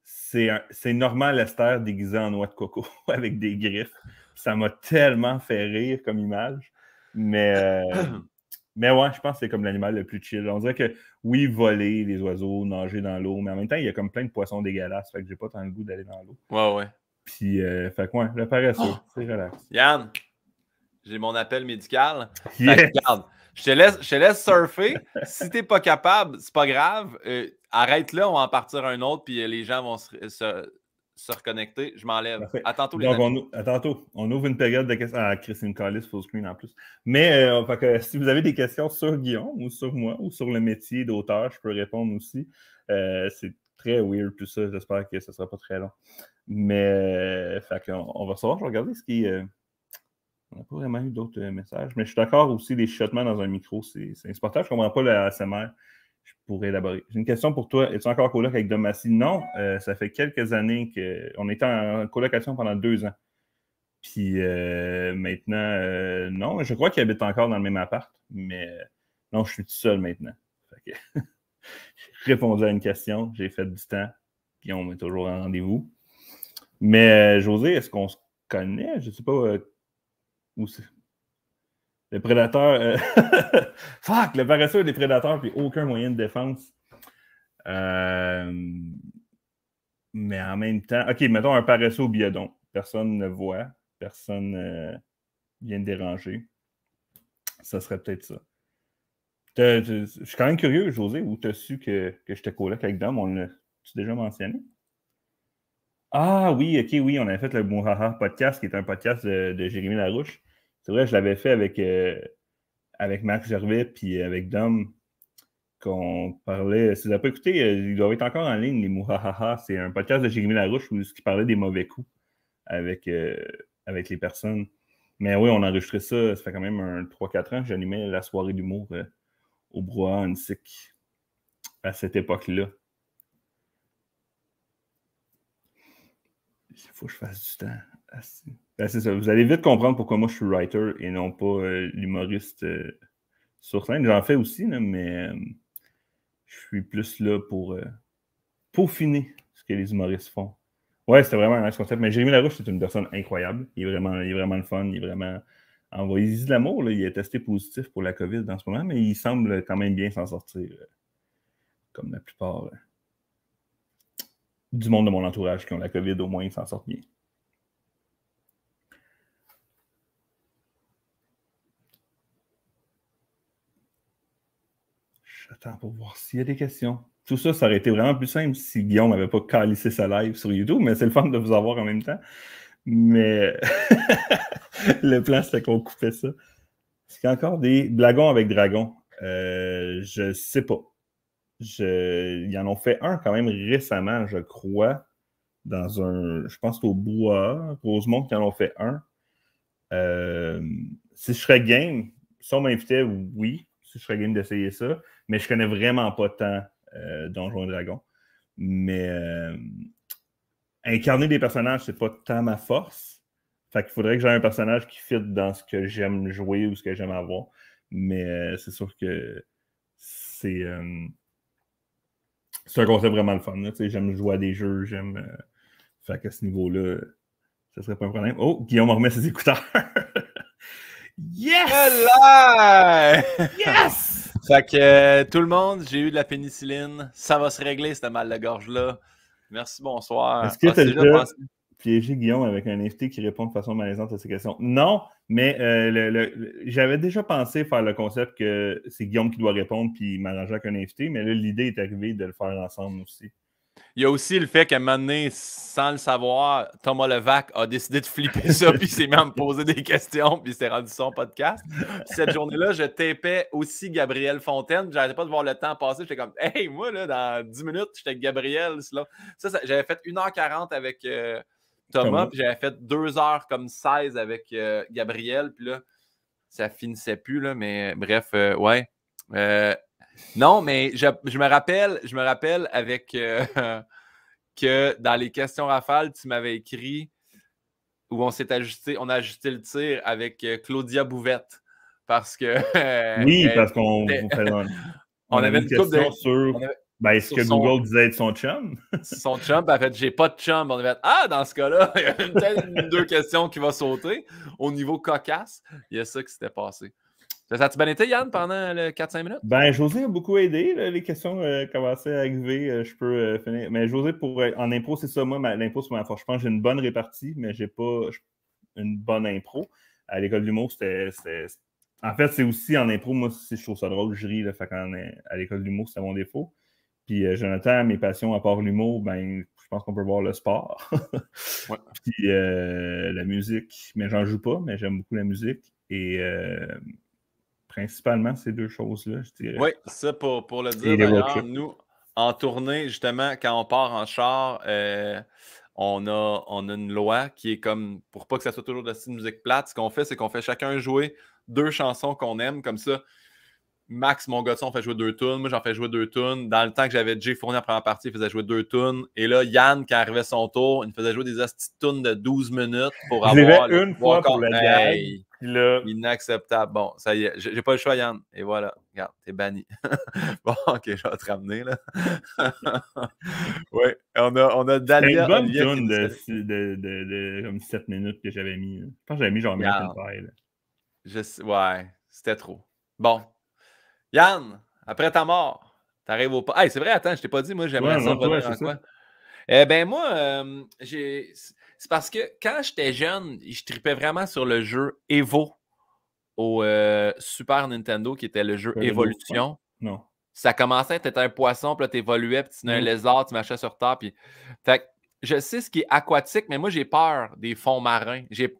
c'est normal Lester déguisé en noix de coco [laughs] avec des griffes. Ça m'a tellement fait rire comme image. Mais, euh, mais ouais, je pense que c'est comme l'animal le plus chill. On dirait que oui, voler les oiseaux, nager dans l'eau, mais en même temps, il y a comme plein de poissons dégueulasses. Fait que j'ai pas tant le goût d'aller dans l'eau. Ouais, ouais. Puis, euh, fait que ouais, le paresseux, oh. c'est relax. Yann, j'ai mon appel médical. je te, laisse, surfer. si t'es pas capable, c'est pas grave. Euh, arrête là, on va en partir un autre, puis euh, les gens vont se, reconnecter. Je m'enlève. À tantôt, les Donc, On, tantôt. On ouvre une période de questions. Ah, Christine Callis, full screen en plus. Mais euh, si vous avez des questions sur Guillaume ou sur moi ou sur le métier d'auteur, je peux répondre aussi. c'est très weird tout ça. J'espère que ce ne sera pas très long. Mais on, va savoir. Je vais regarder ce qui. est on n'a pas vraiment eu d'autres euh, messages. Mais je suis d'accord aussi, les chiottements dans un micro, c'est insupportable. Je ne comprends pas le ASMR. Je pourrais élaborer. J'ai une question pour toi. Es-tu encore coloc avec Domassy? Non, euh, ça fait quelques années qu'on était en colocation pendant deux ans. Puis euh, maintenant, non, je crois qu'il habite encore dans le même appart, mais non, je suis tout seul maintenant. [laughs] j'ai répondu à une question, j'ai fait du temps, puis on est toujours en rendez-vous. Mais José, est-ce qu'on se connaît? Je ne sais pas ou le prédateur. Euh, [laughs] fuck, le paresseux des prédateurs, puis aucun moyen de défense. Euh, mais en même temps, OK, mettons un paresseux au biodon. Personne ne voit, personne euh, vient de déranger. Ça serait peut-être ça. je suis quand même curieux, José, où tu as su que, je te coloc avec Dom. On l'a déjà mentionné? Ah oui, ok, oui, on a fait le Mouhaha podcast, qui est un podcast de, de Jérémy Larouche. C'est vrai, je l'avais fait avec, euh, avec Marc Gervais puis euh, avec Dom qu'on parlait. Si vous n'avez pas écouté, euh, ils être encore en ligne, les Mouhahaha. C'est un podcast de Jérémy Larouche où qui parlait des mauvais coups avec, avec les personnes. Mais oui, on a enregistré ça, ça fait quand même 3-4 ans que j'animais la soirée d'humour au Brouhaha Annecy à cette époque-là. Il faut que je fasse du temps. Ah, ben, c'est ça. Vous allez vite comprendre pourquoi moi je suis writer et non pas euh, l'humoriste euh, sur scène. J'en fais aussi, mais euh, je suis plus là pour peaufiner ce que les humoristes font. Ouais, c'était vraiment un concept. Mais Jérémy Larouche, c'est une personne incroyable. Il est vraiment, est vraiment le fun. Il est vraiment. envoyé de l'amour. Il est testé positif pour la COVID en ce moment, mais il semble quand même bien s'en sortir. Comme la plupart du monde de mon entourage qui ont la COVID, au moins, ils s'en sortent bien. Attends pour voir s'il y a des questions. Tout ça, ça aurait été vraiment plus simple si Guillaume n'avait pas calissé sa live sur YouTube, mais c'est le fun de vous avoir en même temps. Mais [laughs] le plan, c'était qu'on coupait ça. Est-ce qu'il y a encore des blagons avec dragons? Je euh, je sais pas. Je... Ils en ont fait un quand même récemment, je crois, dans un. Je pense qu'au Bois, Rosemont, qui en ont fait un. Euh, si je serais game, si on m'invitait, oui je serais game d'essayer ça. Mais je connais vraiment pas tant euh, Donjons Dragon. Mais euh, incarner des personnages, c'est pas tant ma force. Fait qu'il faudrait que j'aie un personnage qui fit dans ce que j'aime jouer ou ce que j'aime avoir. Mais euh, c'est sûr que euh, c'est. un concept vraiment le fun. J'aime jouer à des jeux, j'aime. fait qu'à ce niveau-là, ce serait pas un problème. Oh, Guillaume remet ses écouteurs. [laughs] Yes! Yes! fait que tout le monde, j'ai eu de la pénicilline. Ça va se régler, cette mal de gorge-là. Merci, bonsoir. Est-ce que ah, tu as déjà piégé Guillaume avec un invité qui répond de façon malaisante à ces questions? Non, mais euh, j'avais déjà pensé faire le concept que c'est Guillaume qui doit répondre puis m'arranger avec un invité, mais là, l'idée est arrivée de le faire ensemble aussi. Il y a aussi le fait qu'à un moment donné, sans le savoir, Thomas Levac a décidé de flipper ça, puis s'est même posé des questions, puis s'est rendu son podcast. cette journée-là, je tapais aussi Gabriel Fontaine. J'arrêtais pas de voir le temps passer. J'étais comme, hey, moi, dans 10 minutes, j'étais avec Gabriel. Ça, j'avais fait 1h40 avec euh, Thomas, puis j'avais fait 2h comme 16 avec euh, Gabriel. Puis là, ça finissait plus, mais bref, euh, ouais. Non, mais je, me rappelle, je me rappelle avec euh, [laughs] que dans les questions rafales, tu m'avais écrit où on s'est ajusté, on a ajusté le tir avec euh, Claudia Bouvette. Parce que. Euh, oui, parce qu'on [laughs] on, avait une, question Sur... Ben, est-ce que Google disait de son chum? [laughs] son chum, ben, en fait, j'ai pas de chum. On avait fait, ah, dans ce cas-là, il y a une telle une, deux questions qui vont sauter. Au niveau cocasse, il y a ça qui s'était passé. Ça a-tu bien été, Yann, pendant 4-5 minutes? Ben, José a beaucoup aidé. Les questions euh, commençaient à arriver. Euh, je peux euh, finir. Mais José, pour, en impro, c'est ça. Moi, l'impro, c'est ma force. Je pense que j'ai une bonne répartie, mais j'ai pas une bonne impro. À l'école d'humour, c'était. En fait, c'est aussi en impro, moi, si je trouve ça drôle, je ris. Là, à l'école d'humour, c'est mon défaut. Puis Jonathan, mes passions, à part l'humour, ben, je pense qu'on peut voir le sport. [laughs] ouais. Puis la musique. Mais j'en joue pas, mais j'aime beaucoup la musique. Et principalement ces deux choses-là, je dirais. Oui, ça pour, le dire. nous, en tournée, justement, quand on part en char, euh, on, a, on a une loi qui est comme pour pas que ça soit toujours de la musique plate. Ce qu'on fait, c'est qu'on fait chacun jouer deux chansons qu'on aime. Comme ça, Max, mon gars de son, fait jouer deux tunes. Moi, j'en fais jouer deux tunes. Dans le temps que j'avais Jay Fournier en première partie, il faisait jouer deux tunes. Et là, Yann, quand arrivait son tour, il me faisait jouer des petites de 12 minutes pour avoir. une fois pour la hey, Inacceptable. Bon, ça y est, j'ai pas le choix, Yann. Et voilà, regarde, t'es banni. [laughs] bon, ok, je vais te ramener, là. [laughs] oui, on a, on a une bonne tune de, de, de, 7 minutes que j'avais mis. Quand Je pense que j'avais mis genre American Pie. Ouais, c'était trop. Bon, Yann, après ta mort, t'arrives au. pas. c'est vrai, attends, je t'ai pas dit, moi, j'aimerais ça quoi. Eh ben, moi, euh, C'est parce que quand j'étais jeune, je tripais vraiment sur le jeu Evo au euh, Super Nintendo, qui était le jeu évolution. Non. Ça commençait à être un poisson, puis là, t'évoluais, puis tu mm. un mhm. lézard, tu marchais sur terre, Fait je sais ce qui est aquatique, mais moi, j'ai peur des fonds marins. J'ai,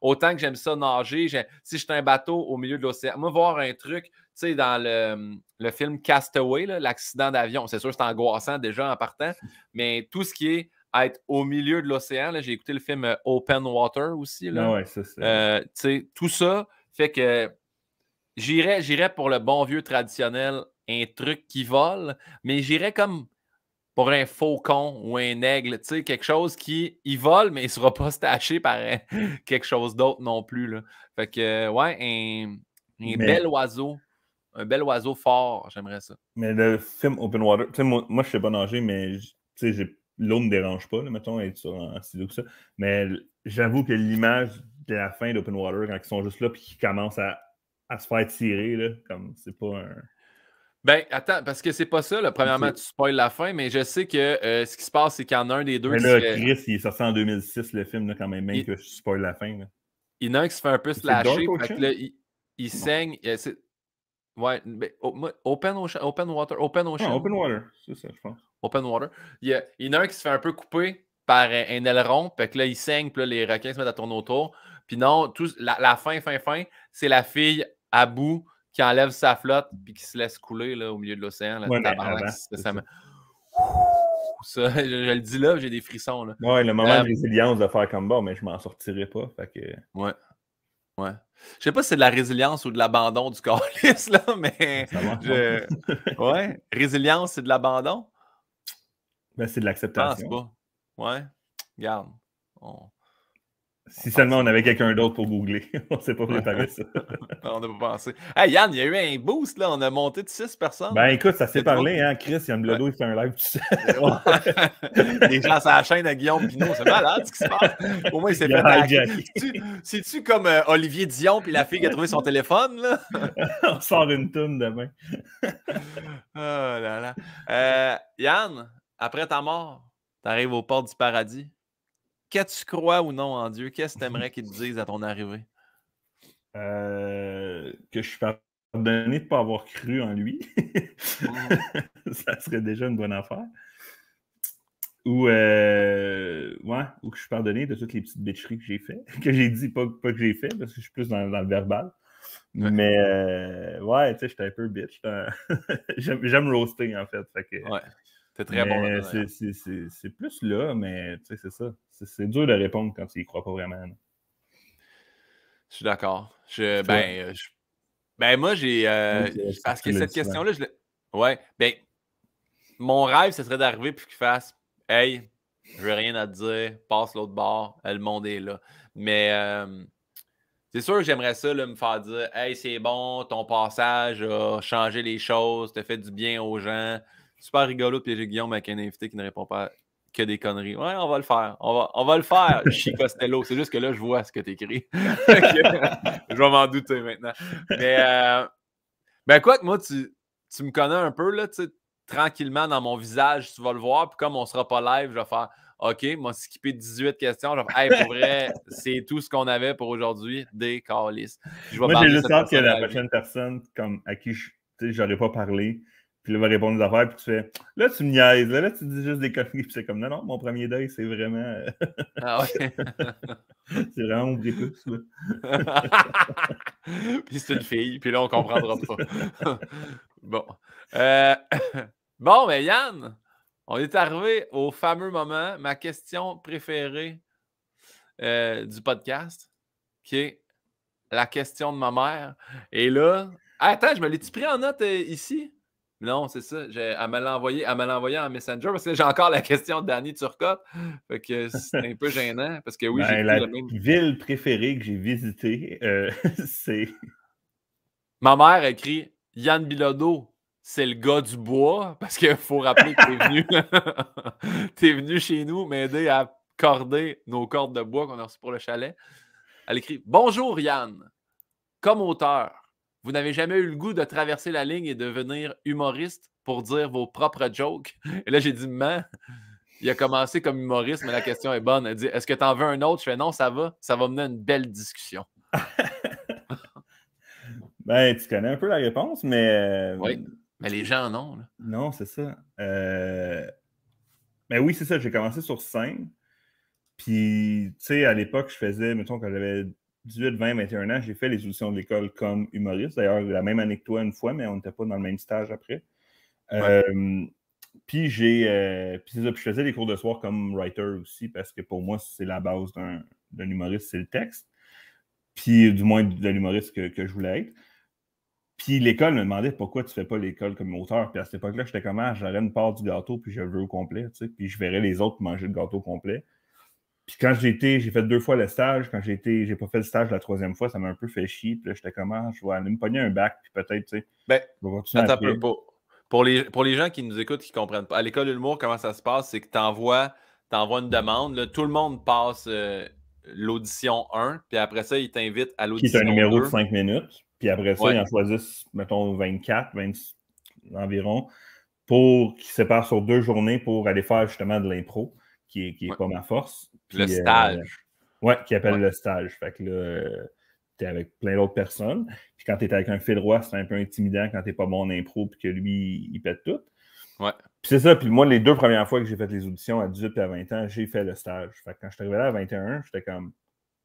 autant que j'aime ça nager, si j'étais un bateau au milieu de l'océan, moi, voir un truc, dans le, film Castaway, l'accident d'avion, c'est sûr, c'est angoissant déjà en partant, mais tout ce qui est être au milieu de l'océan, j'ai écouté le film euh, Open Water aussi. Euh, tout ça fait que j'irais, pour le bon vieux traditionnel, un truc qui vole, mais j'irais comme pour un faucon ou un aigle, tu quelque chose qui vole, mais il ne sera pas staché par [laughs] quelque chose d'autre non plus. Fait que, ouais, un, bel oiseau un bel oiseau fort, j'aimerais ça. Mais le film Open Water, moi, moi je sais pas nager, mais l'eau me dérange pas, mettons, être sur un que ça. Mais j'avoue que l'image de la fin d'Open Water, quand ils sont juste là puis qu'ils commencent à, se faire tirer, comme c'est pas un. Ben, attends, parce que c'est pas ça, Premièrement, tu spoil la fin, mais je sais que euh, ce qui se passe, c'est qu'en un des deux. Mais là, Chris, il est sorti en 2006, le film, quand même, même que je spoil la fin. Il y en a un qui se fait un peu se lâcher. il, saigne. Euh, Ouais, mais Open Ocean, Open Water, Open ah, Ocean. open Water, c'est ça, je pense. Open Water. Il y, a, en a un qui se fait un peu couper par euh, un aileron, puis que là, il saigne, puis les requins se mettent à tourner autour. Puis non, tout, la, fin, fin, fin, c'est la fille à bout qui enlève sa flotte, puis qui se laisse couler là, au milieu de l'océan. Ouais, ça, ça, [laughs] je, le dis là, j'ai des frissons. Là. Ouais, le moment euh, de résilience de faire comme bon, mais je m'en sortirai pas. Fait que... Ouais. Ouais. Je sais pas si c'est de la résilience ou de l'abandon du corps, [laughs] là, mais. Hein? Je... ouais. Résilience, c'est de l'abandon? Ben, c'est de l'acceptation. Je pense pas. Ouais. Garde. Si seulement on avait quelqu'un d'autre pour googler. [laughs] on ne sait pas préparé ça. [laughs] on n'a pas pensé. Hey, Yann, il y a eu un boost, là. On a monté de 6 personnes. Ben écoute, ça s'est parlé, hein. Chris, Yann Bledo, ouais. il fait un live tout seul. [laughs] Les gens sur la chaîne à Guillaume Pinot, c'est malade ce qui se passe. Au moins, il s'est fait C'est-tu comme euh, Olivier Dion puis la fille qui a trouvé son téléphone, là? on sort une toune demain. oh là là. Euh, Yann, après ta mort, t'arrives arrives au port du paradis que tu crois ou non en Dieu, qu'est-ce que tu [laughs] aimerais qu'il te dise à ton arrivée? Euh, que je suis pardonné de ne pas avoir cru en lui. Mmh. [laughs] ça serait déjà une bonne affaire. Ou, euh, ou que je suis pardonné de toutes les petites bitcheries que j'ai fait, [laughs] que j'ai dit, pas, que j'ai fait, parce que je suis plus dans, le verbal. Mais euh, ouais, tu sais, j'étais un peu bitch. J'aime roaster en fait. ouais. C'est très bon. C'est plus là, mais c'est ça. C'est dur de répondre quand tu y crois pas vraiment. Je suis d'accord. Je, ben, euh, ben, moi, j'ai. Euh, parce que cette question-là, je Ouais. Ben, mon rêve, ce serait d'arriver puis qu'il fasse Hey, je n'ai rien à te dire, passe l'autre bord, le monde est là. Mais euh, c'est sûr que j'aimerais ça, me faire dire Hey, c'est bon, ton passage a changé les choses, t'as fait du bien aux gens super rigolo. Puis j'ai Guillaume avec un invité qui ne répond pas que des conneries. Ouais, on va le faire. On va, on va le faire, [laughs] Chico Stello. C'est juste que là, je vois ce que tu écris. [laughs] je vais m'en douter maintenant. Mais euh, ben quoi que moi, tu, me connais un peu, là, tranquillement dans mon visage, tu vas le voir. Puis comme on ne sera pas live, je vais faire OK, m'a skippé 18 questions. Je vais faire, pour vrai, [laughs] c'est tout ce qu'on avait pour aujourd'hui. Des calices. Moi, j'ai juste hâte que la prochaine personne comme, à qui je n'aurais pas parlé, puis là, il va répondre aux affaires, puis tu fais Là, tu me niaises, là, là tu dis juste des conneries, [laughs] puis c'est comme Non, non, mon premier deuil, c'est vraiment. Euh, ah ouais. [laughs] c'est vraiment mon tout là. [laughs] puis c'est une fille, puis là, on comprendra pas. bon. Euh, [coughs] bon, mais Yann, on est arrivé au fameux moment, ma question préférée euh, du podcast, qui est la question de ma mère. Et là, attends, je me l'ai-tu pris en note ici? Non, c'est ça. Elle me à envoyé, en Messenger parce que j'ai encore la question de Danny Turcotte. que c'est un peu gênant parce que oui, j'ai ben, la même... ville préférée que j'ai visitée, euh, [laughs] c'est. Ma mère écrit Yann Bilodeau, c'est le gars du bois parce qu'il faut rappeler que t'es venu. [laughs] t'es venu chez nous m'aider à corder nos cordes de bois qu'on a reçues pour le chalet. Elle écrit Bonjour Yann, comme auteur, vous n'avez jamais eu le goût de traverser la ligne et devenir humoriste pour dire vos propres jokes. [laughs] Et là, j'ai dit, Mais... » il a commencé comme humoriste, mais la question est bonne. Elle dit, est-ce que en veux un autre? Je fais, non, ça va. Ça va mener une belle discussion. [laughs] ben, tu connais un peu la réponse, mais. Euh, oui. Mais les gens non. ont. Non, c'est ça. Mais euh, ben oui, c'est ça. J'ai commencé sur scène. Puis, tu sais, à l'époque, je faisais, mettons, quand j'avais 18, 20, 21 ans, j'ai fait les auditions de l'école comme humoriste. D'ailleurs, la même année que toi une fois, mais on n'était pas dans le même stage après. Euh, euh, puis je faisais des cours de soir comme writer aussi, parce que pour moi, c'est la base d'un humoriste, c'est le texte. Puis du moins de l'humoriste que, je voulais être. Puis l'école me demandait pourquoi tu fais pas l'école comme auteur. Puis à cette époque-là, j'étais comme ah, j'aurais une part du gâteau, puis je veux au complet, puis je verrais les autres manger le gâteau complet. Puis quand j'ai été, j'ai fait deux fois le stage. Quand j'ai été, j'ai pas fait le stage la troisième fois, ça m'a un peu fait chier. Puis là, j'étais comment? Ah, je vais aller me pogner un bac, puis peut-être, tu sais. Ben, attends un pour, pour, les, pour les gens qui nous écoutent, qui comprennent pas. À l'école de l'humour, comment ça se passe? C'est que tu envoies, une demande. tout le monde passe euh, l'audition 1, puis après ça, ils t'invitent à l'audition 2. Qui est un numéro de 5 minutes. Puis après ça, ils en choisissent, mettons, 24, 26 environ, pour se séparent sur deux journées pour aller faire justement de l'impro, qui est, qui est pas ma force le euh, stage. ouais, qui appelle le stage. Fait que là, euh, t'es avec plein d'autres personnes. Puis quand t'es avec un fil roi, c'est un peu intimidant quand t'es pas bon en impro puis que lui, il pète tout. Ouais. Puis c'est ça. Puis moi, les deux premières fois que j'ai fait les auditions à 18 et à 20 ans, j'ai fait le stage. Fait que quand je suis arrivé là à 21, j'étais comme.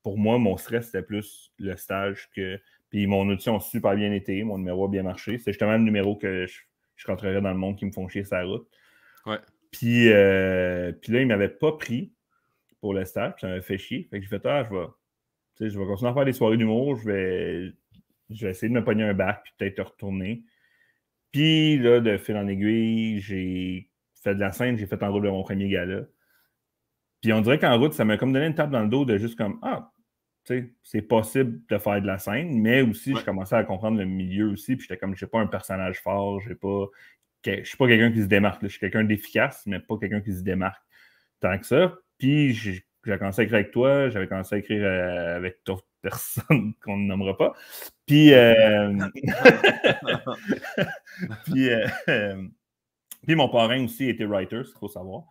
Pour moi, mon stress, c'était plus le stage que. Puis mon audition a super bien été, mon numéro a bien marché. C'est justement le numéro que je, rentrerai dans le monde qui me font chier sa route. Ouais. Puis, euh, puis là, il ne m'avait pas pris pour le stage Ça me fait chier. Fait que j'ai fait, ah, je vais, je vais continuer à faire des soirées d'humour. Je vais, vais essayer de me pogner un bac puis peut-être retourner. Puis là, de fil en aiguille, j'ai fait de la scène, j'ai fait en route de mon premier gala. Puis on dirait qu'en route, ça m'a comme donné une table dans le dos de juste comme, ah, tu sais c'est possible de faire de la scène, mais aussi, j'ai je commençais à comprendre le milieu aussi, puis j'étais comme, j'ai pas un personnage fort, j'ai pas... Je suis pas quelqu'un qui se démarque, je suis quelqu'un d'efficace, mais pas quelqu'un qui se démarque tant que ça. Puis j'ai commencé à écrire avec toi, j'avais commencé à écrire euh, avec d'autres [laughs] personnes qu'on ne nommera pas. Puis, euh, [laughs] euh, [laughs] puis, mon parrain aussi était writer, c'est trop savoir.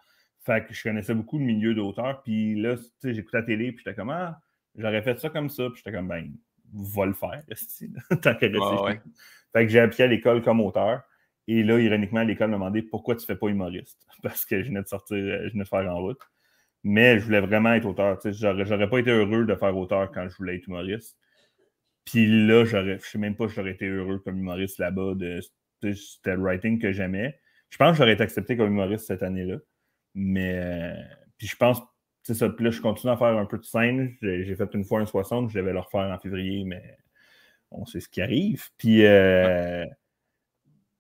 Fait que je connaissais beaucoup le milieu d'auteur. Puis là, tu sais, j'écoutais la télé, puis j'étais comme, ah, j'aurais fait ça comme ça. Puis j'étais comme, ben, va le faire, tant que Fait que j'ai appliqué à l'école comme auteur. Et là, ironiquement, l'école m'a demandé pourquoi tu fais pas humoriste. Parce que je venais de sortir, je venais de faire en route mais je voulais vraiment être auteur. J'aurais, j'aurais pas été heureux de faire auteur quand je voulais être humoriste. Puis là, j'aurais, je sais même pas si j'aurais été heureux comme humoriste là-bas. De, c'était le writing que j'aimais. Je pense que j'aurais été accepté comme humoriste cette année-là. Mais euh, puis je pense, c'est Puis là, je continue à faire un peu de scène. J'ai, fait une fois un 60, je devais le refaire en février, mais on sait ce qui arrive. Puis, euh,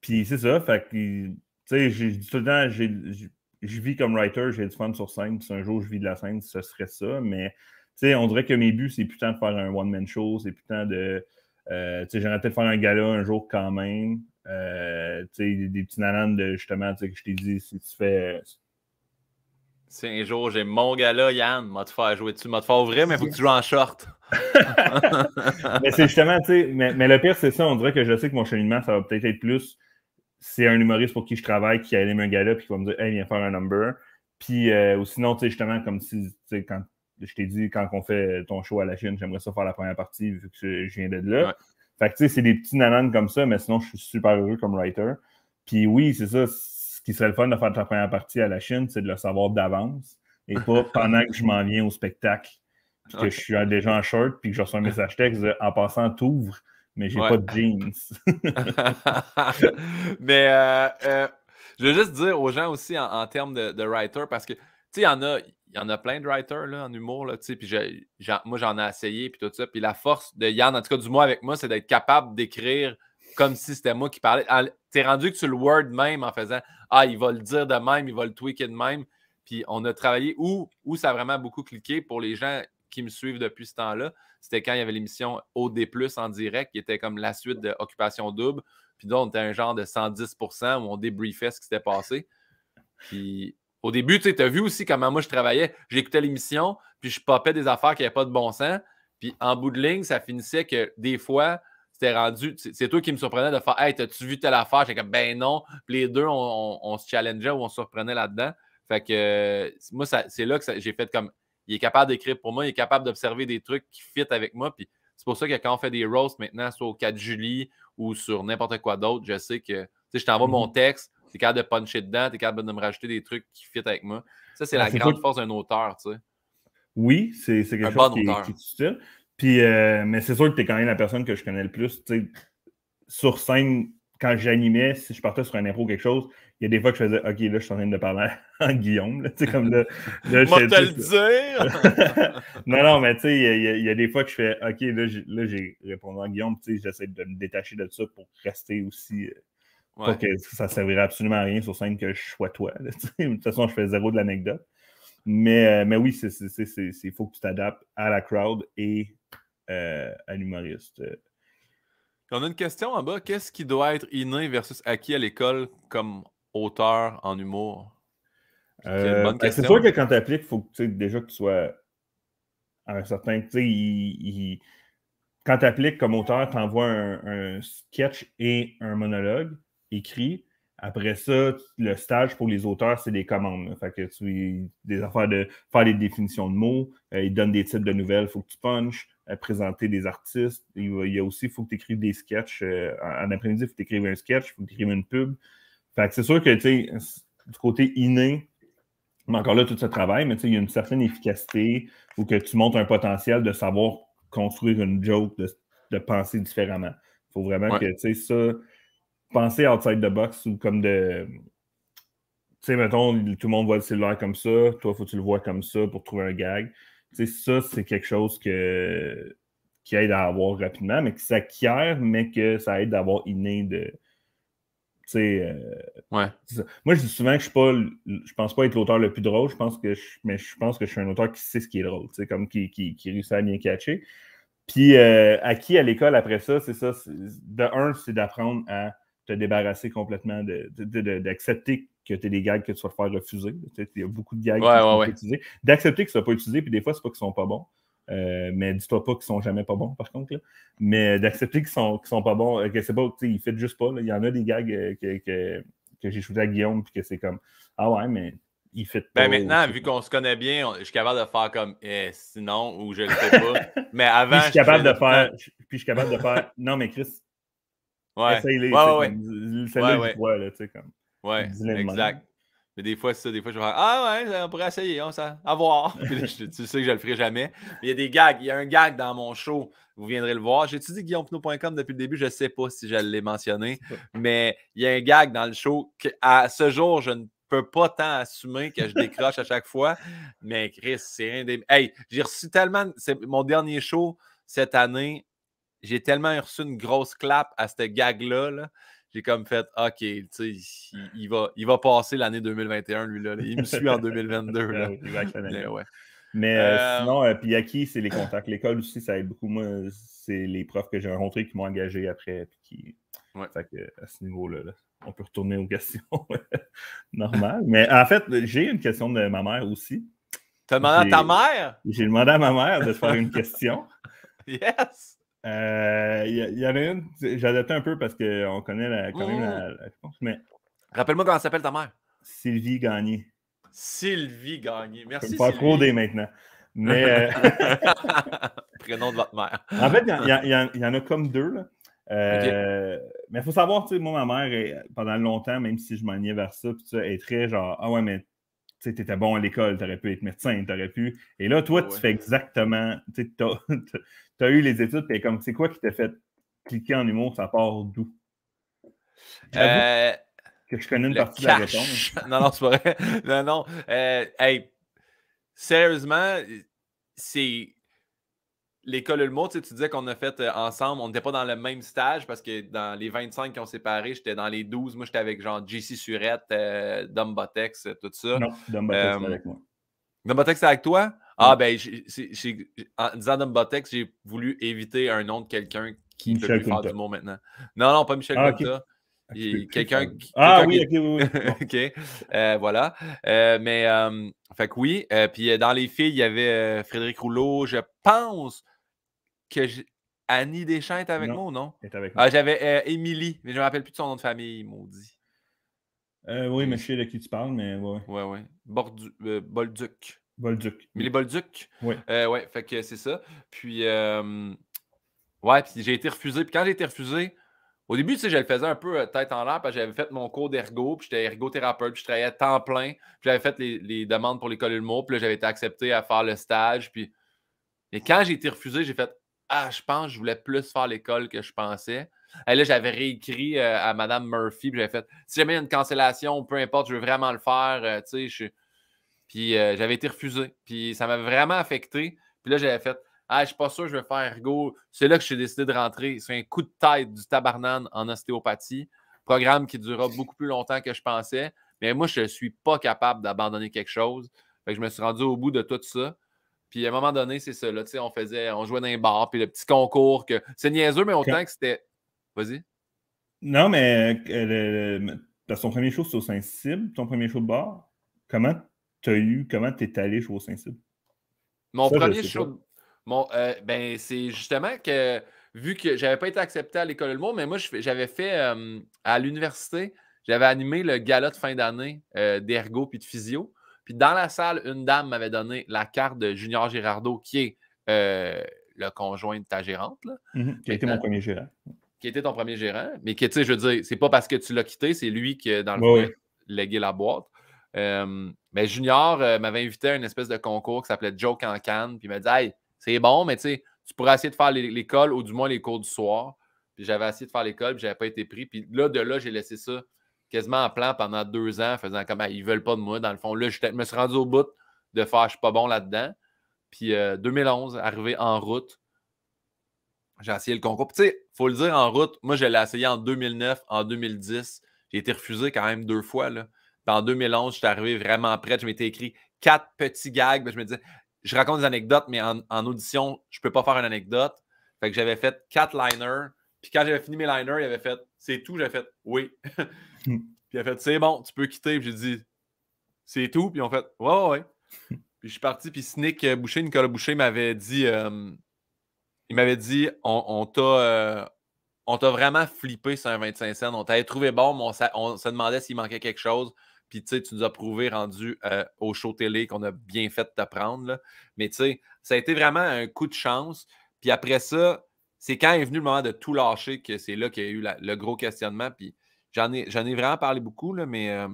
puis c'est ça. Fait que, tu sais, tout le temps, je vis comme writer, j'ai du fun sur scène. Si un jour je vis de la scène, ce serait ça. Mais on dirait que mes buts, c'est putain de faire un one-man show, c'est putain de. Euh, j'aimerais peut-être faire un gala un jour quand même. Euh, des, des petits nananes de justement que je t'ai dit, si tu fais. Euh, si un jour j'ai mon gala, Yann, m'a te faire jouer dessus, m'a te faire ouvrir, mais il faut que tu joues en short. [laughs] mais c'est justement, tu sais, mais, le pire, c'est ça, on dirait que je sais que mon cheminement, ça va peut-être être plus c'est un humoriste pour qui je travaille qui allume un gala puis qui va me dire Hey, viens faire un number. Puis, euh, ou sinon, tu sais, justement, comme si, tu quand je t'ai dit, quand on fait ton show à la Chine, j'aimerais ça faire la première partie vu que je viens d'être là. Fait que, tu sais, c'est des petits nananes comme ça, mais sinon, je suis super heureux comme writer. Puis oui, c'est ça, ce qui serait le fun de faire ta première partie à la Chine, c'est de le savoir d'avance et pas [laughs] pendant que je m'en viens au spectacle. Puis que je suis déjà en short, puis que je reçois un message texte en passant, t'ouvres mais j'ai pas de jeans. [laughs] mais euh, euh, je veux juste dire aux gens aussi en, termes de, de, writer, parce que, tu sais, il y en a. y en a plein de writers en humour, là, puis moi j'en ai essayé, puis tout ça. Puis la force de Yann, en tout cas du moins avec moi, c'est d'être capable d'écrire comme si c'était moi qui parlais. T'es rendu que tu le word même en faisant Ah, il va le dire de même, il va le tweaker de même. Puis on a travaillé où, où ça a vraiment beaucoup cliqué pour les gens qui me suivent depuis ce temps-là, c'était quand il y avait l'émission OD, en direct, qui était comme la suite de Occupation Double. Puis là, on était un genre de 110 où on débriefait ce qui s'était passé. Puis au début, tu as vu aussi comment moi je travaillais. J'écoutais l'émission, puis je popais des affaires qui n'avaient pas de bon sens. Puis en bout de ligne, ça finissait que des fois, c'était rendu. C'est toi qui me surprenais de faire Hey, t'as-tu vu telle affaire J'étais comme Ben non. Puis les deux, on, se challengeait ou on se surprenait là-dedans. Fait que euh, moi, c'est là que j'ai fait comme il est capable d'écrire pour moi, il est capable d'observer des trucs qui fit avec moi. Puis c'est pour ça que quand on fait des roasts maintenant, soit au 4 juillet ou sur n'importe quoi d'autre, je sais que je t'envoie mon mhm. texte, tu es capable de puncher dedans, tu es capable de me rajouter des trucs qui fit avec moi. Ça, c'est ah, la grande force d'un auteur, tu sais. Oui, c'est quelque chose qui, est utile. Puis, euh, mais c'est sûr que tu es quand même la personne que je connais le plus. sur scène, quand j'animais, si je partais sur un impro ou quelque chose, il y a des fois que je faisais OK, là, je suis en train de parler en [laughs] Guillaume. Tu sais, comme là. te le dire! [laughs] non, non, mais tu sais, il, y, a des fois que je fais OK, là, j'ai répondu en Guillaume. Tu sais, j'essaie de me détacher de ça pour rester aussi. Euh, pour que ça ne servirait absolument à rien sur scène que je sois toi. [laughs] de toute façon, je fais zéro de l'anecdote. Mais, euh, mais oui, il faut que tu t'adaptes à la crowd et euh, à l'humoriste. On a une question en bas. Qu'est-ce qui doit être inné versus acquis à l'école comme auteur en humour? Euh, ben, c'est sûr que quand tu appliques, il faut que, déjà que tu sois un certain. quand tu appliques comme auteur, tu envoies un, sketch et un monologue écrit. Après ça, le stage pour les auteurs, c'est des commandes. Fait que tu des affaires de faire des définitions de mots, euh, ils donnent des types de nouvelles, il faut que tu punches, euh, présenter des artistes. Il, y a aussi, il faut que tu écrives des sketchs. en, en après-midi, il faut que tu écrives un sketch, il faut que tu écrives une pub. Fait que c'est sûr que, tu du côté inné, mais encore là, tout ce travail, mais tu il y a une certaine efficacité ou que tu montres un potentiel de savoir construire une joke, de, penser différemment. Il faut vraiment que, tu sais, ça, penser outside the box ou comme de. Tu sais, mettons, tout le monde voit le cellulaire comme ça, toi, faut que tu le vois comme ça pour trouver un gag. Tu sais, ça, c'est quelque chose que, qui aide à avoir rapidement, mais qui s'acquiert, mais que ça aide d'avoir inné de, euh, Moi, je dis souvent que je suis pas, je pense pas être l'auteur le plus drôle. Je pense que mais je pense que je suis un auteur qui sait ce qui est drôle, comme qui, qui, réussit à bien catcher. Puis acquis euh, à l'école après ça, c'est ça. De un, c'est d'apprendre à te débarrasser complètement, d'accepter que tu as des gags que tu vas te faire refuser. Il y a beaucoup de gags qui sont utilisés. D'accepter que ne pas utilisé, puis des fois, c'est pas qu'ils sont pas bons mais dis-toi pas qu'ils sont jamais pas bons, par contre. Là. Mais d'accepter qu'ils sont, sont pas bons, que c'est pas, tu sais, ils fitent juste pas. Il y en a des gags que, que, j'ai shooté à Guillaume, puis que c'est comme, ah ouais, mais il pas. ben maintenant, vu qu'on se connaît bien, je suis capable de faire comme sinon ou je le fais pas. mais avant. puis je suis capable de faire. puis je suis capable de faire. Non, mais Chris. Ouais. Essaye-les. Ouais, ouais. ouais, ouais. Vois, là, tu sais, comme. Ouais, exact. Mais des fois, c'est ça, des fois, je vais faire Ah ouais, on pourrait essayer, on à voir. [laughs] tu sais que je ne le ferai jamais. il y a des gags, il y a un gag dans mon show, vous viendrez le voir. J'ai-tu étudié guillaumepinot.com depuis le début, je ne sais pas si je l'ai mentionné, mais il y a un gag dans le show à ce jour, je ne peux pas tant assumer que je décroche à chaque fois. Mais Chris, c'est un des. Hey, j'ai reçu tellement. C'est mon dernier show cette année. J'ai tellement reçu une grosse clap à ce gag-là. là j'ai comme fait OK, il, il, va, il va passer l'année 2021, lui-là. Il me suit en 2022. [laughs] Là. Ah Mais, Mais euh, euh, sinon, euh, puis à qui c'est les contacts. L'école aussi, ça aide beaucoup. moins. c'est les profs que j'ai rencontrés qui m'ont engagé après. Puis qui... Ouais. à ce niveau-là, on peut retourner aux questions [laughs] normales. Mais en fait, j'ai une question de ma mère aussi. T'as demandé à ta mère? J'ai demandé à ma mère de faire une question. [laughs] Yes! Il euh, y, en a une, j'adaptais un peu parce qu'on connaît la, quand même la, réponse, mmh. mais. Rappelle-moi comment s'appelle ta mère. Sylvie Gagné. Sylvie Gagné, merci. Pas trop des maintenant. Mais. Euh... [laughs] Prénom de votre mère. en fait, il y, y, en a comme deux, là. Euh, mais il faut savoir, tu sais, moi, ma mère, pendant longtemps, même si je m'en vers ça, elle est très genre, ah ouais, mais tu étais bon à l'école, tu aurais pu être médecin, tu aurais pu. Et là, toi, ah tu fais exactement. Tu as, [laughs] eu les études, et comme, c'est quoi qui t'a fait cliquer en humour Ça part d'où euh, Que je connais une partie de la réponse. [laughs] non, non, c'est pas vrai. [laughs] Non, non. Euh, sérieusement, c'est l'école Ulmo, tu, tu disais qu'on a fait euh, ensemble, on n'était pas dans le même stage parce que dans les 25 qui ont séparé, j'étais dans les 12. Moi, j'étais avec genre JC Surette, euh, euh, tout ça. Non, Dumbotex. Euh, avec moi. c'est avec toi? Ah, ben, en disant Dumbotex, j'ai voulu éviter un nom de quelqu'un qui ne faire du mot maintenant. Non, non, pas Michel ah, ah Quelqu'un Ah oui, ok, oui, oui. [laughs] ok, voilà. mais, fait que oui. puis dans les filles, il y avait Frédéric Rouleau, je pense, que Annie Deschamps est avec moi ou non? Est avec moi. Ah, j'avais euh, Émilie, mais je ne me rappelle plus de son nom de famille, maudit. Euh, oui, mais je sais de qui tu parles, mais ouais. Ouais, ouais. Euh, Bolduc. Bolduc. Mais les Bolduc. Oui. ouais, fait que c'est ça. Puis, ouais, puis j'ai été refusé. Puis quand j'ai été refusé, au début, tu sais, je le faisais un peu tête en l'air parce que j'avais fait mon cours d'ergo, puis j'étais ergothérapeute, puis je travaillais à temps plein, puis j'avais fait les, demandes pour l'école Ulmo, puis là, j'avais été accepté à faire le stage, puis... Mais quand j'ai été refusé, j'ai fait ah, je pense que je voulais plus faire l'école que je pensais. Et eh, là, j'avais réécrit euh, à Madame Murphy, puis j'avais fait si jamais il y a une cancellation, peu importe, je veux vraiment le faire, euh, Puis euh, j'avais été refusé. Puis ça m'avait vraiment affecté. Puis là, j'avais fait Ah, je suis pas sûr, je vais faire ergo. C'est là que j'ai décidé de rentrer. C'est un coup de tête du tabarnane en ostéopathie. Programme qui durera beaucoup plus longtemps que je pensais. Mais moi, je ne suis pas capable d'abandonner quelque chose. je me suis rendu au bout de tout ça. Puis à un moment donné, c'est ça. Là, on faisait, on jouait dans un bar, puis le petit concours que. C'est niaiseux, mais autant que c'était. Vas-y. Non, mais euh, ton premier show sur Saint-Cybe, ton premier show de bar, comment t'as eu, comment t'es allé jouer au Saint-Cybe? Mon premier show. Euh, ben, c'est justement que vu que j'avais pas été accepté à l'école de monde, mais moi, j'avais fait euh, à l'université, j'avais animé le gala de fin d'année d'ergo puis de physio. Puis dans la salle, une dame m'avait donné la carte de Junior Girardeau, qui est euh, le conjoint de ta gérante. Mm-hmm. qui a été mon premier gérant. Qui était ton premier gérant, mais qui, tu sais, je veux dire, c'est pas parce que tu l'as quitté, c'est lui qui, dans le fond, légué la boîte. Euh, mais Junior euh, m'avait invité à une espèce de concours qui s'appelait Joke en Cannes, puis il m'a dit Hey, c'est bon, mais tu sais, tu pourrais essayer de faire l'école ou du moins les cours du soir. Puis j'avais essayé de faire l'école, puis j'avais pas été pris. Puis là, de là, j'ai laissé ça quasiment en plan pendant deux ans, faisant comme ah, ils veulent pas de moi. Dans le fond, là, je me suis rendu au bout de faire je suis pas bon là-dedans. Puis 2011, euh, arrivé en route, j'ai essayé le concours. Tu sais, faut le dire en route, moi, je l'ai essayé en 2009, en 2010. J'ai été refusé quand même deux fois. Là. Puis en 2011, je suis arrivé vraiment prêt. Je m'étais écrit quatre petits gags. je me disais, je raconte des anecdotes, mais en, audition, je peux pas faire une anecdote. Fait que j'avais fait quatre liners. Puis quand j'avais fini mes liners, il avait fait, c'est tout. J'avais fait, oui. [laughs] Mm. Puis elle a fait C'est bon, tu peux quitter. Puis j'ai dit C'est tout. Puis on fait Ouais, ouais, mm. puis je suis parti. Puis Snick euh, Boucher, Nicolas Boucher m'avait dit euh, Il m'avait dit On, t'a. Euh, on t'a vraiment flippé sur un 25 cents. On t'avait trouvé bon, mais on, on se demandait s'il manquait quelque chose. Puis tu sais, tu nous as prouvé rendu au show télé qu'on a bien fait de Mais tu sais, ça a été vraiment un coup de chance. Puis après ça, c'est quand est venu le moment de tout lâcher que c'est là qu'il y a eu le gros questionnement. Puis J'en ai, vraiment parlé beaucoup, mais euh,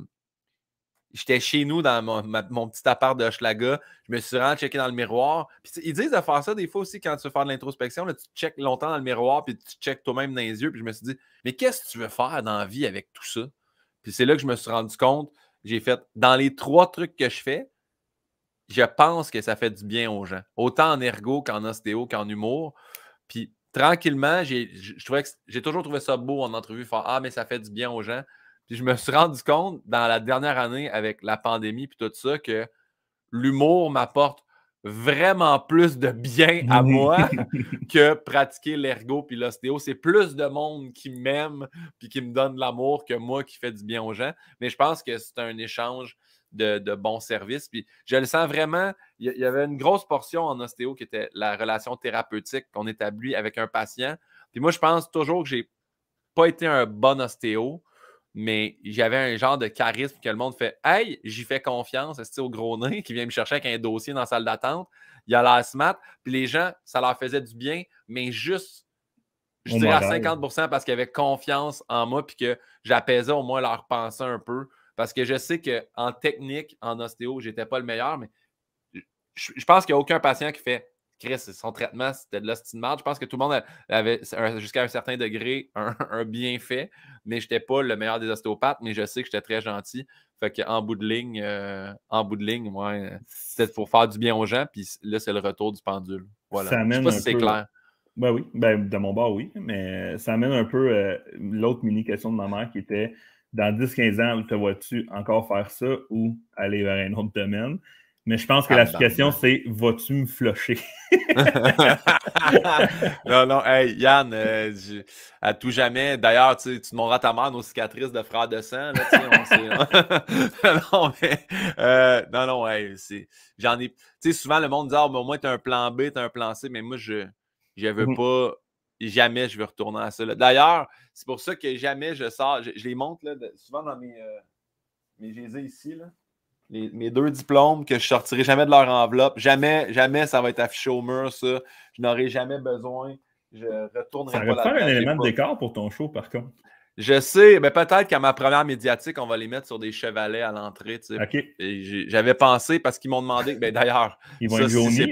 j'étais chez nous dans mon, petit appart de Schlaga Je me suis vraiment checké dans le miroir. ils disent de faire ça des fois aussi quand tu veux faire de l'introspection. Là, tu checkes longtemps dans le miroir, puis tu checkes toi-même dans les yeux. Puis je me suis dit, mais qu'est-ce que tu veux faire dans la vie avec tout ça? Puis c'est là que je me suis rendu compte. J'ai fait, dans les trois trucs que je fais, je pense que ça fait du bien aux gens. Autant en ergo qu'en ostéo qu'en humour. Puis tranquillement, j'ai, j'ai toujours trouvé ça beau en entrevue, faire Ah, mais ça fait du bien aux gens. Puis je me suis rendu compte dans la dernière année avec la pandémie puis tout ça que l'humour m'apporte vraiment plus de bien à moi [laughs] que pratiquer l'ergo puis l'ostéo. C'est plus de monde qui m'aime puis qui me donne l'amour que moi qui fais du bien aux gens. Mais je pense que c'est un échange de, bons services. Puis je le sens vraiment, il y, avait une grosse portion en ostéo qui était la relation thérapeutique qu'on établit avec un patient. Puis moi, je pense toujours que j'ai pas été un bon ostéo, mais j'avais un genre de charisme que le monde fait Hey, j'y fais confiance, c'est au gros nez qui vient me chercher avec un dossier dans la salle d'attente. Il y a la puis les gens, ça leur faisait du bien, mais juste je dirais à 50 parce qu'ils avaient confiance en moi puis que j'apaisais au moins leur pensée un peu parce que je sais qu'en technique, en ostéo, je n'étais pas le meilleur, mais je, pense qu'il n'y a aucun patient qui fait Chris, son traitement, c'était de marde. » Je pense que tout le monde avait, jusqu'à un certain degré, un, [laughs] bienfait, mais je n'étais pas le meilleur des ostéopathes, mais je sais que j'étais très gentil. Fait qu'en bout de ligne, en bout de ligne, euh, ouais, c'était pour faire du bien aux gens, puis là, c'est le retour du pendule. Voilà. Ça je sais pas c'est clair. Ben oui, ben, de mon bord, oui, mais ça amène un peu euh, l'autre mini-question de ma mère qui était dans 10-15 ans, te vois-tu encore faire ça ou aller vers un autre domaine? Mais je pense que ah, la question, ben, ben. c'est vas-tu me flocher? [laughs] [laughs] non, non, hey, Yann, euh, à tout jamais. D'ailleurs, tu, tu demanderas ta mère nos cicatrices de frères de sang. Là, on hein. [laughs] non, euh, non, non, hey, j'en ai. Tu sais, souvent le monde dit moi, ah, mais au moins, tu un plan B, tu un plan C, mais moi, je ne veux mm-hmm. pas jamais je vais retourner à ça. D'ailleurs, c'est pour ça que jamais je sors. Je, les montre souvent dans mes. Euh, ici. mes deux diplômes que je sortirai jamais de leur enveloppe. Jamais, jamais ça va être affiché au mur, ça. Je n'aurai jamais besoin. Je retournerai ça va faire un élément de décor pour ton show, par contre. Je sais, mais peut-être qu'à ma première médiatique, on va les mettre sur des chevalets à l'entrée. J'avais pensé parce qu'ils m'ont demandé, ben d'ailleurs, si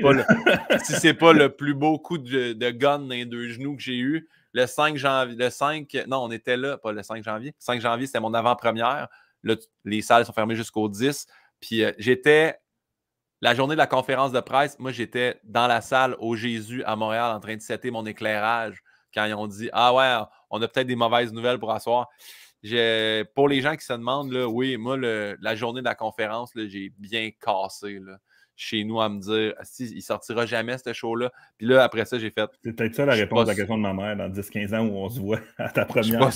c'est pas, pas, le plus beau coup de, gun dans les deux genoux que j'ai eu, le 5 janvier, le 5, non, on était là, pas le 5 janvier. Le 5 janvier, c'était mon avant-première. les salles sont fermées jusqu'au 10. Puis euh, j'étais, la journée de la conférence de presse, moi j'étais dans la salle au Jésus à Montréal en train de setter mon éclairage quand ils ont dit Ah ouais, on a peut-être des mauvaises nouvelles pour asseoir. Pour les gens qui se demandent, là, oui, moi, la journée de la conférence, j'ai bien cassé chez nous à me dire si il sortira jamais cette show-là. Puis là, après ça, j'ai fait. C'est peut-être ça la réponse à la question de ma mère dans 10-15 ans où on se voit à ta première.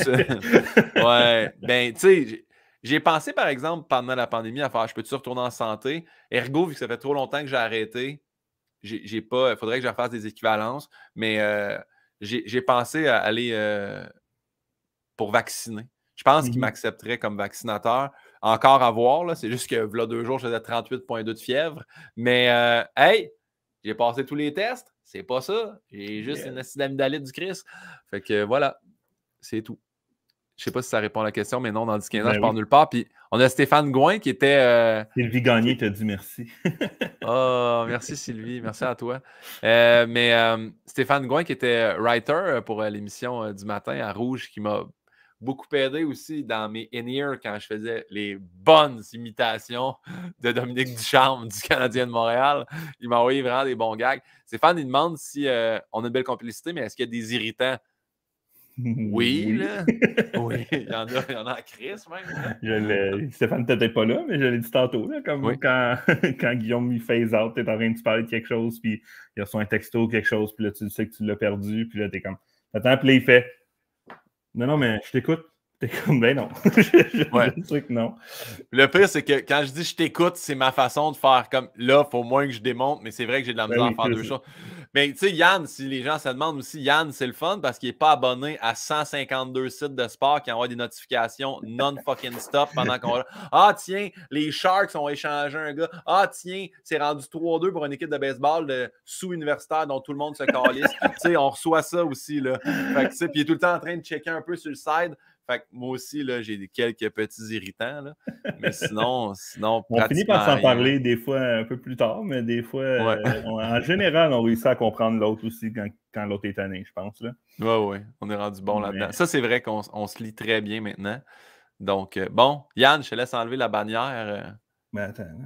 [laughs] ouais. Ben, tu sais, j'ai pensé, par exemple, pendant la pandémie, à faire je peux-tu retourner en santé? Ergo, vu que ça fait trop longtemps que j'ai arrêté, j'ai pas. Il faudrait que je fasse des équivalences. Mais euh, j'ai pensé à aller euh, pour vacciner. Je pense qu'il mmh m'accepterait comme vaccinateur. Encore à voir, c'est juste que là, deux jours, je 38,2 de fièvre. Mais euh, hey, j'ai passé tous les tests. C'est pas ça. J'ai mmh juste une amygdalite du Christ. Fait que voilà, c'est tout. Je sais pas si ça répond à la question, mais non, dans 10-15 ans, je pars nulle part. Puis on a Stéphane Gouin qui était. Euh, Sylvie Gagné t'a dit merci. oh, [laughs] merci Sylvie, merci à toi. Euh, mais euh, Stéphane Gouin qui était writer pour l'émission du matin à Rouge qui m'a beaucoup aidé aussi dans mes in-ear quand je faisais les bonnes imitations de Dominique Ducharme du Canadien de Montréal. Il m'a envoyé vraiment des bons gags. Stéphane, il demande si on a une belle complicité, mais est-ce qu'il y a des irritants? Oui, là. [laughs] oui, [laughs] il y en a, en a même. Je Stéphane, t'étais pas là, mais je l'ai dit tantôt, comme quand, [laughs] quand, Guillaume il phase out, t'es en train de parler de quelque chose, puis il reçoit un texto ou quelque chose, puis là, tu sais que tu l'as perdu, puis là, t'es comme, attends, puis là, il fait, non, non, mais je t'écoute mais comme, ben non. [laughs] Le truc, non. Le pire, c'est que quand je dis je t'écoute, c'est ma façon de faire comme là, faut moins que je démonte, mais c'est vrai que j'ai de la ben misère à faire deux choses. Mais tu sais, Yann, si les gens se demandent aussi, Yann, c'est le fun parce qu'il n'est pas abonné à 152 sites de sport qui envoient des notifications non-fucking stop pendant qu'on. [laughs] Ah, tiens, les Sharks ont échangé un gars. Ah, tiens, c'est rendu 3-2 pour une équipe de baseball de sous-universitaire dont tout le monde se calisse. [laughs] tu sais, on reçoit ça aussi, là. Fait tu sais, puis il est tout le temps en train de checker un peu sur le side. Fait que moi aussi, là, j'ai quelques petits irritants. Là. Mais sinon, [laughs] sinon On finit par s'en parler des fois un peu plus tard, mais des fois, euh, en général, on réussit à comprendre l'autre aussi quand, l'autre est tanné, je pense. Oui, oui. On est rendu bon là-dedans. Ça, c'est vrai qu'on se lit très bien maintenant. Donc, euh, bon, Yann, je te laisse enlever la bannière. Mais euh. ben, attends.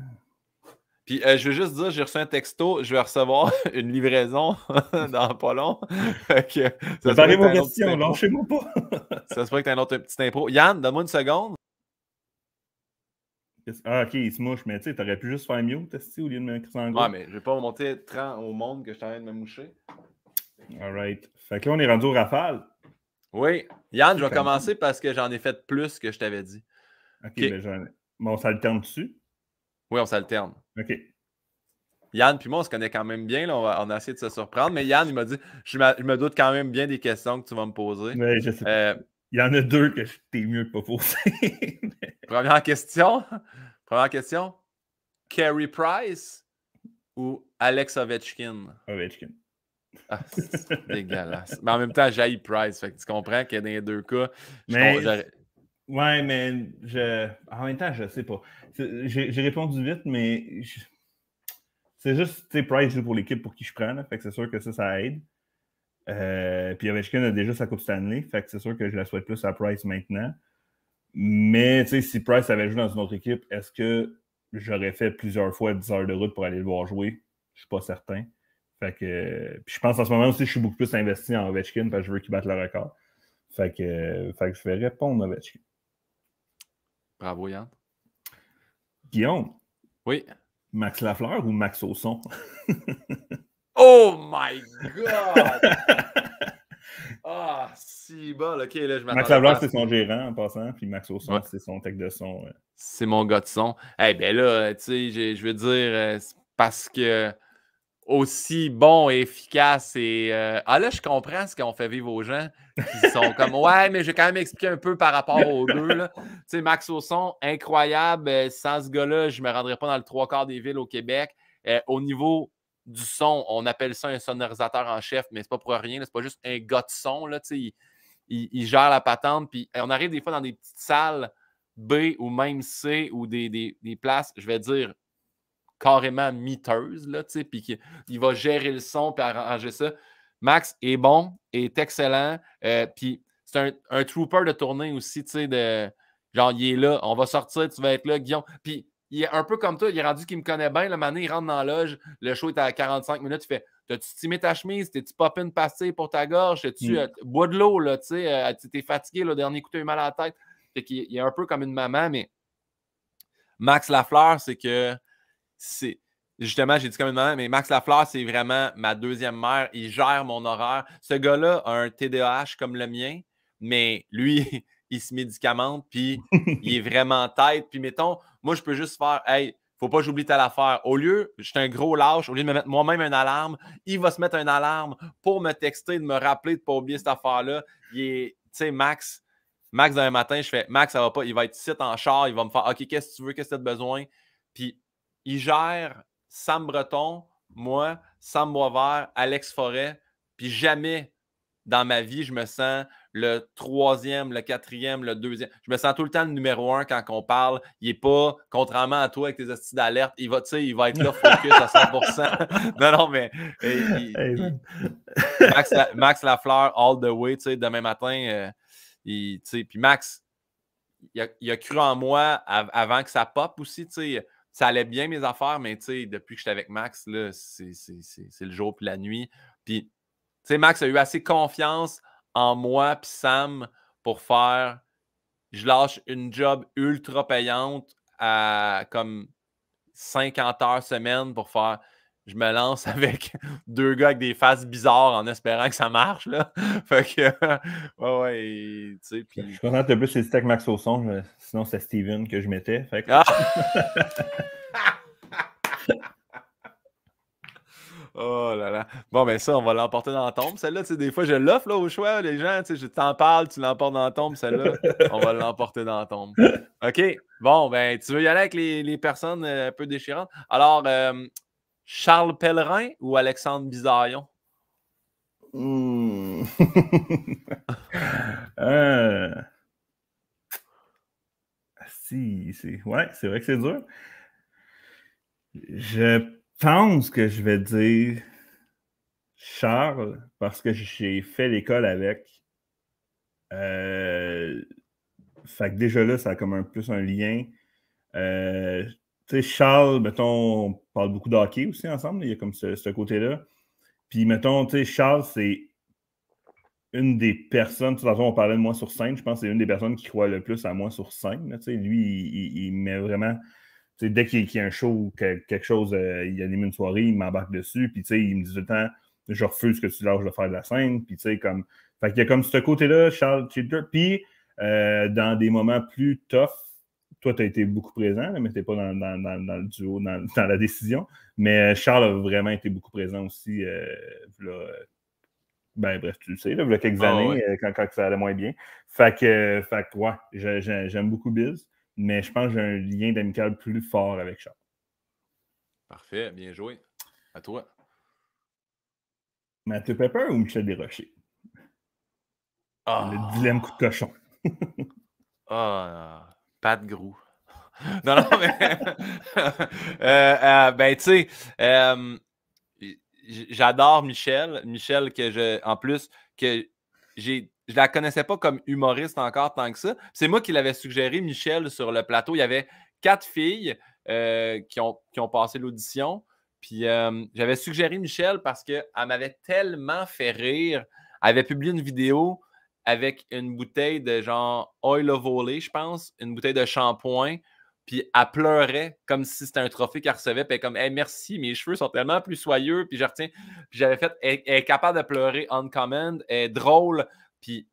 Puis euh, je veux juste dire, j'ai reçu un texto, je vais recevoir [laughs] une livraison [laughs] dans pas long. [laughs] que vos questions, lâchez-moi pas. ça se pourrait que tu un autre petit impôt. Yann, donne-moi une seconde. Ah, ok, il se mouche, mais tu sais, aurais pu juste faire mieux, tester au lieu de me crisser en gros. Ah, mais je vais pas remonter 30 au monde que je t'arrête de me moucher. Alright. Fait que là, on est rendu au rafale. Oui. Yann, je vais commencer parce que j'en ai fait plus que je t'avais dit. Ok, mais ben, j'en ai. Bon, ça le tente dessus. Oui, on s'alterne. OK. Yann puis moi, on se connaît quand même bien. on, a essayé de se surprendre. Mais Yann, il m'a dit je, me doute quand même bien des questions que tu vas me poser. Euh, il y en a deux que t'ai mieux de pas poser. [laughs] première question. Première question. Carey Price ou Alex Ovechkin? Ovechkin. Ah, c'est dégueulasse. Mais en même temps, j'aille Price. tu comprends qu'il dans les deux cas. Mais Ouais, mais je... en même temps, je ne sais pas. J'ai répondu vite, mais c'est juste, tu Price joue pour l'équipe pour qui je prends, fait que c'est sûr que ça, ça aide. Euh, puis Ovechkin a déjà sa Coupe Stanley, fait que c'est sûr que je la souhaite plus à Price maintenant. Mais, tu sais, si Price avait joué dans une autre équipe, est-ce que j'aurais fait plusieurs fois 10 heures de route pour aller le voir jouer? Je suis pas certain. Fait que, puis je pense en ce moment aussi, je suis beaucoup plus investi en Ovechkin parce que je veux qu'il batte le record. Fait que, fait que je vais répondre à Ovechkin. Bravo, Yann. Guillaume. Oui. Max Lafleur ou Max son? [laughs] oh my God! [laughs] ah, si bon, ok, là, je m'attends. Max Lafleur, c'est son gérant en passant, puis Max au son, c'est son tech de son. C'est mon gars de son. Eh bien là, euh, tu sais, je veux dire, euh, parce que aussi bon, et efficace et. Euh, ah là, je comprends ce qu'on fait vivre aux gens. Ils sont comme Ouais, mais j'ai quand même expliqué un peu par rapport aux deux. Max Tu sais, Max incroyable. Euh, sans ce gars-là, je ne me rendrais pas dans le trois quarts des villes au Québec. Euh, au niveau du son, on appelle ça un sonorisateur en chef, mais c'est pas pour rien. C'est pas juste un gars de son. Là, il, gère la patente. Puis on arrive des fois dans des petites salles B ou même C ou des, places, je vais dire, carrément miteuses. puis il va gérer le son, et arranger ça. Max est bon, est excellent. Euh, puis c'est un, un, trooper de tournée aussi, tu sais, de genre, il est là, on va sortir, tu vas être là, Guillaume. Puis il est un peu comme toi, il est rendu qu'il me connaît bien. Le mané, il rentre dans la loge, le show est à 45 minutes, il fait T'as-tu timé ta chemise? T'es-tu pop une pastille pour ta gorge? tu mm. euh, bois de l'eau, là, tu sais, euh, t'es fatigué, le dernier coup, t'as eu mal à la tête. Fait qu'il est un peu comme une maman, mais Max Lafleur, c'est que c'est Justement, j'ai dit comme une mais Max Lafleur, c'est vraiment ma deuxième mère. Il gère mon horaire. Ce gars-là a un TDAH comme le mien, mais lui, [laughs] il se médicamente, puis il est [laughs] vraiment tête. Puis mettons, moi, je peux juste faire, hey, faut pas que j'oublie telle affaire. Au lieu, j'étais un gros lâche, au lieu de me mettre moi-même une alarme, il va se mettre une alarme pour me texter, de me rappeler de pas oublier cette affaire-là. Il tu sais, Max, Max, un matin, je fais, Max, ça va pas, il va être site en char, il va me faire, OK, qu'est-ce que tu veux, qu'est-ce que tu as besoin? Puis il gère Sam Breton, moi, Sam Boisvert, Alex Forêt, puis jamais dans ma vie, je me sens le troisième, le quatrième, le deuxième. Je me sens tout le temps le numéro un quand on parle. Il n'est pas, contrairement à toi avec tes astuces d'alerte, il va, il va être là focus à 100%. [laughs] non, non, mais [laughs] Max, Lafleur, all the way, demain matin, euh, puis Max, il a, cru en moi avant que ça pop aussi, tu sais ça allait bien mes affaires, mais depuis que j'étais avec Max, c'est le jour puis la nuit. Puis, Max a eu assez confiance en moi puis Sam pour faire je lâche une job ultra payante à comme 50 heures semaine pour faire je me lance [laughs] avec deux gars avec des faces bizarres en espérant que ça marche. Là. [laughs] fait que, ouais, ouais. tu sais, Je suis content que plus les Max au son, sinon c'est Steven que je mettais. Fait ah! [laughs] Oh là là. Bon, ben ça, on va l'emporter dans la tombe. Celle-là, tu sais, des fois, je l'offre au choix, les gens. Tu sais, je t'en parle, tu l'emportes dans la tombe. Celle-là, on va l'emporter dans la tombe. OK. Bon, ben, tu veux y aller avec les, personnes euh, un peu déchirantes. Alors, euh, Charles Pellerin ou Alexandre Bizarion? Hmm. [laughs] Euh, si, c'est... Ouais, c'est vrai que c'est dur. Je pense que je vais dire Charles parce que j'ai fait l'école avec. Euh, fait que déjà là, ça a comme un plus un lien. Euh, tu sais, Charles, mettons, parle beaucoup d'hockey aussi ensemble. Il y a comme ce, côté-là. Puis, mettons, tu sais, Charles, c'est une des personnes, De toute façon, on parlait de moi sur scène, je pense que c'est une des personnes qui croit le plus à moi sur scène. lui, il, met vraiment, dès qu'il y a un show ou quelque chose, euh, il anime une soirée, il m'embarque dessus, puis il me dit tout le temps, je refuse que tu lâches de faire de la scène, puis tu sais comme, fait qu'il y a comme ce côté-là, Charles Childer, puis euh, dans des moments plus tough, toi, tu as été beaucoup présent, mais tu n'es pas dans, le duo, dans, [laughs] la décision. Mais euh, Charles a vraiment été beaucoup présent aussi. Euh, ben, bref, tu le sais, là, il y a quelques ah années, euh, quand, ça allait moins bien. Fait que, ouais, j'aime beaucoup Biz, mais je pense que j'ai un lien d'amical plus fort avec Charles. Parfait, bien joué. À toi. Mathieu Pepper ou Michel Desrochers? Ah. Le dilemme coup de cochon. [laughs] ah, de Grou. [laughs] non, non, mais. [laughs] Euh, euh, ben, tu sais, euh, j'adore Michel. Michel, que je. En plus, que j'ai. Je la connaissais pas comme humoriste encore tant que ça. C'est moi qui l'avais suggéré, Michel, sur le plateau. Il y avait quatre filles qui, ont, qui ont passé l'audition. Puis j'avais suggéré Michel parce qu'elle m'avait tellement fait rire. Elle avait publié une vidéo avec une bouteille de genre Oil of volé, je pense, une bouteille de shampoing, puis elle pleurait comme si c'était un trophée qu'elle recevait, puis elle comme hey, merci, mes cheveux sont tellement plus soyeux, puis je retiens. Puis j'avais fait, elle, est capable de pleurer on command, elle est drôle, puis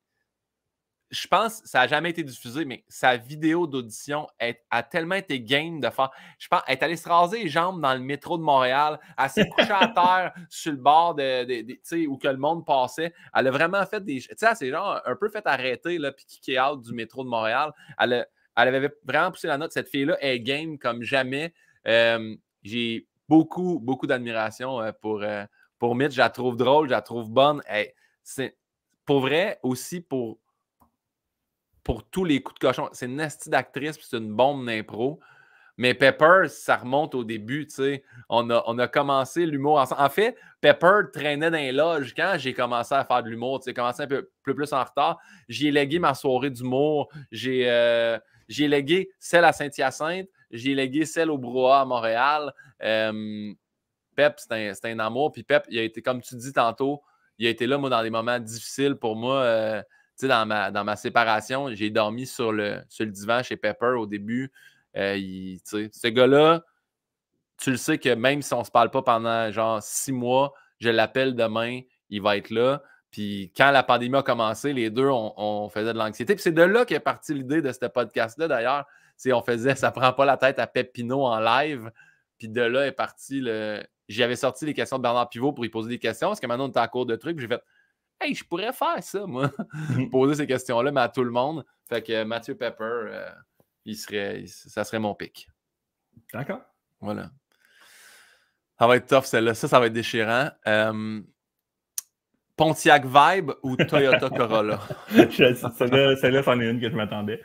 je pense, ça n'a jamais été diffusé, mais sa vidéo d'audition a tellement été game de faire. Je pense, elle est allée se raser les jambes dans le métro de Montréal, elle s'est [laughs] couchée à terre sur le bord de, de, où que le monde passait. Elle a vraiment fait des. Tu sais, c'est genre un peu fait arrêter, là, puis kicker out du métro de Montréal. Elle, avait vraiment poussé la note. Cette fille-là est game comme jamais. J'ai beaucoup, beaucoup d'admiration euh, pour, euh, pour Mitch. Je la trouve drôle, je la trouve bonne. C'est pour vrai aussi pour pour tous les coups de cochon. C'est une nasty d'actrice, c'est une bombe d'impro. Mais Pepper, ça remonte au début, tu sais. On a, on a commencé l'humour ensemble. En fait, Pepper traînait dans les loges quand j'ai commencé à faire de l'humour. Tu sais, commencé un peu plus, en retard. J'ai légué ma soirée d'humour. J'ai euh, j'ai légué celle à Saint-Hyacinthe. J'ai légué celle au Brouhaha à Montréal. Euh, Pep, c'est un, amour. Puis Pep, il a été, comme tu dis tantôt, il a été là, moi, dans des moments difficiles pour moi. Euh, dans ma, séparation, j'ai dormi sur le, sur le divan chez Pepper au début. Euh, ce gars-là, tu le sais que même si on ne se parle pas pendant genre six mois, je l'appelle demain, il va être là. Puis quand la pandémie a commencé, les deux, on, faisait de l'anxiété. Puis c'est de là qu'est partie l'idée de ce podcast-là, d'ailleurs. On faisait Ça prend pas la tête à Pepino en live. Puis de là est parti le. J'avais sorti les questions de Bernard Pivot pour y poser des questions, parce que maintenant on était en cours de trucs. J'ai fait Hey, je pourrais faire ça, moi. Mhm. [laughs] Poser ces questions-là, mais à tout le monde. Fait que euh, Mathieu Pepper, euh, il serait, ça serait mon pic. D'accord. Voilà. Ça va être tough, celle-là. Ça, ça va être déchirant. Euh, Pontiac Vibe ou Toyota [laughs] Corolla? celle-là, c'en est une que je m'attendais.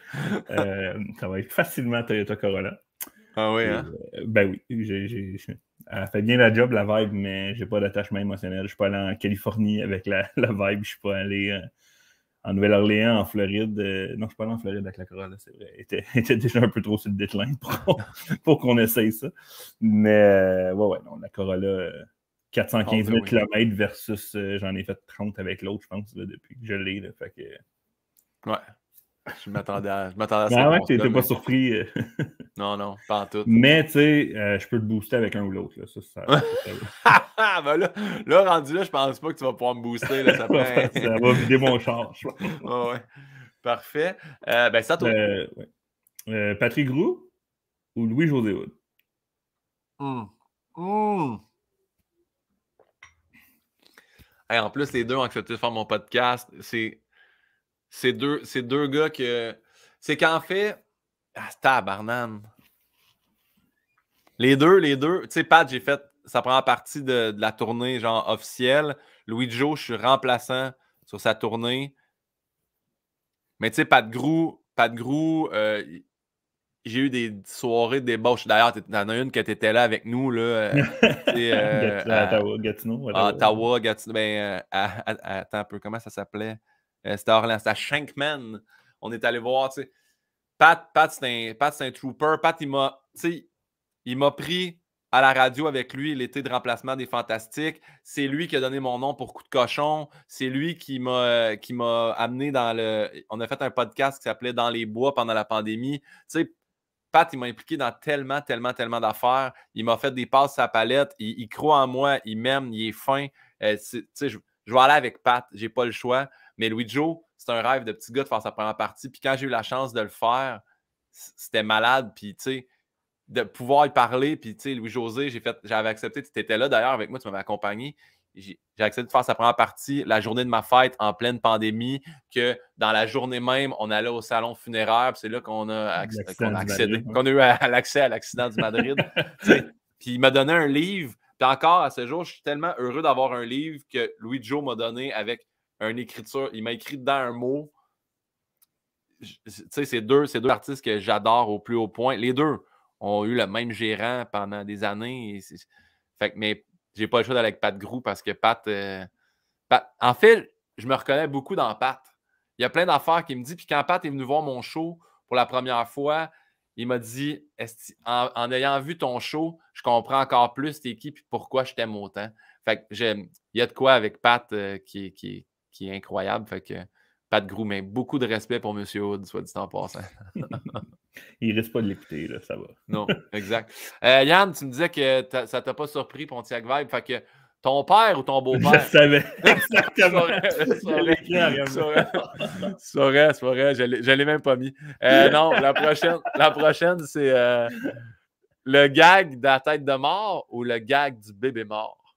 ça va être facilement Toyota Corolla. Ah oui, hein? ben oui, j'ai elle fait bien la job, la vibe, mais j'ai pas d'attachement émotionnel. Je suis pas allé en Californie avec la, [laughs] la vibe. Je suis pas allé euh, en Nouvelle-Orléans, en Floride. Euh, non, je suis pas allé en Floride avec la Corolla, c'est vrai. Elle était, [laughs] déjà un peu trop sur le déclin pour, [laughs] pour qu'on essaye ça. Mais euh, ouais, ouais, non, la Corolla, 415 000 km versus j'en ai fait 30 avec l'autre, je pense, depuis que je l'ai. Fait que. Ouais. [laughs] Je m'attendais à, je m'attendais ça. Ah ben ouais, t'étais pas surpris. Euh. [laughs] non, non, pas en tout. Mais tu sais, euh, je peux te booster avec un ou l'autre. Là. Ça, [laughs] ben là, rendu là, je pense pas que tu vas pouvoir me booster. Là, ça, va vider mon charge. Parfait. Euh, ben ça toi. Patrick Roux ou Louis-José houd hum, hum. en plus, les deux ont accepté de faire mon podcast. C'est c'est deux, deux gars que. C'est qu'en fait. Ah, tabarnane. Les deux, les deux. Tu sais, Pat, j'ai fait sa première partie de, la tournée, genre officielle. Louis Joe, je suis remplaçant sur sa tournée. Mais tu sais, Pat Grou, Pat Grou, euh, j'ai eu des soirées de débauche. D'ailleurs, t'en as une que était là avec nous, là. Euh, [laughs] euh, à Ottawa, Gatineau. Ottawa, Gatineau. Ben, attends un peu, comment ça s'appelait? Euh, c'était Orlando, c'était Shankman. On est allé voir, tu Pat, Pat c'est un, trooper. Pat, il m'a, il m'a pris à la radio avec lui l'été de remplacement des Fantastiques. C'est lui qui a donné mon nom pour Coup de cochon. C'est lui qui m'a, euh, amené dans le. On a fait un podcast qui s'appelait Dans les bois pendant la pandémie. Tu Pat, il m'a impliqué dans tellement, tellement, tellement d'affaires. Il m'a fait des passes à la palette. Il, croit en moi. Il m'aime. Il est fin. Euh, je, vais aller avec Pat. J'ai pas le choix. Mais Louis Joe, c'est un rêve de petit gars de faire sa première partie. Puis quand j'ai eu la chance de le faire, c'était malade. Puis, tu sais, de pouvoir y parler. Puis, tu sais, Louis-José, j'avais accepté, tu étais là d'ailleurs avec moi, tu m'avais accompagné. J'ai accepté de faire sa première partie la journée de ma fête en pleine pandémie, que dans la journée même, on allait au salon funéraire, c'est là qu'on a, a eu l'accès à l'accident du Madrid. puis il m'a donné un livre. Puis encore à ce jour, je suis tellement heureux d'avoir un livre que Louis Joe m'a donné avec une écriture. Il m'a écrit dans un mot. Tu sais, c'est deux, deux artistes que j'adore au plus haut point. Les deux ont eu le même gérant pendant des années. Fait que, mais j'ai pas le choix d'aller avec Pat Grou parce que euh, Pat, En fait, je me reconnais beaucoup dans Pat. Il y a plein d'affaires qu'il me dit. Puis quand Pat est venu voir mon show pour la première fois, il m'a dit en, ayant vu ton show, je comprends encore plus t'es qui et pourquoi je t'aime autant. Fait que il y a de quoi avec Pat euh, qui, qui, qui est incroyable. Fait que pas de groupe mais beaucoup de respect pour Monsieur Hood, soit dit en passant. [laughs] Il risque pas de l'écouter, là, ça va. non, exact. Euh, Yann, tu me disais que ça t'a pas surpris, Pontiac Vibe. Fait que ton père ou ton beau-père? Je savais. [laughs] Exactement. c'est vrai. Je l'ai même pas mis. Euh, [laughs] non, la prochaine, la prochaine c'est euh, le gag de la tête de mort ou le gag du bébé mort?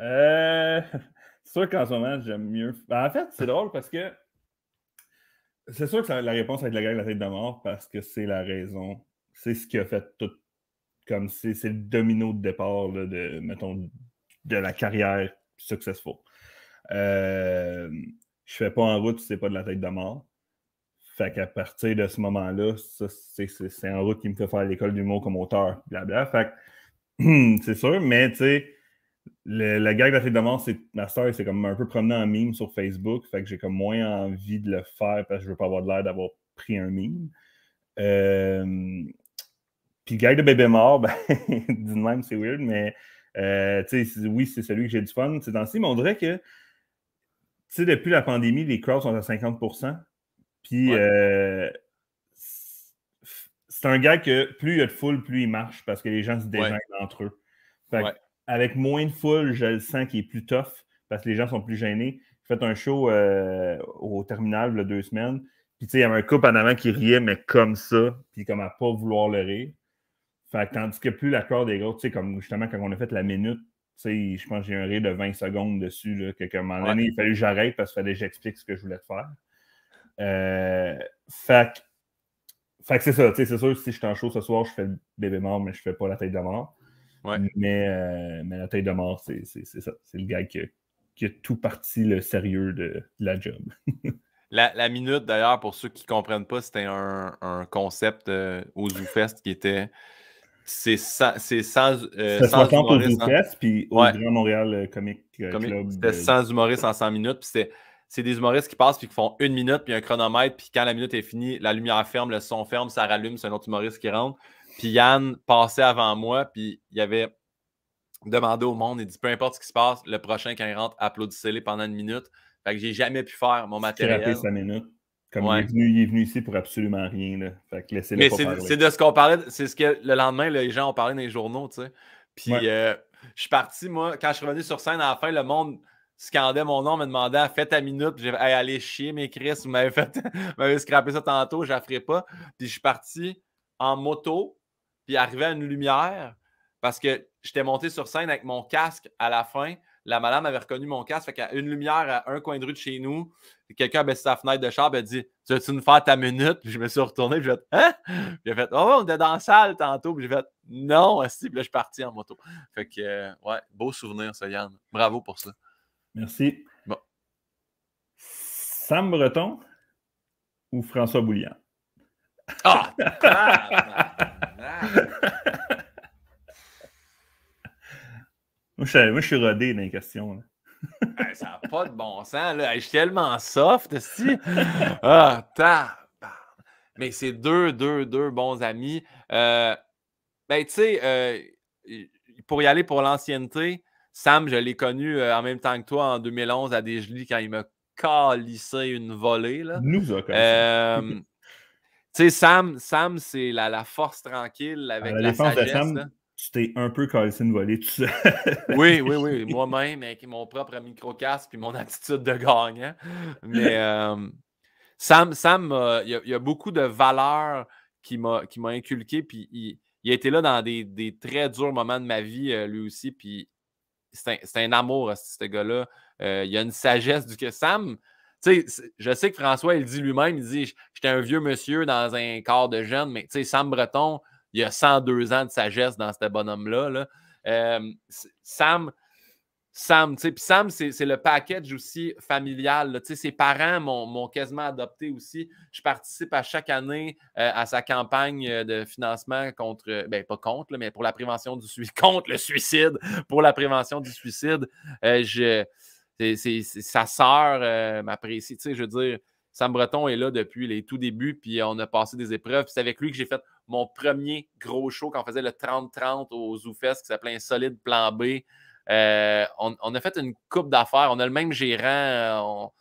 Euh sûr qu'en ce moment, j'aime mieux. Ben, en fait, c'est drôle parce que c'est sûr que la réponse va être la guerre de la tête de mort parce que c'est la raison. C'est ce qui a fait tout. Comme c'est le domino de départ de, mettons, de la carrière successful. Euh, je fais pas en route, si c'est pas de la tête de mort. Fait qu'à partir de ce moment-là, c'est en route qui me fait faire l'école du mot comme auteur, blabla. Fait [clears throat] c'est sûr, mais tu sais, le, la gag de la tête de mort, c'est ma soeur c'est comme un peu promené en mime sur Facebook. Fait que j'ai comme moins envie de le faire parce que je veux pas avoir de l'air d'avoir pris un mime. Euh, puis le gag de bébé mort, [laughs] ben, d'une même, c'est weird, mais euh, oui, c'est celui que j'ai du fun C'est temps mais on dirait que depuis la pandémie, les crowds sont à 50 Puis euh, c'est un gag que plus il y a de foule, plus il marche parce que les gens se dégagent entre eux avec moins de foule, je le sens qu'il est plus tough parce que les gens sont plus gênés. J'ai fait un show euh, au terminal deux semaines. Puis, tu sais, il y avait un couple en avant qui riait, mais comme ça, puis comme à pas vouloir le rire. Fait tandis que plus la corde des grosse, tu sais, comme justement quand on a fait la minute, tu sais, je pense que j'ai un rire de 20 secondes dessus, là, à moment donné, il fallait que j'arrête parce qu'il fallait que j'explique ce que je voulais te faire. Euh, fait, que c'est ça, tu c'est sûr, si je suis en show ce soir, je fais le bébé mort, mais je fais pas la tête de mort. Mais, euh, mais, la taille de mort, c'est ça. C'est le gars qui a, qui tout parti le sérieux de, la job. [laughs] la, la, minute, d'ailleurs, pour ceux qui ne comprennent pas, c'était un, un, concept euh, au ZooFest qui était. C'est sans. C'est euh, sans, sans au puis au Grand Montréal Comic Club. C'était sans humoriste en 100 minutes, puis c'est des humoristes qui passent puis qui font une minute puis un chronomètre puis quand la minute est finie, la lumière ferme, le son ferme, ça rallume, c'est un autre humoriste qui rentre. Puis Yann passait avant moi, puis il avait demandé au monde, il dit peu importe ce qui se passe, le prochain quand il rentre, applaudissez-les pendant une minute. Fait que j'ai jamais pu faire mon matériel. sa minute. Comme il, est venu, ici pour absolument rien. Fait que laissez-le Mais c'est, de ce qu'on parlait, c'est ce que le lendemain, les gens ont parlé dans les journaux, tu sais. Puis euh, je suis parti, moi, quand je suis revenu sur scène à la fin, le monde scandait mon nom, me demandait Fais ta minute. J'ai vais allez chier, mes Chris, vous m'avez fait [laughs] vous scrappé ça tantôt, je la ferai pas. Puis je suis parti en moto puis arrivait à une lumière, parce que j'étais monté sur scène avec mon casque à la fin. La madame avait reconnu mon casque. Fait a une lumière à un coin de rue de chez nous, quelqu'un a baissé sa fenêtre de char et dit Tu veux-tu nous faire ta minute Puis je me suis retourné. Puis j'ai fait Hein J'ai fait Oh, on était dans la salle tantôt. Puis j'ai fait Non, aussi. Puis là, je suis parti en moto. Fait que, euh, ouais, beau souvenir, ça, Yann. Bravo pour ça. Merci. Bon. Sam Breton ou François Boulian Ah moi, je, suis rodé dans les questions. [laughs] ça n'a pas de bon sens. Je suis tellement soft. aussi. ah, Mais c'est deux, deux, deux bons amis. Euh, ben, tu sais, euh, pour y aller pour l'ancienneté, Sam, je l'ai connu euh, en même temps que toi en 2011 à Desjolies quand il m'a calissé une volée. Là. Nous a tu sais, Sam, Sam c'est la, force tranquille euh, avec la, sagesse, de Sam. Tu t'es un peu cassé une tout ça. oui, oui, oui. Moi-même, avec mon propre micro-casque puis mon attitude de gagne. Mais [laughs] euh, Sam, Sam il y, a, beaucoup de valeurs qui m'a inculqué. Puis il, il, a été là dans des, très durs moments de ma vie, euh, lui aussi. Puis c'est un, un, amour, ce gars-là. il y a une sagesse du que Sam, je sais que François, il dit lui-même, il dit J'étais un vieux monsieur dans un corps de jeune, mais tu sais, Sam Breton, il a 102 ans de sagesse dans ce bonhomme-là. Euh, Sam, Sam, tu sais, Sam, c'est le package aussi familial. Tu sais, ses parents m'ont quasiment adopté aussi. Je participe à chaque année euh, à sa campagne euh, de financement contre, ben pas contre, mais pour la prévention du suicide, [laughs] contre le suicide, pour la prévention du suicide. je c'est sa sœur euh, m'apprécie. je veux dire, Sam Breton est là depuis les tout débuts, puis on a passé des épreuves. C'est avec lui que j'ai fait mon premier gros show quand on faisait le 30-30 aux ZooFest qui s'appelait un solide plan B. Euh, on, a fait une coupe d'affaires. On a le même gérant.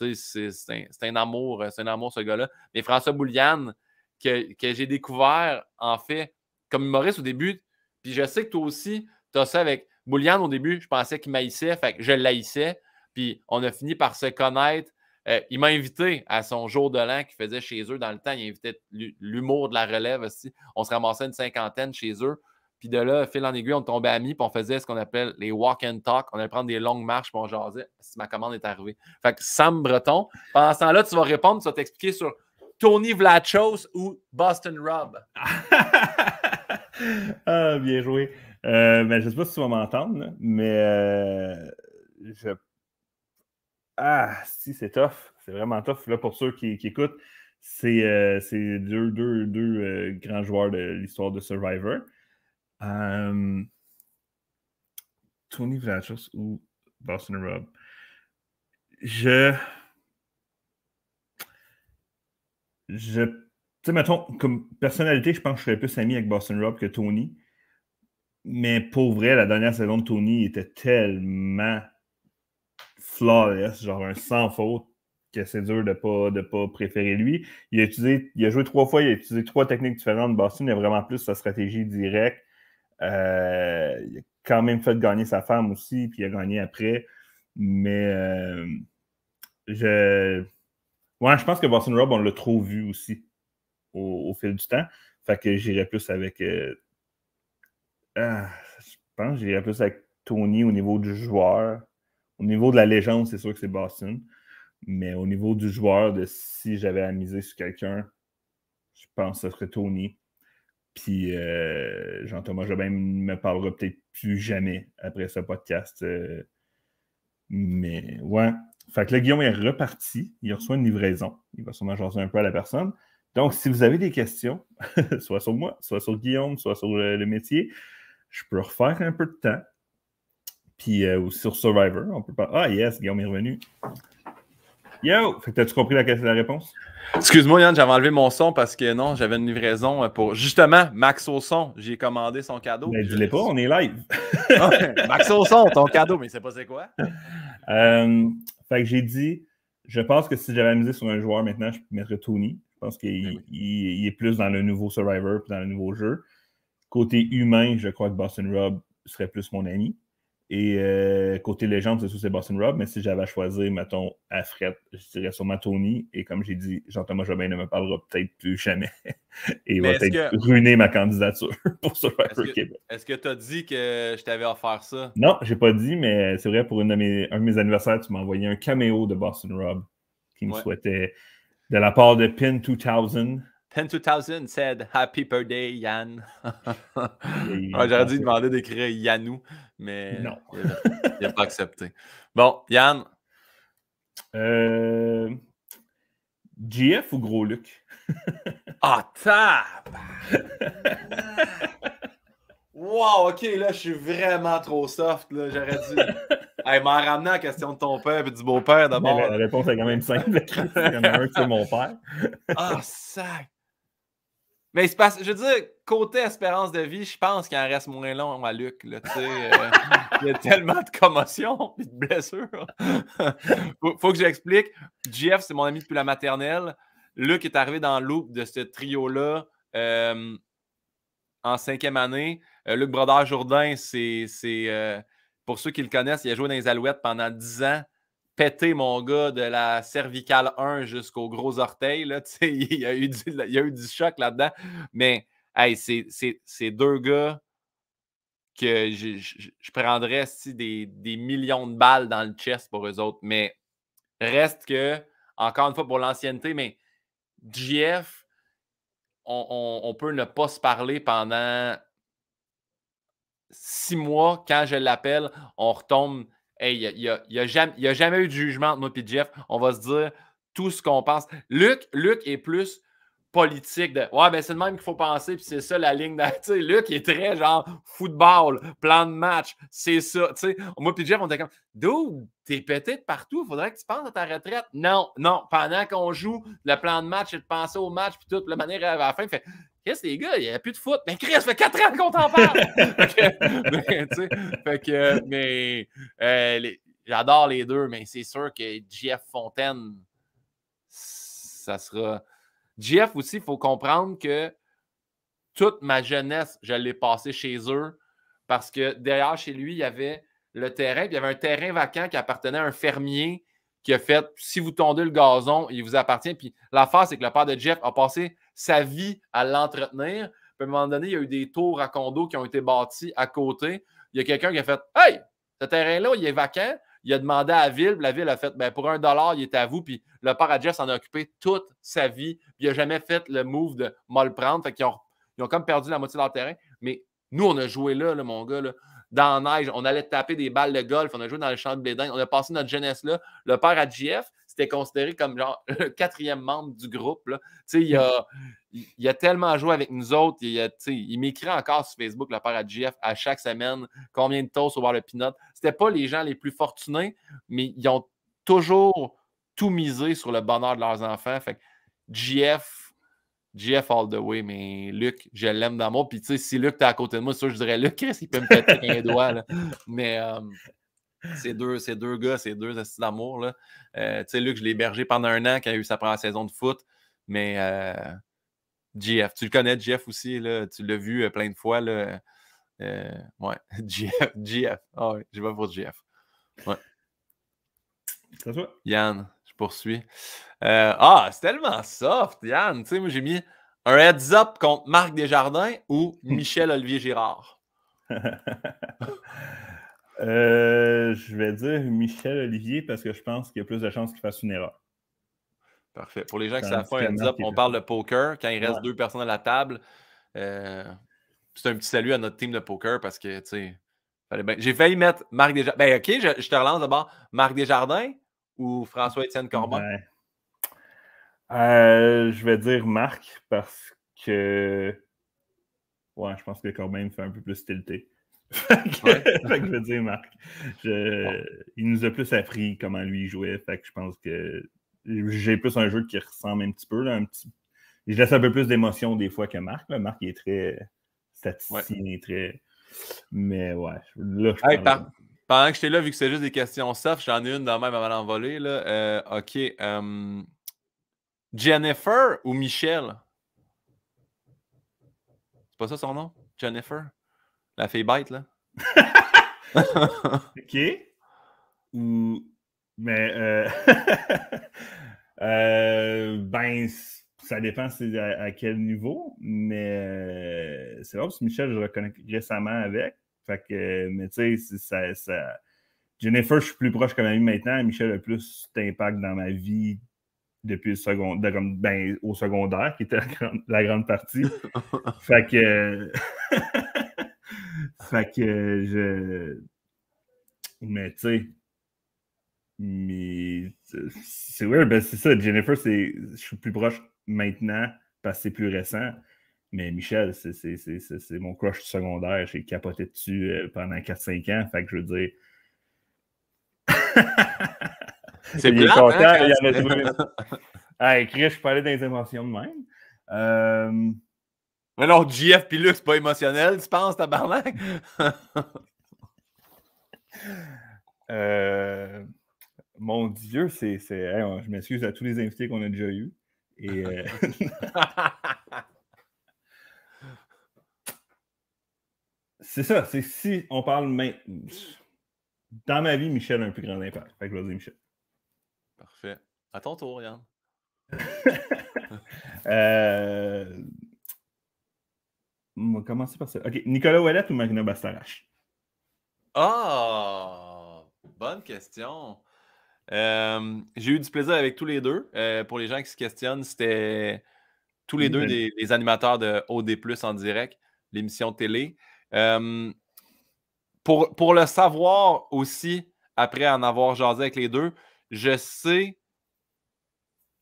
Euh, c'est un, amour, c'est un amour ce gars-là. Mais François Bouliane, que, que j'ai découvert, en fait, comme humoriste au début, puis je sais que toi aussi, tu as ça avec Bouliane, au début, je pensais qu'il m'haïssait, fait que je l'haïssais. Puis on a fini par se connaître. Euh, il m'a invité à son jour de l'an qu'il faisait chez eux dans le temps. Il invitait l'humour de la relève aussi. On se ramassait une cinquantaine chez eux. Puis de là, fil en aiguille, on tombait amis, puis on faisait ce qu'on appelle les walk and talk. On allait prendre des longues marches, puis on jasait ma commande est arrivée. Fait que Sam Breton, pendant ce temps-là, tu vas répondre, tu vas t'expliquer sur Tony Vlachos ou Boston Rob. [laughs] ah, bien joué. Euh, ben, je ne sais pas si tu vas m'entendre, mais euh, je... Ah, si, c'est tough. C'est vraiment tough. Là, pour ceux qui, écoutent, c'est euh, deux, grands joueurs de l'histoire de Survivor. Tony Vlachos ou Boston Rob. Je. Je. Tu sais, mettons, comme personnalité, je pense que je serais plus ami avec Boston Rob que Tony. Mais pour vrai, la dernière saison de Tony était tellement flawless, genre un sans faute, que c'est dur de ne pas, de pas préférer lui. Il a, utilisé, il a joué trois fois, il a utilisé trois techniques différentes. Boston il a vraiment plus sa stratégie directe. Euh, il a quand même fait gagner sa femme aussi, puis il a gagné après. Mais euh, je. Ouais, je pense que Boston Rob, on l'a trop vu aussi au, fil du temps. Fait que j'irai plus avec euh, ah, je pense que j'irais plus avec Tony au niveau du joueur. Au niveau de la légende, c'est sûr que c'est Boston. Mais au niveau du joueur, de si j'avais amusé sur quelqu'un, je pense que ce serait Tony. Puis euh, Jean-Thomas Jobin me parlera peut-être plus jamais après ce podcast. Euh, mais ouais. Fait que là, Guillaume est reparti. Il reçoit une livraison. Il va sûrement jaser un peu à la personne. Donc, si vous avez des questions, [laughs] soit sur moi, soit sur Guillaume, soit sur le métier, je peux refaire un peu de temps. Puis euh, sur Survivor, on peut pas. Ah yes, Guillaume est revenu. Yo! Fait que t'as-tu compris la, la réponse? Excuse-moi, Yann, j'avais enlevé mon son parce que non, j'avais une livraison euh, pour. Justement, Max son, j'ai commandé son cadeau. Mais ben, dis-le pas, on est live. [laughs] Ah, Max son, ton cadeau, mais c'est pas c'est quoi? Euh, fait que j'ai dit, je pense que si j'avais amusé sur un joueur maintenant, je mettrais Tony. Je pense qu'il ben est plus dans le nouveau Survivor puis dans le nouveau jeu. Côté humain, je crois que Boston Rob serait plus mon ami. Et euh, côté légende, c'est sûr c'est Boston Rob, mais si j'avais à choisir, mettons, à fret, je dirais ma Tony. Et comme j'ai dit, Jean-Thomas Jobin ne me parlera peut-être plus jamais. [laughs] et il va peut-être ruiner ma candidature [laughs] pour Survivor Québec. Est-ce que tu as dit que je t'avais offert ça? Non, j'ai pas dit, mais c'est vrai, pour un de mes anniversaires, tu m'as envoyé un caméo de Boston Rob qui me souhaitait, de la part de Pin 2000, 10 said Happy birthday, Yann. [laughs] J'aurais dû demander d'écrire Yannou, mais il n'a [laughs] pas accepté. Bon, Yann. GF euh, ou Gros Luc? ah, tab! [laughs] wow, ok, là, je suis vraiment trop soft. J'aurais dû. Hey, m'a ramené à la question de ton père et du beau-père d'abord. La, la, réponse est quand même simple. Il y en a un qui est mon père. ah, sac! Mais il passe, je veux dire, côté espérance de vie, je pense qu'il en reste moins long à Luc. Euh, [laughs] il y a tellement de commotion et [laughs] de blessures. [laughs] faut, faut que j'explique. Jeff, c'est mon ami depuis la maternelle. Luc est arrivé dans le loop de ce trio-là euh, en cinquième année. Euh, Luc Brodeur-Jourdain, c'est, pour ceux qui le connaissent, il a joué dans les Alouettes pendant dix ans pété, mon gars, de la cervicale 1 jusqu'au gros orteil. Là, [laughs] il, y a eu du, il y a eu du choc là-dedans. Mais hey, c'est deux gars que je, je, prendrais des, millions de balles dans le chest pour eux autres. Mais reste que, encore une fois, pour l'ancienneté, mais GF, on peut ne pas se parler pendant six mois. Quand je l'appelle, on retombe il n'y a, a, jamais eu de jugement entre moi et Jeff. On va se dire tout ce qu'on pense. Luc, Luc est plus politique de Ouais, ben c'est le même qu'il faut penser, puis c'est ça la ligne de. [laughs] Luc est très genre football, plan de match, c'est ça. Moi puis Jeff, on était comme D'où t'es pété de partout, faudrait que tu penses à ta retraite. Non, non, pendant qu'on joue, le plan de match, c'est de penser au match, puis toute la mmh. manière à la fin, fait Chris, les gars, il n'y a plus de foot. Mais Chris, ça fait 4 ans qu'on t'en parle. [laughs] [laughs] fait que, mais euh, j'adore les deux, mais c'est sûr que Jeff Fontaine, ça sera. Jeff aussi, il faut comprendre que toute ma jeunesse, je l'ai passé chez eux parce que derrière chez lui, il y avait le terrain, puis il y avait un terrain vacant qui appartenait à un fermier qui a fait si vous tondez le gazon, il vous appartient. Puis l'affaire, c'est que le père de Jeff a passé sa vie à l'entretenir. à un moment donné, il y a eu des tours à condos qui ont été bâtis à côté. Il y a quelqu'un qui a fait Hey, ce terrain-là, il est vacant. Il a demandé à la ville, la ville a fait ben, pour un dollar, il est à vous. Puis le père à s'en a occupé toute sa vie. il n'a jamais fait le move de mal prendre. Fait ont, ils ont comme perdu la moitié de leur terrain. Mais nous, on a joué là, mon gars, dans la neige. On allait taper des balles de golf. On a joué dans le champ de d'Inde. On a passé notre jeunesse là. Le père à c'était considéré comme genre le [laughs] quatrième membre du groupe. Là. Il, a, il, a tellement joué avec nous autres. Il, il m'écrit encore sur Facebook, la père à GF, à chaque semaine, combien de temps sur voir le pinot. C'était pas les gens les plus fortunés, mais ils ont toujours tout misé sur le bonheur de leurs enfants. Fait que GF, GF all the way, mais Luc, je l'aime d'amour. Puis, tu sais, si Luc, était à côté de moi, je dirais Luc, qu'est-ce qu'il peut me péter un doigt. [laughs] Mais. Euh, ces deux, deux gars, ces deux astuces d'amour. Là. Euh, tu sais, Luc, je l'ai hébergé pendant un an quand il a eu sa première saison de foot. Mais euh, GF, tu le connais, Jeff aussi. Là, tu l'as vu euh, plein de fois. Là, euh, ouais, GF. GF. Oh, oui, je vais pour GF. Ouais. Yann, je poursuis. ah, c'est tellement soft, Yann. Tu sais, moi, j'ai mis un heads-up contre Marc Desjardins ou [laughs] Michel-Olivier Girard. [laughs] Euh, je vais dire Michel Olivier parce que je pense qu'il y a plus de chances qu'il fasse une erreur. Parfait. Pour les gens qui savent pas, on parle de poker. Quand il reste deux personnes à la table, euh, c'est un petit salut à notre team de poker parce que, tu sais, j'ai failli mettre Marc Desjardins. Ben, OK, je, te relance d'abord. Marc Desjardins ou François-Étienne Corbin? Euh, je vais dire Marc parce que. je pense que Corbin me fait un peu plus tilté. [laughs] dire, Marc, il nous a plus appris comment lui jouer Fait que je pense que j'ai plus un jeu qui ressemble un petit peu. Là, un petit... Je laisse un peu plus d'émotion des fois que Marc. Marc il est très statistique, très. Mais ouais, là, Pendant que j'étais là, vu que c'est juste des questions soft, j'en ai une dans même avant d'envoler. Euh, ok. Euh, Jennifer ou Michel? C'est pas ça son nom? Jennifer? La fille bête, là. [laughs] ok. Ou. Mais. Euh, [laughs] euh, ben, ça dépend à, quel niveau. Mais euh, c'est vrai, parce que Michel, je reconnais récemment avec. Fait que, mais tu sais, ça, ça, Jennifer, je suis plus proche m'a vie maintenant. Michel a plus d'impact dans ma vie depuis le secondaire, ben, au secondaire, qui était la grande partie. [laughs] fait que. Fait que je. Mais tu sais. Mais c'est weird, ben c'est ça. Jennifer, c'est. Je suis plus proche maintenant parce que c'est plus récent. Mais Michel, c'est mon crush secondaire. J'ai capoté dessus euh, pendant 4-5 ans. Fait que je veux dire. [laughs] c'est bien content. Hein, avait [laughs] Chris, je parlais des émotions de même. Euh, mais non, GF puis c'est pas émotionnel, tu penses, ta [laughs] euh, mon Dieu, c'est. je m'excuse à tous les invités qu'on a déjà eus. Et, euh, [laughs] c'est ça, c'est si on parle maintenant. Dans ma vie, Michel a un plus grand impact. Fait que je Michel. Parfait. À ton tour, Yann. [laughs] euh... On va commencer par ça. OK. Nicolas Ouellet ou Marina Bastarache? Ah! bonne question. Euh, j'ai eu du plaisir avec tous les deux. Euh, pour les gens qui se questionnent, c'était tous les deux des, animateurs de OD en direct, l'émission télé. Euh, pour, pour le savoir aussi, après en avoir jasé avec les deux, je sais,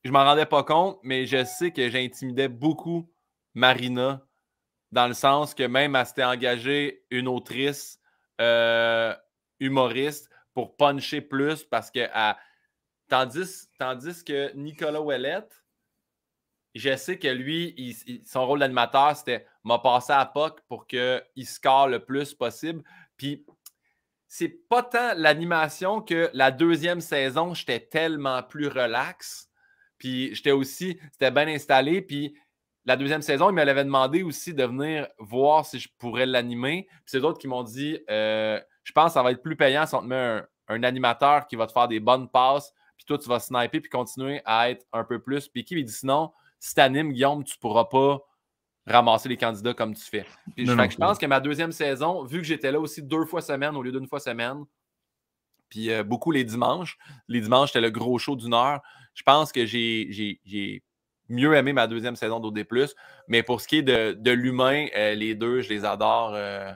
je m'en rendais pas compte, mais je sais que j'intimidais beaucoup Marina dans le sens que même elle s'était engagée une autrice euh, humoriste pour puncher plus parce que tandis, tandis que Nicolas Ouellette, je sais que lui, son rôle d'animateur, c'était m'a passé à POC pour qu'il score le plus possible. Puis c'est pas tant l'animation que la deuxième saison, j'étais tellement plus relax. Puis j'étais aussi, c'était bien installé. Puis la deuxième saison, il m'avait demandé aussi de venir voir si je pourrais l'animer. Puis c'est d'autres qui m'ont dit euh, Je pense que ça va être plus payant si on te met un, animateur qui va te faire des bonnes passes, puis toi, tu vas sniper, puis continuer à être un peu plus. Puis qui m'a dit Sinon, si t'animes, Guillaume, tu pourras pas ramasser les candidats comme tu fais. je, pense que ma deuxième saison, vu que j'étais là aussi deux fois semaine au lieu d'une fois semaine, puis euh, beaucoup les dimanches, les dimanches, c'était le gros show d'une heure. Je pense que j'ai mieux aimé ma deuxième saison d'OD. Mais pour ce qui est de, l'humain, euh, les deux, je les adore euh,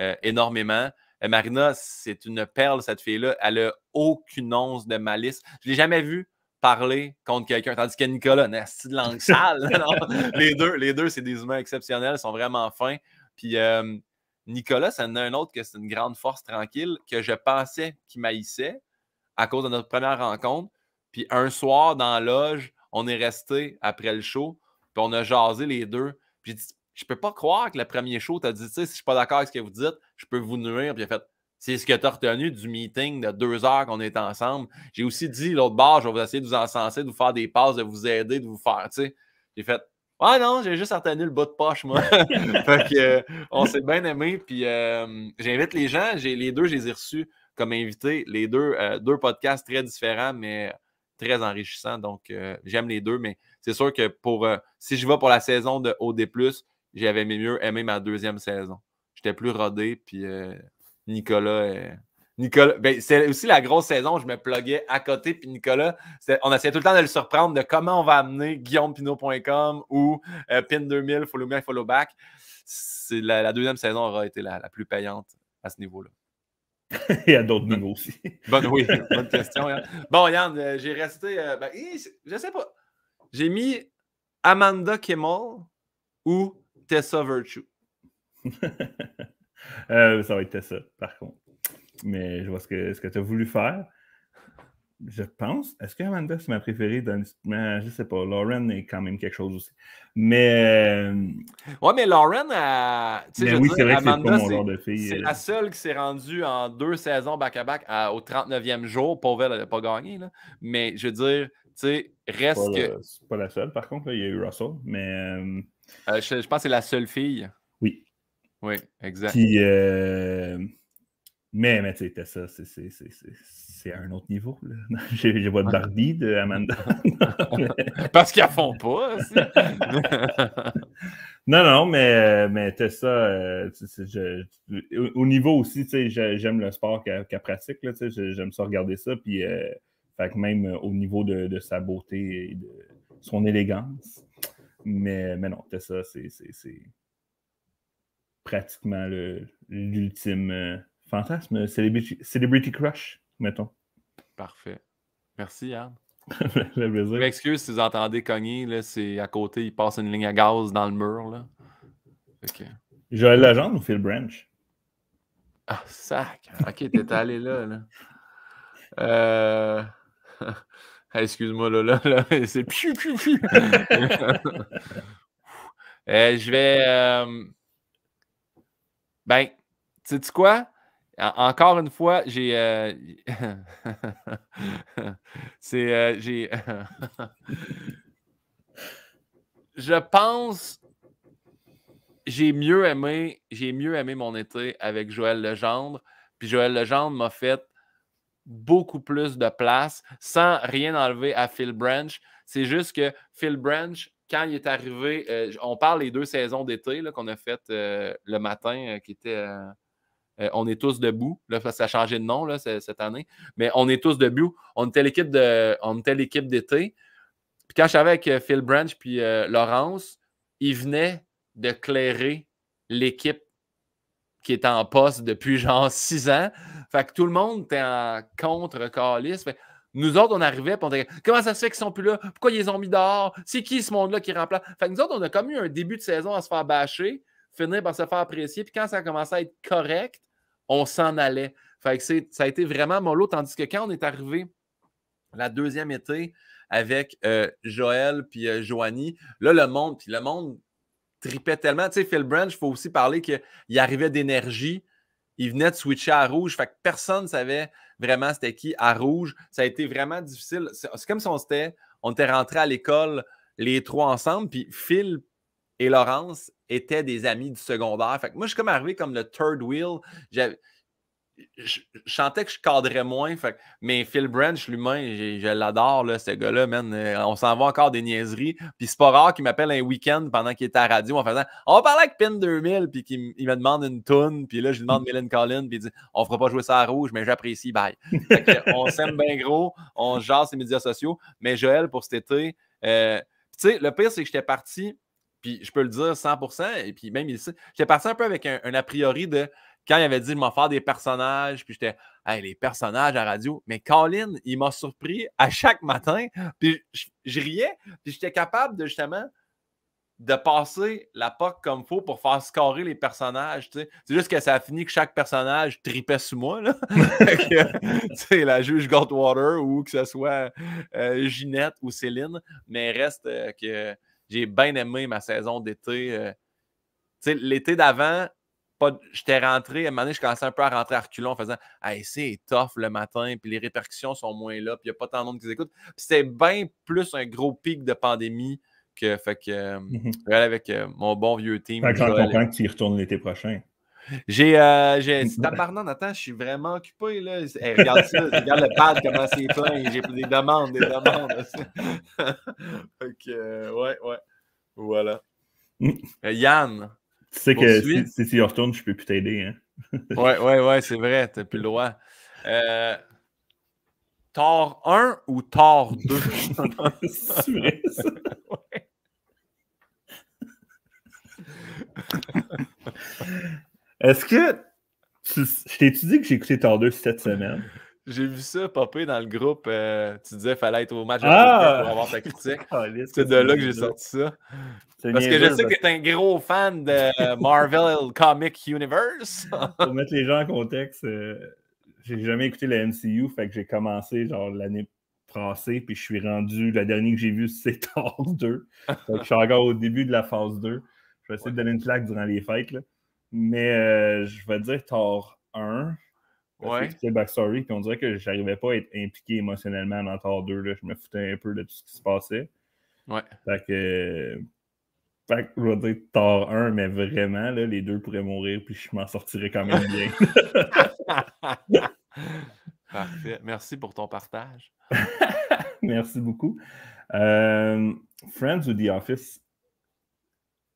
euh, énormément. Marina, c'est une perle, cette fille-là. Elle n'a aucune once de malice. Je ne l'ai jamais vue parler contre quelqu'un. Tandis que Nicolas, nasty de langue [laughs] sale. les deux, les deux c'est des humains exceptionnels. sont vraiment fins. Puis Nicolas, c'est un autre que c'est une grande force tranquille que je pensais qu'il maïssait à cause de notre première rencontre. Puis un soir, dans la loge, on est resté après le show, puis on a jasé les deux. Puis j'ai dit, je peux pas croire que le premier show, as dit, si je suis pas d'accord avec ce que vous dites, je peux vous nuire. Puis il fait, c'est ce que tu as retenu du meeting de deux heures qu'on est ensemble. J'ai aussi dit, l'autre barre, je vais vous essayer de vous encenser, de vous faire des passes, de vous aider, de vous faire, tu sais. J'ai fait, ah non, j'ai juste retenu le bout de poche, moi. [laughs] fait que, euh, on s'est bien aimé. Puis euh, j'invite les gens, les deux, je les ai reçus comme invités. Les deux, euh, deux podcasts très différents, mais très enrichissant. Donc, euh, j'aime les deux, mais c'est sûr que pour euh, si je vais pour la saison de OD, j'avais mieux aimé ma deuxième saison. J'étais plus rodé, puis euh, Nicolas. Nicolas, ben, c'est aussi la grosse saison, je me pluguais à côté, puis Nicolas, on essayait tout le temps de le surprendre de comment on va amener guillaumepinot.com ou pin2000, follow me, follow back. La, deuxième saison aura été la plus payante à ce niveau-là. [laughs] Et à d'autres niveaux aussi. Bonne, [laughs] question. Bon, Yann, euh, j'ai resté. Je euh, ne ben, je sais pas. J'ai mis Amanda Kimmel ou Tessa Virtue. [laughs] Euh, ça va être Tessa, par contre. Mais je vois ce que, ce que tu as voulu faire je pense. Est-ce que Amanda, c'est ma préférée dans Je sais pas. Lauren est quand même quelque chose aussi. Mais. Euh, ouais, mais Lauren, a... tu sais, oui, vrai Amanda, c'est C'est la seule qui s'est rendue en deux saisons back-à-back au 39e jour. Pauvre, elle n'avait pas gagné. Là. Mais je veux dire, tu sais, reste que. C'est pas la seule, par contre. Il y a eu Russell. Mais. Euh, euh, je, pense que c'est la seule fille. Oui. Oui, exact. Euh... Mais, mais tu sais, ça. C'est c'est à un autre niveau. [laughs] J'ai vois Barbie de Amanda. [laughs] [laughs] Parce qu'ils font pas. non, non, mais, euh, mais Tessa, euh, au niveau aussi, j'aime le sport qu'elle pratique. J'aime ça regarder ça. Puis, euh, même au niveau de, sa beauté et de son élégance. Mais, mais non, Tessa, c'est pratiquement l'ultime fantasme, celebrity Crush mettons. Parfait. Merci, Yann. [laughs] Je m'excuse si vous entendez cogner, c'est à côté, il passe une ligne à gaz dans le mur. Là. de Joël Legendre ou Phil Branch? Ah, sac! Ok, t'es allé là, là. Euh, [laughs] excuse-moi, là, là, c'est piu, piu, piu. je vais... Euh, ben, sais-tu quoi? encore une fois, j'ai. Euh, [laughs] c'est. Euh, j'ai. [laughs] je pense. J'ai mieux aimé. J'ai mieux aimé mon été avec Joël Legendre. Puis Joël Legendre m'a fait beaucoup plus de place sans rien enlever à Phil Branch. C'est juste que Phil Branch, quand il est arrivé, euh, on parle des deux saisons d'été qu'on a faites le matin, qui était euh, on est tous debout. ça a changé de nom là, cette année. Mais on est tous debout. On était l'équipe de, on d'été. Puis quand je savais avec euh, Phil Branch puis euh, Laurence, ils venaient de clairer l'équipe qui était en poste depuis genre six ans. Fait que tout le monde était en contre-calice. Nous autres, on arrivait et on disait Comment ça se fait qu'ils sont plus là Pourquoi ils les ont mis dehors C'est qui ce monde-là qui remplace Fait que nous autres, on a comme eu un début de saison à se faire bâcher, finir par se faire apprécier. Puis quand ça a commencé à être correct, on s'en allait. Fait ça a été vraiment mon Tandis que quand on est arrivé la deuxième été avec euh, Joël puis euh, Joanie, là, le monde, puis le monde tripait tellement. Tu sais, Phil Branch, il faut aussi parler qu'il arrivait d'énergie. Il venait de switcher à rouge. Fait personne ne savait vraiment c'était qui à rouge. Ça a été vraiment difficile. C'est comme si on était, on était rentrés à l'école les trois ensemble. Puis Phil et Laurence étaient des amis du secondaire. Fait moi, je suis comme arrivé comme le third wheel. Je, je, chantais que je cadrais moins. mais Phil Branch, l'humain, je, l'adore, ce gars-là, euh, On s'en va encore des niaiseries. Puis c'est pas rare qu'il m'appelle un week-end pendant qu'il était à la radio en faisant On va parler avec PIN 2000, puis qu'il il me demande une toune. Puis là, je lui demande Mélène Collin. » puis il dit On fera pas jouer ça à rouge, mais j'apprécie, bye. on s'aime bien gros, on jase les médias sociaux. Mais Joël, pour cet été, euh, tu sais, le pire, c'est que j'étais parti puis je peux le dire 100%. Et puis même, ici, J'étais parti un peu avec un, a priori de quand il avait dit, de m'en faire des personnages. Puis j'étais, hey, les personnages à radio. Mais Colin, il m'a surpris à chaque matin. Puis je, riais. Puis j'étais capable de justement de passer la porte comme il faut pour faire scorer les personnages. C'est juste que ça a fini que chaque personnage tripait sous moi. Là. [laughs] sais, la juge Goldwater ou que ce soit euh, Ginette ou Céline. Mais reste euh, que j'ai bien aimé ma saison d'été. Euh, l'été d'avant, j'étais rentré, à un moment je commençais un peu à rentrer à reculons en faisant Hey, c'est tough le matin, puis les répercussions sont moins là, puis il n'y a pas tant de monde qui écoute. C'était bien plus un gros pic de pandémie que fait que euh, mhm. avec euh, mon bon vieux team. Fait que je comprends que tu y retournes l'été prochain. J'ai. t'as euh, j'ai... [laughs] Tabarnan, attends, je suis vraiment occupé. Là. regarde ça, regarde le pad, comment c'est plein. J'ai des demandes, des demandes. ok, [laughs] euh, ouais, ouais. Voilà. [laughs] Euh, Yann. Tu sais que si, tu y retournes, je peux plus t'aider. Hein? ouais, ouais, ouais, c'est vrai, t'as plus le droit. Euh, Tor 1 ou Tor 2? c'est vrai, ça. Ouais. Est-ce que. je tai dit que j'ai écouté 2 cette semaine? J'ai vu ça popper dans le groupe. Euh, tu disais fallait être au match ah! pour avoir ta critique. [laughs] c'est de là que j'ai sorti ça. Parce que je sais que tu es un gros fan de [laughs] Marvel Comic Universe. [laughs] pour mettre les gens en contexte, euh, j'ai jamais écouté la MCU, fait que j'ai commencé genre l'année passée, puis je suis rendu. La dernière que j'ai vue, c'est Thor 2. Donc, je suis encore au début de la phase 2. Je vais essayer de donner une claque durant les fêtes. Là. Mais euh, je vais dire Thor 1. Ouais. C'est backstory, puis on dirait que j'arrivais pas à être impliqué émotionnellement dans Thor 2. Je me foutais un peu de tout ce qui se passait. Ouais. Fait que. Fait je vais dire Thor 1, mais vraiment, là, les deux pourraient mourir, puis je m'en sortirais quand même bien. [laughs] Parfait. Merci pour ton partage. [laughs] Merci beaucoup. Euh, Friends ou The Office?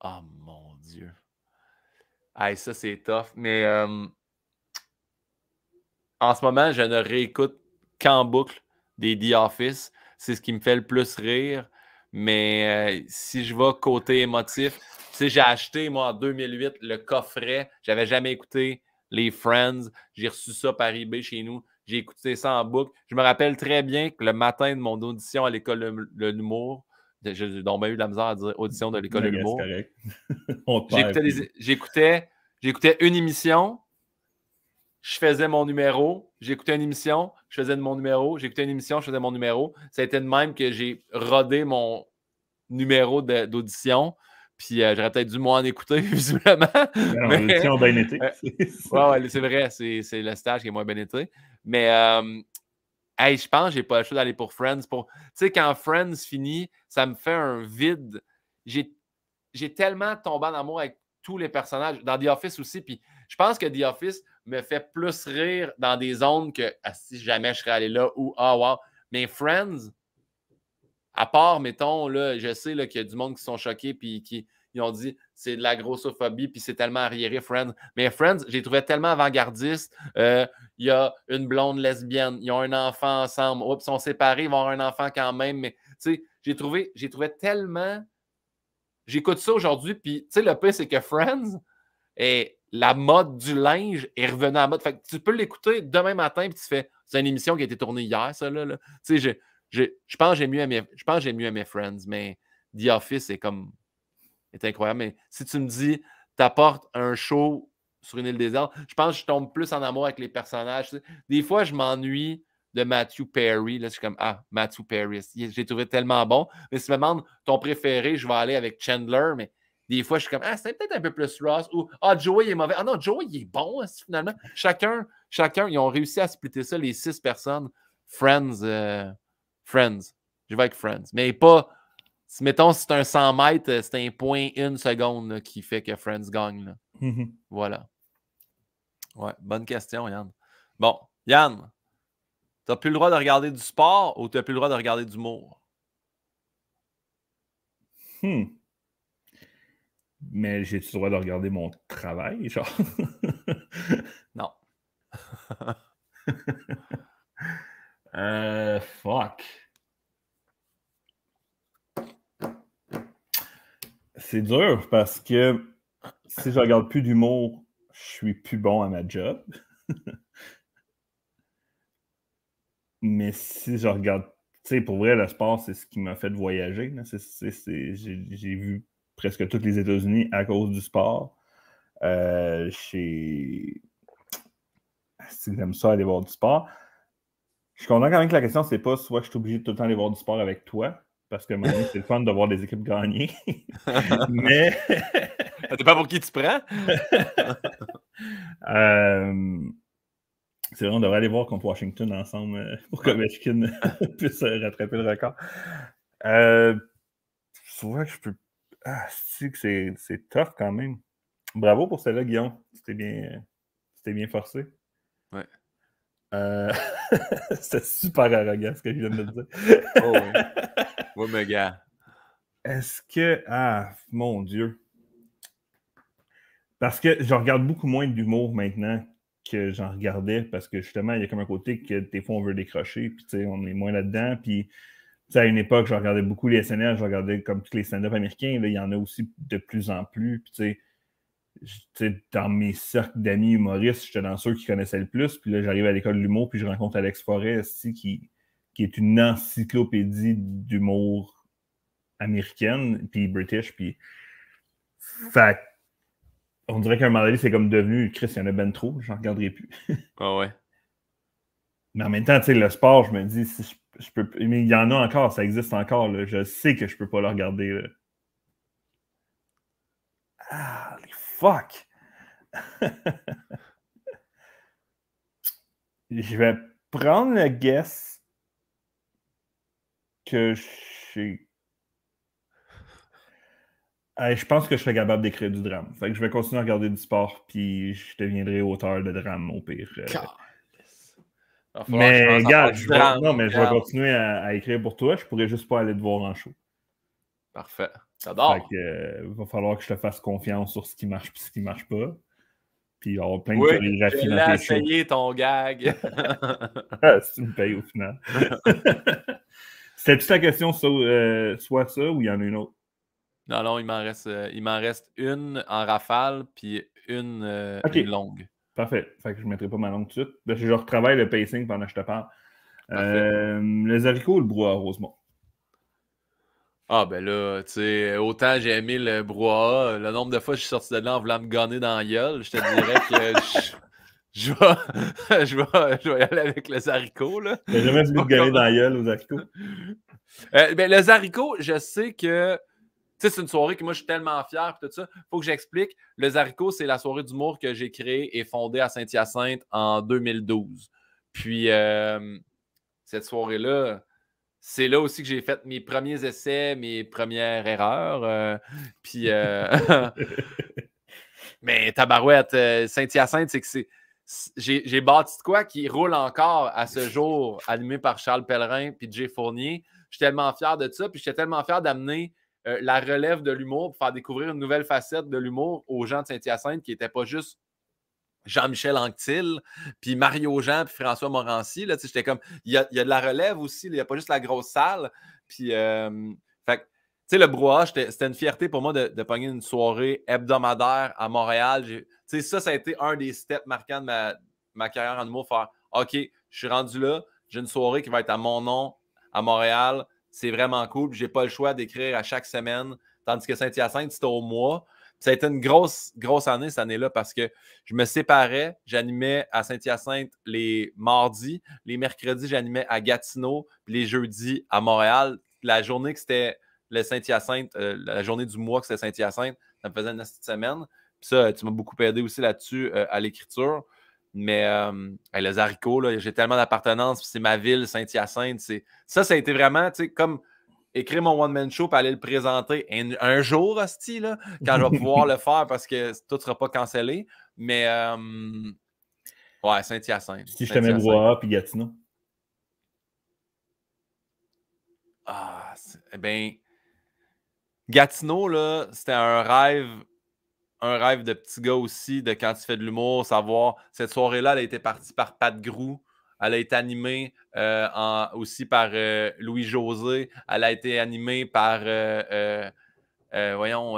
Ah mon ça, c'est tough. Mais en ce moment, je ne réécoute qu'en boucle des The Office. C'est ce qui me fait le plus rire. Mais si je vais côté émotif, tu sais, j'ai acheté, moi, en 2008, le coffret. J'avais jamais écouté les Friends. J'ai reçu ça par eBay chez nous. J'ai écouté ça en boucle. Je me rappelle très bien que le matin de mon audition à l'école de l'humour, j'ai donc eu la misère à dire audition de l'école de l'humour. [laughs] J'écoutais J'écoutais une émission, je faisais mon numéro, j'écoutais une émission, je faisais mon numéro, j'écoutais une émission, je faisais mon numéro. Ça a été de même que j'ai rodé mon numéro d'audition. Puis euh, j'aurais peut-être dû moins en écouter, [laughs] visiblement. bien été. [laughs] c'est vrai, c'est le stage qui est moins bien été. Mais euh, Hey, je pense que j'ai pas le choix d'aller pour Friends. Pour... Tu sais, quand Friends finit, ça me fait un vide. J'ai tellement tombé en amour avec tous les personnages, dans The Office aussi. Puis je pense que The Office me fait plus rire dans des zones que ah, si jamais je serais allé là ou ah, wow. Mais Friends, à part, mettons, là, je sais qu'il y a du monde qui sont choqués puis qui ont dit c'est de la grossophobie, puis c'est tellement arriéré, Friends. Mais Friends, j'ai trouvé tellement avant-gardiste. Euh, il y a une blonde lesbienne, ils ont un enfant ensemble. ils sont séparés, ils vont avoir un enfant quand même. Mais tu sais, j'ai trouvé, j'ai trouvé tellement. J'écoute ça aujourd'hui, puis tu sais, le pire, c'est que Friends est la mode du linge est revenue à la mode. tu peux l'écouter demain matin, puis tu fais. C'est une émission qui a été tournée hier, ça, là. Tu sais, je, je, pense que mieux je pense j'ai mieux aimé Friends, mais The Office est comme est incroyable. Mais si tu me dis, t'apportes un show sur une île déserte, je pense que je tombe plus en amour avec les personnages. Des fois, je m'ennuie de Matthew Perry. Là, je suis comme, ah, Matthew Perry, j'ai trouvé tellement bon. Mais si tu me demandes ton préféré, je vais aller avec Chandler, mais des fois, je suis comme, ah, c'est peut-être un peu plus Ross ou, ah, Joey est mauvais. Ah non, Joey, est bon, finalement. Chacun, chacun, ils ont réussi à splitter ça, les six personnes. Friends, euh, Friends. Je vais avec Friends. Mais pas si, mettons, c'est un 100 mètres, euh, c'est un point, une seconde qui fait que Friends gagne. Mhm. Voilà. Ouais, bonne question, Yann. Bon, Yann, t'as plus le droit de regarder du sport ou tu t'as plus le droit de regarder du mot? Hmm. Mais j'ai-tu le droit de regarder mon travail, genre? [laughs] non. euh, fuck. C'est dur parce que si je regarde plus d'humour, je suis plus bon à ma job. [laughs] Mais si je regarde, tu sais, pour vrai, le sport, c'est ce qui m'a fait voyager. J'ai vu presque toutes les États-Unis à cause du sport. Euh, si j'aime ça aller voir du sport. Je suis content quand même que la question, c'est pas soit je suis obligé de tout le temps aller voir du sport avec toi, parce que c'est le fun de voir des équipes gagner. [laughs] mais. C'est pas pour qui tu prends. [laughs] Euh, c'est vrai, on devrait aller voir contre Washington ensemble euh, pour que Ovechkin [laughs] puisse euh, rattraper le record. Euh... C'est que je peux. Ah, que c'est tough quand même. Bravo pour celle-là, Guillaume. C'était bien, bien forcé. Ouais. C'était super arrogant ce que je viens de dire. oh, moi, Est-ce que. Ah, mon Dieu. Parce que je regarde beaucoup moins d'humour maintenant que j'en regardais, parce que justement, il y a comme un côté que des fois, on veut décrocher, puis tu sais, on est moins là-dedans. Puis, tu sais, à une époque, je regardais beaucoup les SNL, je regardais comme tous les stand-up américains. Là, il y en a aussi de plus en plus. Puis, tu sais, dans mes cercles d'amis humoristes, j'étais dans ceux qui connaissaient le plus. Puis là, j'arrive à l'école de l'humour, puis je rencontre Alex Forest qui, qui est une encyclopédie d'humour américaine, puis british, puis. Fait on dirait qu'un moment c'est comme devenu Chris, il y en a ben trop, j'en regarderai plus. [laughs] ah ouais. Mais en même temps, tu sais, le sport, je me dis, si je, peux. il y en a encore, ça existe encore. Je sais que je peux pas le regarder. Ah, les fuck! [laughs] je vais prendre le guess que je je pense que je serais capable d'écrire du drame. Fait que je vais continuer à regarder du sport, puis je deviendrai auteur de drame, au pire. Euh. Mais, je vais... continuer à, écrire pour toi. Je pourrais juste pas aller te voir en show. Parfait. J'adore. Fait euh, va falloir que je te fasse confiance sur ce qui marche et ce qui marche pas. Puis il y plein de chorégraphies dans tes ton gag. [laughs] Ah, si tu me payes au final. [laughs] C'est-tu ta question euh, soit ça ou il y en a une autre? Non, non, il m'en reste, euh, reste une en rafale puis une, euh, longue. Parfait. Fait que je ne mettrai pas ma longue tout de suite. Ben, je retravaille le pacing pendant que je te parle. les haricots ou le brouhaha Rosemont? Ah ben là, tu sais, autant j'ai aimé le brouhaha, le nombre de fois que je suis sorti de là en voulant me gonner dans la gueule, je te dirais que [laughs] [laughs] je vais, je, aller avec le Zarico. J'ai jamais voulu te dans la gueule aux [laughs] euh, ben, le Zarico, je sais que c'est une soirée que moi je suis tellement fier tout ça. Faut que j'explique. Le Zarico, c'est la soirée d'humour que j'ai créée et fondée à Saint-Hyacinthe en 2012. Puis euh, cette soirée-là, c'est là aussi que j'ai fait mes premiers essais, mes premières erreurs. Euh, puis [laughs] mais tabarouette, Saint-Hyacinthe, c'est que c'est j'ai bâti de quoi qui roule encore à ce jour, animé par Charles Pellerin puis Jay Fournier. Je suis tellement fier de ça, puis j'étais tellement fier d'amener euh, la relève de l'humour pour faire découvrir une nouvelle facette de l'humour aux gens de Saint-Hyacinthe qui n'étaient pas juste Jean-Michel Anctil, puis Mario Jean, puis François Morancy. J'étais comme, il y, a, de la relève aussi, il n'y a pas juste la grosse salle. Puis, euh, fait sais, le brouhaha, c'était une fierté pour moi de, de pogner une soirée hebdomadaire à Montréal. Tu sais, ça, ça a été un des steps marquants de ma, ma carrière en humour. Faire OK, je suis rendu là, j'ai une soirée qui va être à mon nom à Montréal. C'est vraiment cool. J'ai pas le choix d'écrire à chaque semaine. Tandis que Saint-Hyacinthe, c'était au mois. Ça a été une grosse, grosse année cette année-là parce que je me séparais. J'animais à Saint-Hyacinthe les mardis. Les mercredis, j'animais à Gatineau. les jeudis à Montréal. La journée que c'était le Saint-Hyacinthe, euh, la journée du mois que c'est Saint-Hyacinthe, ça me faisait une petite semaine. Puis ça, tu m'as beaucoup aidé aussi là-dessus euh, à l'écriture. Mais euh, les haricots, j'ai tellement d'appartenance, c'est ma ville, Saint-Hyacinthe. Ça, ça a été vraiment, tu sais, comme écrire mon one-man show et aller le présenter un, jour, hostie, là, quand je vais pouvoir [laughs] le faire parce que tout ne sera pas cancellé. Mais ouais, Saint-Hyacinthe. Si je te mets bois, puis Gatineau. Ah, eh bien, Gatineau, là, c'était un rêve, un rêve de petit gars aussi, de quand tu fais de l'humour, savoir cette soirée-là, elle a été partie par Pat Grou. Elle a été animée euh, aussi par euh, Louis José. Elle a été animée par euh, voyons,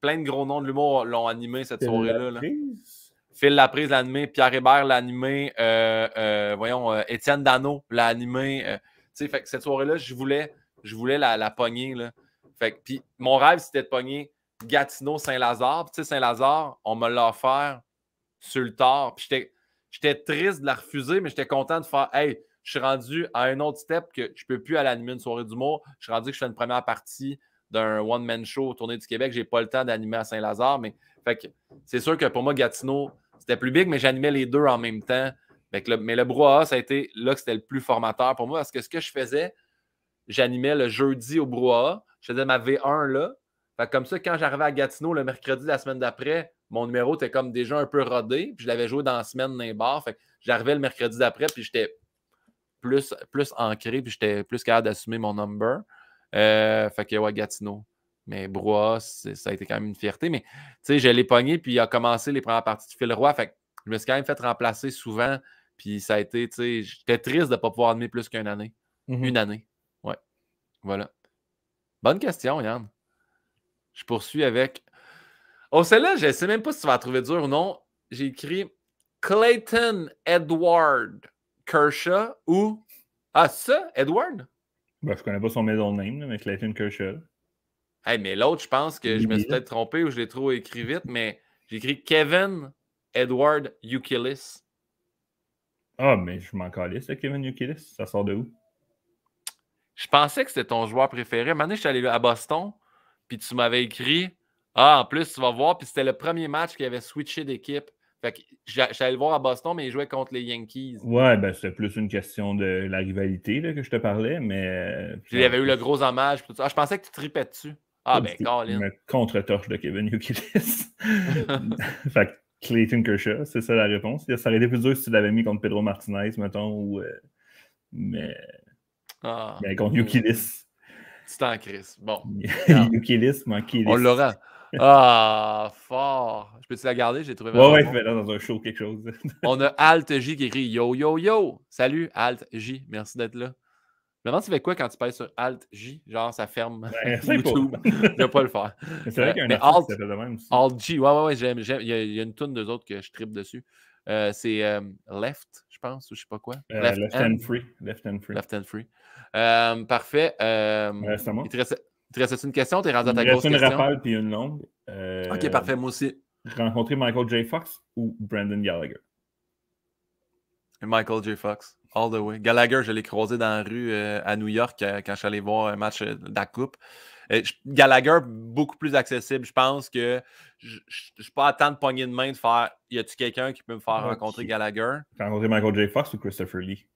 plein de gros noms de l'humour l'ont animée cette soirée-là. Là. Phil Laprise l'a animée, Pierre Hébert l'a animé, voyons, Étienne Dano l'a animé. Fait que cette soirée-là, je voulais, je voulais la, la pogner. Là. Fait puis mon rêve, c'était de pogner Gatineau-Saint-Lazare. Tu sais, Saint-Lazare, on me l'a offert sur le tard. Puis j'étais, triste de la refuser, mais j'étais content de faire Hey, je suis rendu à un autre step que je ne peux plus aller animer une soirée d'humour. Je suis rendu que je fais une première partie d'un one-man show tournée du Québec. Je n'ai pas le temps d'animer à Saint-Lazare, mais fait c'est sûr que pour moi, Gatineau, c'était plus big, mais j'animais les deux en même temps. mais le, mais brouhaha, ça a été là que c'était le plus formateur pour moi parce que ce que je faisais, j'animais le jeudi au brouhaha je faisais ma V1 là. comme ça, quand j'arrivais à Gatineau le mercredi la semaine d'après, mon numéro était comme déjà un peu rodé, puis je l'avais joué dans la semaine dans les Fait j'arrivais le mercredi d'après, puis j'étais plus, plus ancré, puis j'étais plus capable d'assumer mon number. Euh, fait que ouais, Gatineau. Mais Brois, ça a été quand même une fierté. Mais tu sais, je l'ai pogné, puis il a commencé les premières parties du fil roi. Fait que je me suis quand même fait remplacer souvent. Puis ça a été, tu sais, j'étais triste de ne pas pouvoir donner plus qu'une année. Mm-hmm. Une année. Ouais. Voilà. Bonne question, Yann. Je poursuis avec. Oh, celle-là, je ne sais même pas si tu vas la trouver dur ou non. J'ai écrit Clayton Edward Kershaw ou. Ah, ça, Edward? Je ben, je connais pas son middle name, mais Clayton Kershaw. mais l'autre, je pense que je me suis peut-être trompé ou je l'ai trop écrit vite, mais j'ai écrit Kevin Edward Ukilis. Ah, mais je m'en c'est Kevin Ukilis. Ça sort de où? Je pensais que c'était ton joueur préféré. Maintenant, je suis allé à Boston, puis tu m'avais écrit Ah, en plus, tu vas voir. Puis c'était le premier match qu'il avait switché d'équipe. Fait que j'allais le voir à Boston, mais il jouait contre les Yankees. Ouais, ben c'était plus une question de la rivalité que je te parlais, mais. il avait eu euh, le gros hommage. Ah, je pensais que tu tripais dessus. Ah, ben, Colin. Une contre-torche de Kevin Youkilis. [laughs] fait que Clayton Kershaw, c'est ça la réponse. Ça aurait été plus dur si tu l'avais mis contre Pedro Martinez, mettons, ou. Euh, mais ah. Mais ben, contre Yukilis. C'est t'en Chris. Bon. [laughs] Yukilis, mon On l'aura. [laughs] Ah, fort. Je peux-tu la garder? J'ai trouvé. Ouais, ouais, bon. fais dans un show, quelque chose. [laughs] On a Alt J qui écrit Yo, yo, yo. Salut, Alt J. Merci d'être là. Je me tu fais quoi quand tu passes sur Alt J? Genre, ça ferme ben, YouTube. Je ne pas le faire. C'est vrai qu'il y a un Alt, même aussi. Alt j Ouais, ouais, ouais. Il, y a, une tonne d'eux autres que je tripe dessus. Euh, c'est euh, Left je pense, ou je sais pas quoi. Euh, left, and free. Left and free. Left hand free. Euh, parfait. Euh, Il te reste, une question? T'es à ta question? Il une rappel puis une longue. Euh, OK, parfait. Moi aussi. Rencontrer Michael J. Fox ou Brandon Gallagher? Michael J. Fox. All the way. Gallagher, je l'ai croisé dans la rue à New York quand je suis allé voir un match de la Coupe. Euh, Gallagher, beaucoup plus accessible, je pense que je ne suis pas à temps de pogner de main de faire y a-tu quelqu'un qui peut me faire ah, rencontrer Gallagher Tu as rencontré Michael J. Fox ou Christopher Lee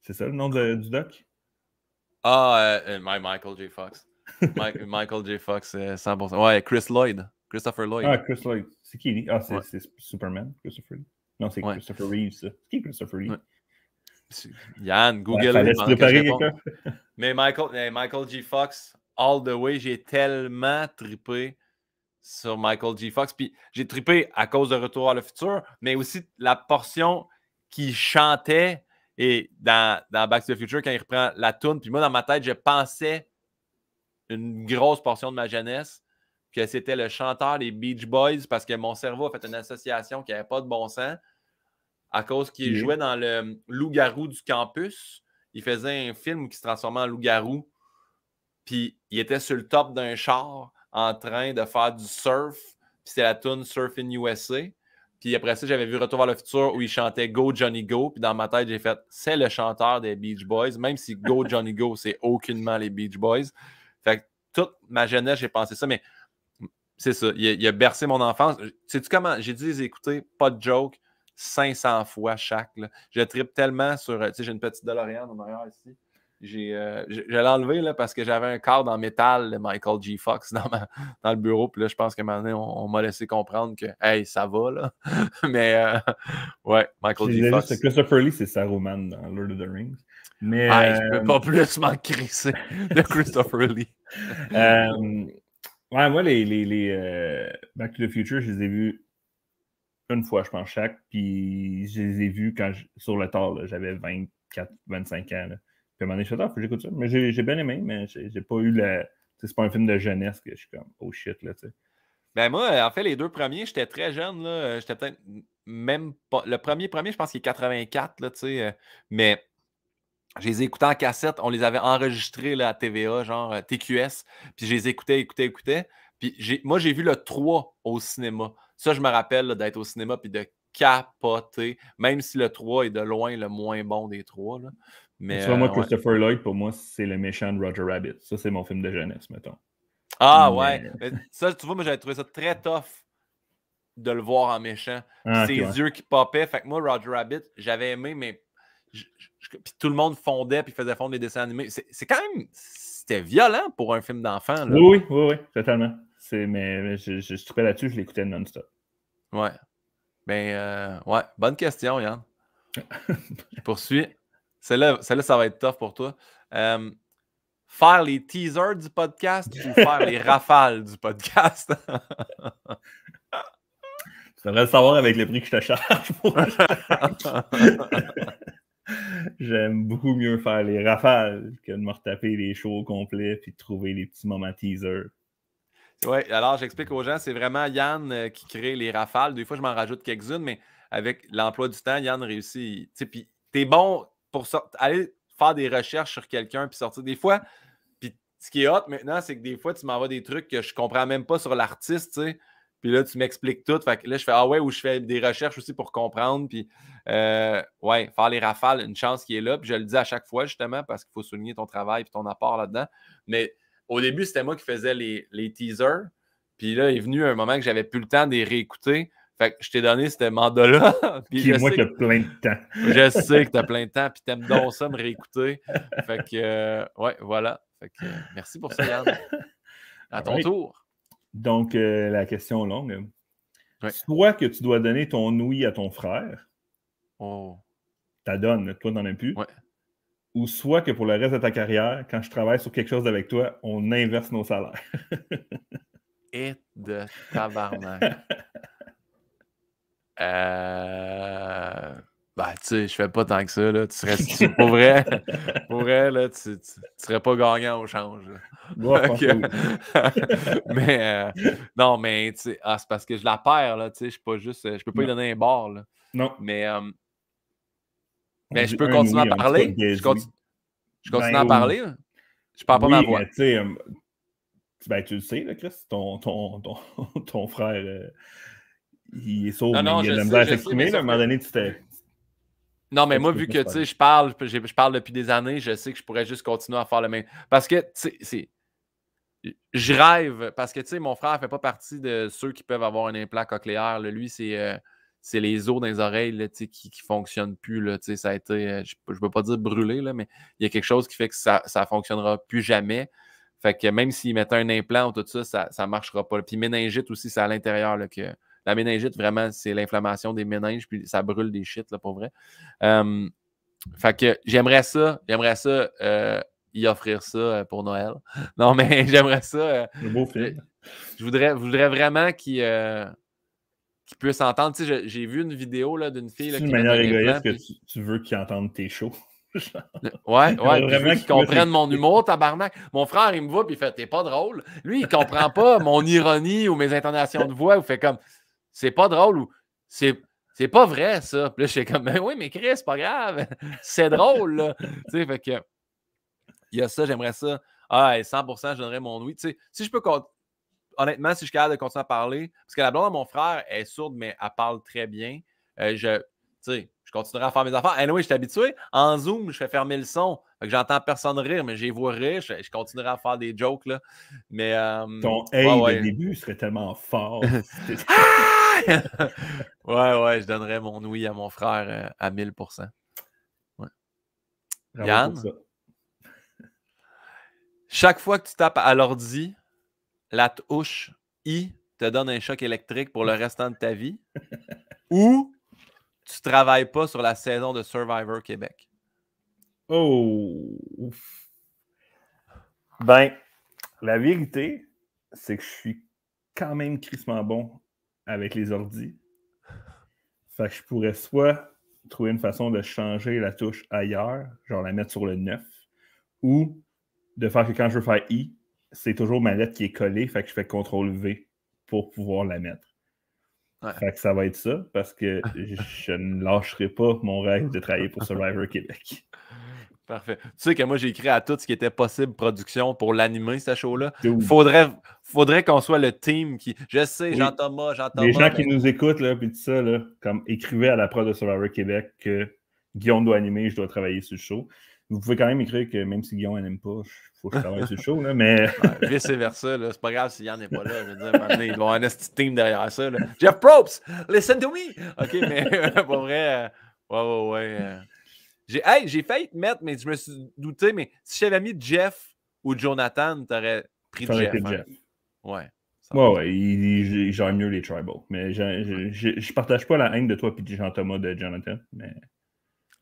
C'est ça le nom de, du doc Ah, euh, euh, my Michael J. Fox. [laughs] Michael J. Fox, 100%. Ouais, Chris Lloyd. Christopher Lloyd. Ah, Chris Lloyd. C'est qui Ah, c'est Superman, Christopher Lee. Non, c'est Christopher Reeves. C'est qui Christopher Lee? Yann, Google. mais Michael, G. Fox, all the way, j'ai tellement tripé sur Michael G. Fox. Puis j'ai tripé à cause de Retour à le futur, mais aussi la portion qui chantait et dans, dans, Back to the Future quand il reprend la toune. Puis moi, dans ma tête, je pensais une grosse portion de ma jeunesse que c'était le chanteur des Beach Boys parce que mon cerveau a fait une association qui n'avait pas de bon sens à cause qu'il jouait dans le euh, loup-garou du campus. Il faisait un film qui se transformait en loup-garou. Puis il était sur le top d'un char en train de faire du surf. Puis c'était la tune Surf in USA. Puis après ça, j'avais vu Retour vers le futur où il chantait Go Johnny Go. Puis dans ma tête, j'ai fait c'est le chanteur des Beach Boys, même si Go [laughs] Johnny Go, c'est aucunement les Beach Boys. Fait que toute ma jeunesse, j'ai pensé ça, mais c'est ça. Il a, bercé mon enfance. Sais-tu comment? J'ai dit les pas de joke, 500 fois chaque. Je tripe tellement sur. Euh, tu sais, j'ai une petite DeLorean en arrière ici. J'ai, euh, je, enlevé parce que j'avais un cadre en métal de Michael G. Fox dans, dans le bureau. Puis là, je pense qu'à un moment on, on m'a laissé comprendre que, hey, ça va. Là. [laughs] Mais, euh, [laughs] ouais, Michael G. Fox. Christopher Lee, c'est Saruman dans Lord of the Rings. Mais, ne Je euh, peux pas plus m'en crisser de [laughs] Christopher Lee. ouais, moi, les, les, les Back to the Future, je les ai vus une fois, je pense, chaque. Puis je les ai vus quand sur le tard. J'avais 24, 25 ans. Là. Puis à un moment donné, je ah, j'écoute ça. Mais j'ai bien aimé, mais j'ai pas eu la. C'est pas un film de jeunesse que je suis comme, oh shit, là, tu sais. Ben moi, euh, en fait, les deux premiers, j'étais très jeune, euh, J'étais peut-être même pas. Le premier, premier, je pense qu'il est 84, là, tu sais. Euh, mais je les ai écoutés en cassette. On les avait enregistrés là, à TVA, genre TQS. Puis je les écoutais, écoutais, écoutais. Puis moi, j'ai vu le 3 au cinéma. Ça, je me rappelle d'être au cinéma puis de capoter, même si le 3 est de loin le moins bon des 3. tu vois, moi, euh, Christopher Lloyd, pour moi, c'est le méchant de Roger Rabbit. Ça, c'est mon film de jeunesse, mettons. Ah ouais. ça, tu vois, moi, j'avais trouvé ça très tough de le voir en méchant. Ah, ses yeux qui popaient. Fait que moi, Roger Rabbit, j'avais aimé, mais puis tout le monde fondait puis faisait fondre les dessins animés. C'est quand même. C'était violent pour un film d'enfant. Oui, oui, oui, oui, totalement mais, je, suis je là-dessus, je l'écoutais non-stop. Ouais. Ben, euh, ouais, bonne question, Yann. [laughs] je poursuis. Celle-là, ça va être tough pour toi. Euh, faire les teasers du podcast ou faire les rafales du podcast? [laughs] tu devrais le savoir avec le prix que je te charge. [laughs] J'aime beaucoup mieux faire les rafales que de me retaper les shows complets puis de trouver les petits moments teasers. Oui, alors j'explique aux gens, c'est vraiment Yann euh, qui crée les rafales. Des fois, je m'en rajoute quelques-unes, mais avec l'emploi du temps, Yann réussit. Puis t'es bon pour aller faire des recherches sur quelqu'un puis sortir. Des fois, puis ce qui est hot maintenant, c'est que des fois, tu m'envoies des trucs que je comprends même pas sur l'artiste, tu sais. Puis là, tu m'expliques tout. Fait que là, je fais Ah ouais, ou je fais des recherches aussi pour comprendre. Puis euh, ouais, faire les rafales, une chance qui est là. Puis je le dis à chaque fois, justement, parce qu'il faut souligner ton travail et ton apport là-dedans. Mais au début, c'était moi qui faisais les, teasers. Puis là, il est venu un moment que j'avais plus le temps de les réécouter. Fait que je t'ai donné ce mandat-là. [laughs] Puis moi qui que... plein de temps. [laughs] je sais que tu as plein de temps, puis t'aimes donc ça me réécouter. Fait que, euh, ouais, voilà. Euh, merci pour ça, À ton tour. Donc, euh, la question longue. Oui. Soit que tu dois donner ton oui à ton frère. Oh. donne, toi, t'en as plus. Ouais ou soit que pour le reste de ta carrière, quand je travaille sur quelque chose avec toi, on inverse nos salaires. [laughs] Et de tabarnak. [laughs] Euh, ben, tu sais, je fais pas tant que ça, là. Tu serais, pour [laughs] vrai, pour vrai, là, tu, tu, serais pas gagnant au change. mais, euh, non, mais, tu ah, c'est parce que je la perds, là, tu sais, je suis pas juste, je peux pas lui donner un bord là. Non. Mais, euh, mais ben, je peux continuer à parler. Je, continue, je continue à ben, parler. Je parle pas ma voix. Euh, ben, tu le sais, Chris, ton, ton, ton, [laughs] ton frère, euh, il est sourd, il a de la à s'exprimer. un moment donné, tu t'es. Non, mais moi, vu que tu sais, je parle, je parle depuis des années, je sais que je pourrais juste continuer à faire le même. Parce que, tu sais, je rêve, parce que, tu sais, mon frère ne fait pas partie de ceux qui peuvent avoir un implant cochléaire. lui, c'est. Euh, c'est les os dans les oreilles qui ne fonctionnent plus. Là, ça a été, euh, je ne peux pas dire brûlé, là, mais il y a quelque chose qui fait que ça ne fonctionnera plus jamais. Fait que même s'ils mettent un implant ou tout ça, ça ne marchera pas. Puis méningite aussi, c'est à l'intérieur que. La méningite, vraiment, c'est l'inflammation des méninges, puis ça brûle des shit, là, pour vrai. fait que j'aimerais ça, j'aimerais ça euh, y offrir ça euh, pour Noël. [laughs] Non, mais [laughs] j'aimerais ça. Je, voudrais, voudrais vraiment qu'il puissent entendre. j'ai vu une vidéo d'une fille. C'est une manière égoïste que tu, veux qu'ils entendent tes shows. [laughs] ouais, ouais, vraiment qu'ils comprennent mon humour, tabarnak. Mon frère, il me voit, puis il fait T'es pas drôle. Lui, il comprend pas [laughs] mon ironie ou mes intonations de voix, Il fait comme C'est pas drôle ou c'est. pas vrai, ça. Puis là, je suis comme, ben oui, mais Chris, c'est pas grave. [laughs] C'est drôle, là. tu sais, fait que, il y a ça, j'aimerais ça. Ah, 100 je mon oui. si je peux honnêtement, si je suis capable de continuer à parler, parce que la blonde de mon frère est sourde, mais elle parle très bien. Euh, je, je continuerai à faire mes affaires. oui, je suis habitué. En Zoom, je fais fermer le son. que j'entends personne rire, mais j'ai voix vois Je, continuerai à faire des jokes. Mais, euh, Ton hey au début serait tellement fort. [laughs] [laughs] Ah! [laughs] ouais, ouais, je donnerais mon oui à mon frère euh, à 1000 Yann, chaque fois que tu tapes à l'ordi, la touche I te donne un choc électrique pour le restant de ta vie [laughs] ou tu travailles pas sur la saison de Survivor Québec? Oh! Ben, la vérité, c'est que je suis quand même crissement bon avec les ordis. Fait que je pourrais soit trouver une façon de changer la touche ailleurs, genre la mettre sur le 9, ou de faire que quand je veux faire I, c'est toujours ma lettre qui est collée, fait que je fais CTRL V pour pouvoir la mettre. Fait que ça va être ça, parce que [laughs] je ne lâcherai pas mon rêve de travailler pour Survivor Québec. [laughs] Parfait. Tu sais que moi, j'ai écrit à tout ce qui était possible production pour l'animer, ce show-là. Il faudrait qu'on soit le team qui. Je sais, Jean Thomas, Jean Thomas. Les gens qui nous écoutent, là, puis tout ça, là, comme écrivez à la prod de Survivor Québec que Guillaume doit animer, je dois travailler sur le show. Vous pouvez quand même écrire que même si Guillaume n'aime pas, il faut que je travaille sur le show, là, [laughs] mais. ouais, vice versa, c'est pas grave si Yann n'est pas là. Je veux dire, maintenant, ils un petit team derrière ça. Jeff Probst, listen to me! OK, mais [laughs] pour vrai, euh, ouais, ouais, ouais. Euh. J'ai failli te mettre, mais je me suis douté, mais si j'avais mis Jeff ou Jonathan, t'aurais pris Jeff, hein. Jeff. Ouais. Ouais, j'aime mieux les tribals. Mais je, je, je, partage pas la haine de toi et de Jean-Thomas de Jonathan. Mais...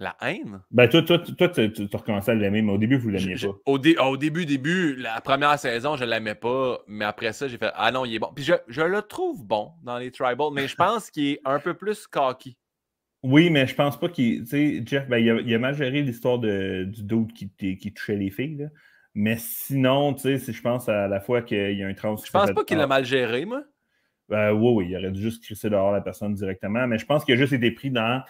La haine? Ben, toi, toi, toi, tu, tu, à l'aimer, mais au début, vous l'aimiez pas. Au, début, début, la première saison, je ne l'aimais pas, mais après ça, j'ai fait Ah non, il est bon. Puis je, le trouve bon dans les Tribal, mais je pense qu'il est un peu plus cocky. Oui, mais je pense pas qu'il. Tu sais, Jeff, ben, il, a, mal géré l'histoire du doute qui, qui, touchait les filles. Mais sinon, tu sais, je pense à la fois qu'il y a un trans. Je pense pas qu'il ah. l'a mal géré, moi. Ben, oui, oui, il aurait dû juste crisser dehors la personne directement, mais je pense qu'il a juste été pris dans.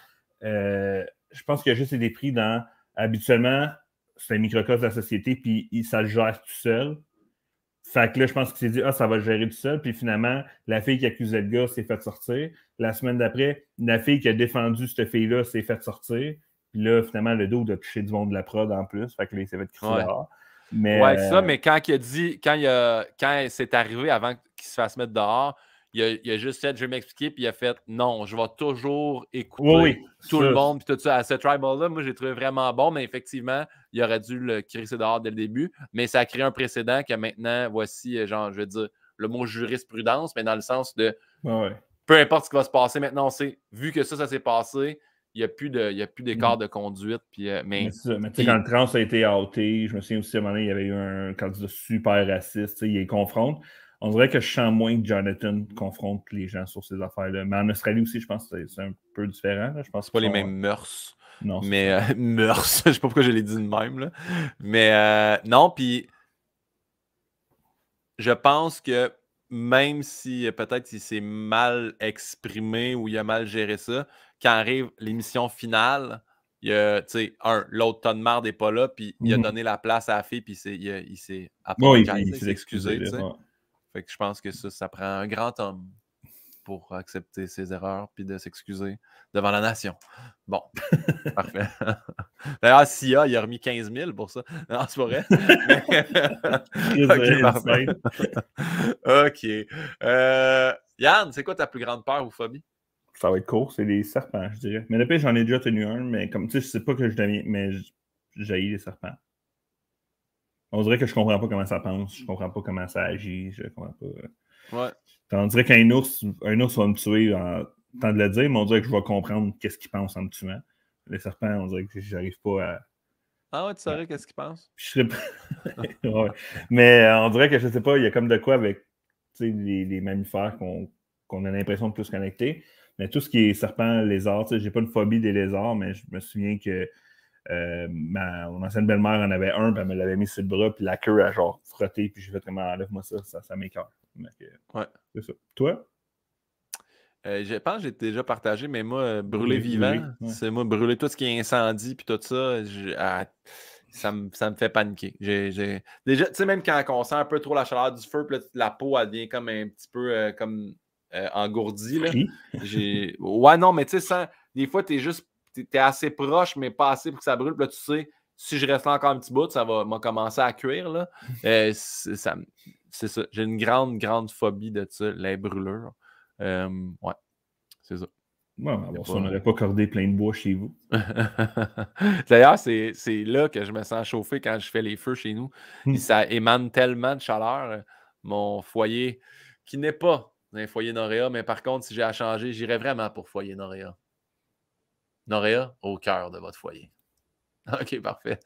Euh, je pense qu'il a juste des prix dans. Habituellement, c'est un microcosme de la société, puis ça le gère tout seul. Fait que là, je pense qu'il s'est dit, ah, ça va le gérer tout seul. Puis finalement, la fille qui accusait le gars s'est faite sortir. La semaine d'après, la fille qui a défendu cette fille-là s'est faite sortir. Puis là, finalement, le dos a touché du monde de la prod en plus. Fait que là, il s'est fait crier dehors. Mais, ça, euh, mais quand il a dit, quand, il quand c'est arrivé avant qu'il se fasse mettre dehors, il a, a, juste fait, je vais m'expliquer, puis il a fait, non, je vais toujours écouter tout le monde, puis tout ça. À ce tribal-là, moi, j'ai trouvé vraiment bon, mais effectivement, il aurait dû le crisser dehors dès le début, mais ça a créé un précédent que maintenant, voici, euh, genre, je vais dire, le mot jurisprudence, mais dans le sens de peu importe ce qui va se passer, maintenant, vu que ça, ça s'est passé, il n'y a plus d'écart mm. de, conduite. Euh, mais, quand le trans a été outé, je me souviens aussi à il y avait eu un candidat super raciste, il est confronte on dirait que je sens moins que Jonathan confronte les gens sur ces affaires-là. Mais en Australie aussi, je pense que c'est un peu différent. Je pense pas les mêmes mœurs. Non. Mais euh, [laughs] mœurs, je sais pas pourquoi je l'ai dit de même. Mais euh, non, puis je pense que même si euh, peut-être il s'est mal exprimé ou il a mal géré ça, quand arrive l'émission finale, il a, tu sais, un, l'autre tonne marde n'est pas là, puis il a mhm. donné la place à la fille, puis il s'est, il, s'est, oui, il, s'est excusé. Fait que je pense que ça, ça prend un grand homme pour accepter ses erreurs puis de s'excuser devant la nation. Bon, [laughs] parfait. D'ailleurs, Sia, il a remis 15 000 pour ça. Non, c'est pas vrai. [laughs] ok. Euh, Yann, c'est quoi ta plus grande peur ou phobie? Ça va être court, c'est les serpents, je dirais. Mais depuis, j'en ai déjà tenu un, mais comme tu sais, je sais pas que je deviens, mais j'ai les serpents. On dirait que je comprends pas comment ça pense, je comprends pas comment ça agit, je comprends pas. Euh. Ouais. On dirait qu'un ours, un ours va me tuer en temps de le dire, mais on dirait que je vais comprendre qu'est-ce qu'il pense en me tuant. Les serpents, on dirait que j'arrive pas à. Ah ouais, tu saurais qu'est-ce qu'ils pensent? Je serais pas... [laughs] Mais euh, on dirait que je sais pas, il y a comme de quoi avec les, les mammifères qu'on a l'impression de plus connecter. Mais tout ce qui est serpent, lézard, j'ai pas une phobie des lézards, mais je me souviens que euh, mon ancienne belle-mère en avait un, puis elle me l'avait mis sur le bras, puis la queue a genre frotté, puis j'ai fait comment enlève-moi ah, ça, ça, ça m'écœure. Ouais. C'est ça. Toi? Euh, je pense que j'ai déjà partagé, mais moi, euh, brûler vivant, c'est moi, brûler tout ce qui est incendie, puis tout ça, ah, ça, me, ça, me, fait paniquer. Déjà, tu sais, même quand on sent un peu trop la chaleur du feu, puis la peau, elle devient comme un petit peu comme engourdie. Là. Oui. ouais, non, mais tu sais, des fois, tu es juste tu es assez proche, mais pas assez pour que ça brûle. Puis là, tu sais, si je reste là encore un petit bout, ça va commencer à cuire. Là. [laughs] Euh, c'est ça. J'ai une grande, grande phobie de ça, les brûlures. Euh, ouais, c'est ça. bon, si on n'aurait pas cordé plein de bois chez vous. [laughs] D'ailleurs, c'est là que je me sens chauffé quand je fais les feux chez nous. Hmm. Ça émane tellement de chaleur. Mon foyer, qui n'est pas un foyer Noréa, mais par contre, si j'ai à changer, j'irai vraiment pour foyer Noréa. Noréa au cœur de votre foyer. [laughs] OK, parfait.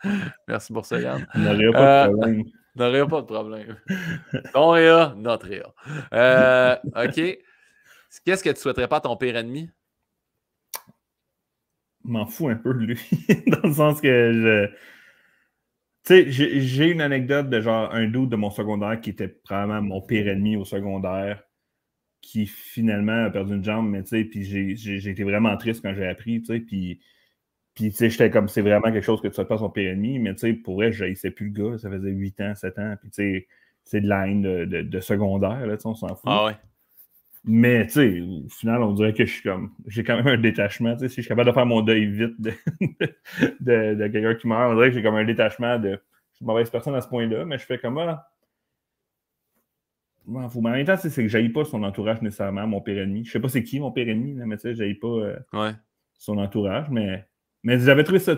Merci pour ça, Yann. Noréa, pas de euh, problème. [laughs] Noréa, pas de problème. Ton Réa, notre Réa. Euh, OK. Qu'est-ce que tu souhaiterais pas à ton pire ennemi? M'en fous un peu de lui. [laughs] Dans le sens que je. Tu sais, j'ai une anecdote de genre un doute de mon secondaire qui était probablement mon pire ennemi au secondaire qui finalement a perdu une jambe, mais tu sais, puis j'ai été vraiment triste quand j'ai appris, tu sais, puis, puis tu sais, j'étais comme, c'est vraiment quelque chose que tu ne pas son pire ennemi, mais tu sais, pour vrai, je plus le gars, ça faisait 8 ans, 7 ans, puis tu sais, c'est de la de, secondaire, là, tu sais, on s'en fout. Ah mais tu sais, au final, on dirait que je suis comme. J'ai quand même un détachement. Tu sais, si je suis capable de faire mon deuil vite de, quelqu'un qui meurt, on dirait que j'ai comme un détachement de. Je suis une mauvaise personne à ce point-là, mais je fais comme là. Ah, en même temps, c'est que j'aille pas son entourage nécessairement, mon père ennemi. Je ne sais pas c'est qui mon père ennemi, mais tu sais, pas euh, son entourage. Mais, mais j'avais trouvé ça.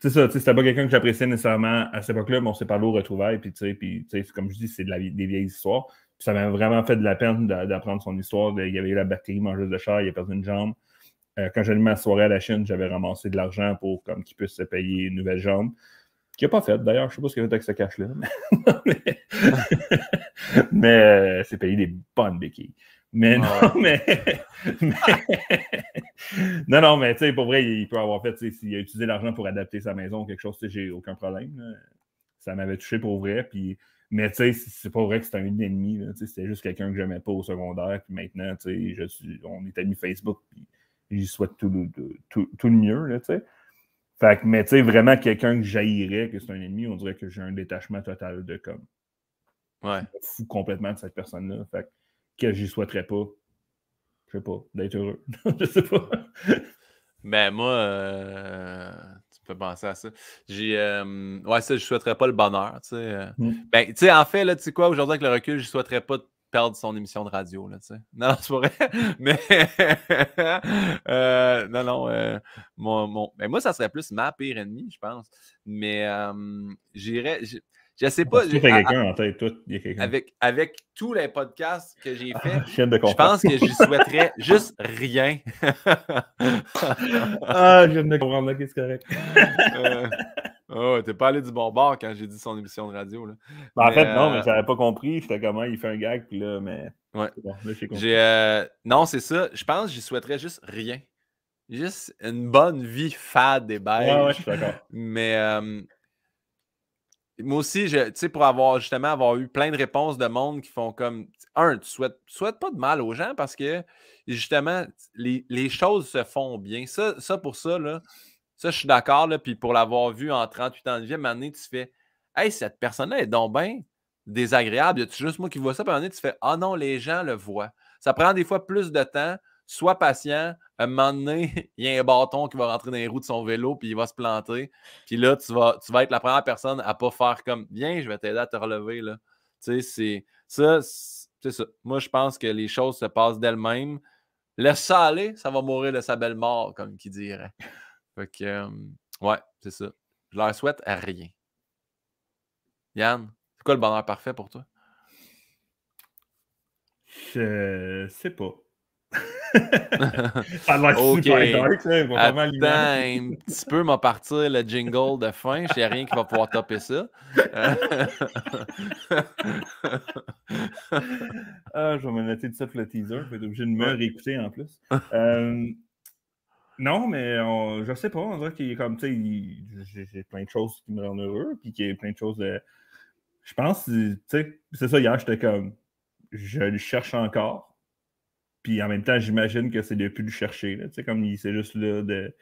C'est ça, c'était pas quelqu'un que j'appréciais nécessairement à cette époque-là, mais on s'est parlé au retrouvailles, comme je dis, c'est de des vieilles histoires. ça m'a vraiment fait de la peine d'apprendre son histoire. il y avait eu la bactérie mangeuse de chair, il a perdu une jambe. Euh, quand j'allais eu ma soirée à la Chine, j'avais ramassé de l'argent pour qu'il puisse se payer une nouvelle jambe. Qui n'a pas fait, d'ailleurs. Je ne sais pas ce qu'il a fait avec ce cash-là. mais, [laughs] euh, c'est payé des bonnes béquilles. Mais non, mais, non, non, mais tu sais, pour vrai, il peut avoir fait, s'il a utilisé l'argent pour adapter sa maison ou quelque chose, tu sais, j'ai aucun problème. Ça m'avait touché pour vrai. Puis, mais tu sais, c'est pas vrai que c'était un ennemi. C'était juste quelqu'un que je n'aimais pas au secondaire. Puis maintenant, tu sais, on est amis Facebook. Puis j'y souhaite tout le, tout, tout le mieux, tu sais. Fait que, mais tu sais, vraiment quelqu'un que j'haïrais que c'est un ennemi, on dirait que j'ai un détachement total de comme. Ouais. Je complètement de cette personne-là. Fait que, que j'y souhaiterais pas, je sais pas, d'être heureux. [laughs] je sais pas. ben, moi, euh, tu peux penser à ça. J'ai, euh, ouais, ça, je souhaiterais pas le bonheur, tu sais. Euh. Mmh. Ben, tu sais, en fait, là, tu sais quoi, aujourd'hui, avec le recul, je souhaiterais pas perdre son émission de radio, là, tu sais. [laughs] Non, c'est vrai. Mais, [laughs] euh, non, non, euh, Mais ben, moi, ça serait plus ma pire ennemie, je pense. Mais euh, j'irais... Je sais pas. quelqu'un en tête, il y a quelqu'un. Avec, avec tous les podcasts que j'ai ah, fait, je pense que je souhaiterais [laughs] juste rien. ah, je viens de comprendre, ok, c'est correct. Oh, t'es pas allé du bon bord quand j'ai dit son émission de radio. Là. Ben, en fait, non, mais euh, j'avais pas compris. comment il fait un gag, puis là, mais. Ouais. Euh, non, c'est ça. Je pense que j'y souhaiterais juste rien. Juste une bonne vie fade et belle Ouais, je suis d'accord. mais euh, moi aussi, tu sais, pour avoir justement avoir eu plein de réponses de monde qui font comme un, tu souhaites, souhaites pas de mal aux gens parce que justement, les, choses se font bien. Ça, ça pour ça, là ça, je suis d'accord. Puis pour l'avoir vu en 38 ans de vie, à un moment donné, tu fais Hey, cette personne-là est donc bien désagréable. Y a juste moi qui vois ça? Puis à un tu fais Ah non, les gens le voient. Ça prend des fois plus de temps. Sois patient. À un moment donné, [laughs] il y a un bâton qui va rentrer dans les roues de son vélo, puis il va se planter. Puis là, tu vas, tu vas être la première personne à pas faire comme Viens, je vais t'aider à te relever. Là. Tu sais, c'est ça. C'est ça. Moi, je pense que les choses se passent d'elles-mêmes. Laisse ça aller, ça va mourir de sa belle mort, comme qui dirait. Fait que, ouais, c'est ça. Je leur souhaite à rien. Yann, c'est quoi le bonheur parfait pour toi? Je sais pas. ça un petit peu m'a partir le jingle de fin. Je sais rien qui va pouvoir topper ça. ah, je vais me noter de ça pour le teaser. Je vais être obligé de me réécouter en plus. Euh, non, mais je sais pas. On dirait qu'il est comme, tu sais, j'ai plein de choses qui me rendent heureux, puis qu'il y a plein de choses. De, je pense, tu sais, c'est ça, hier, j'étais comme, je le cherche encore. Puis en même temps, j'imagine que c'est de plus le chercher. Tu sais, comme c'est juste là, de,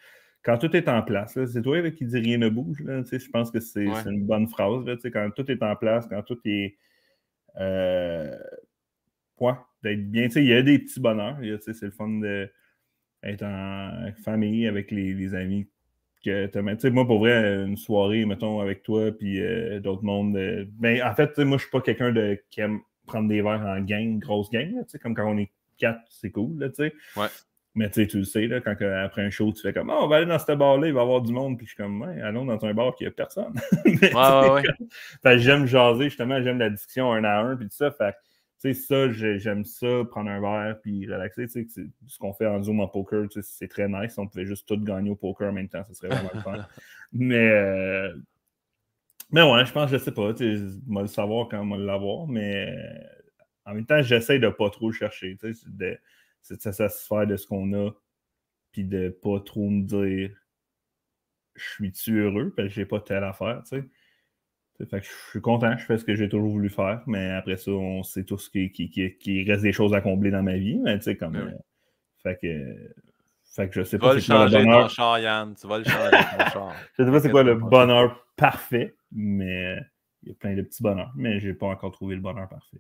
quand tout est en place, c'est toi qui dis rien ne bouge. je pense que c'est une bonne phrase. quand tout est en place, quand tout est. Euh, d'être bien. il y a des petits bonheurs. c'est le fun de être en famille avec les, amis que tu sais, moi, pour vrai, une soirée, mettons, avec toi, puis euh, d'autres mondes. Euh, ben, en fait, moi, je suis pas quelqu'un de qui aime prendre des verres en gang, grosse gang, sais, comme quand on est quatre, c'est cool, tu sais. Ouais. Mais tu le sais, là, quand euh, après un show, tu fais comme oh, on va aller dans ce bar-là, il va y avoir du monde, puis je suis comme allons dans un bar qui a personne. [laughs] ouais, ouais, j'aime jaser, justement, j'aime la discussion un à un, puis tout ça. Fait sais, ça, j'aime ça, prendre un verre puis relaxer. Tu sais, ce qu'on fait en Zoom en poker, tu sais, c'est très nice. On pouvait juste tout gagner au poker en même temps. Ce serait vraiment le fun. [laughs] Mais, euh, mais ouais, je pense, je sais pas. Tu sais, je vais le savoir quand on va l'avoir. Mais euh, en même temps, j'essaie de pas trop chercher. Tu sais, de, se satisfaire de ce qu'on a puis de pas trop me dire je suis-tu heureux parce que j'ai pas telle affaire, tu sais. Fait que je suis content, je fais ce que j'ai toujours voulu faire, mais après ça, on sait tout ce qui, reste des choses à combler dans ma vie. Mais tu sais, comme. Ben euh, fait que. que je sais tu pas c'est quoi le bonheur. Ton char, Yann. Tu vas le changer ton [laughs] char. je sais pas c'est quoi le bonheur parfait, mais il y a plein de petits bonheurs. Mais j'ai pas encore trouvé le bonheur parfait.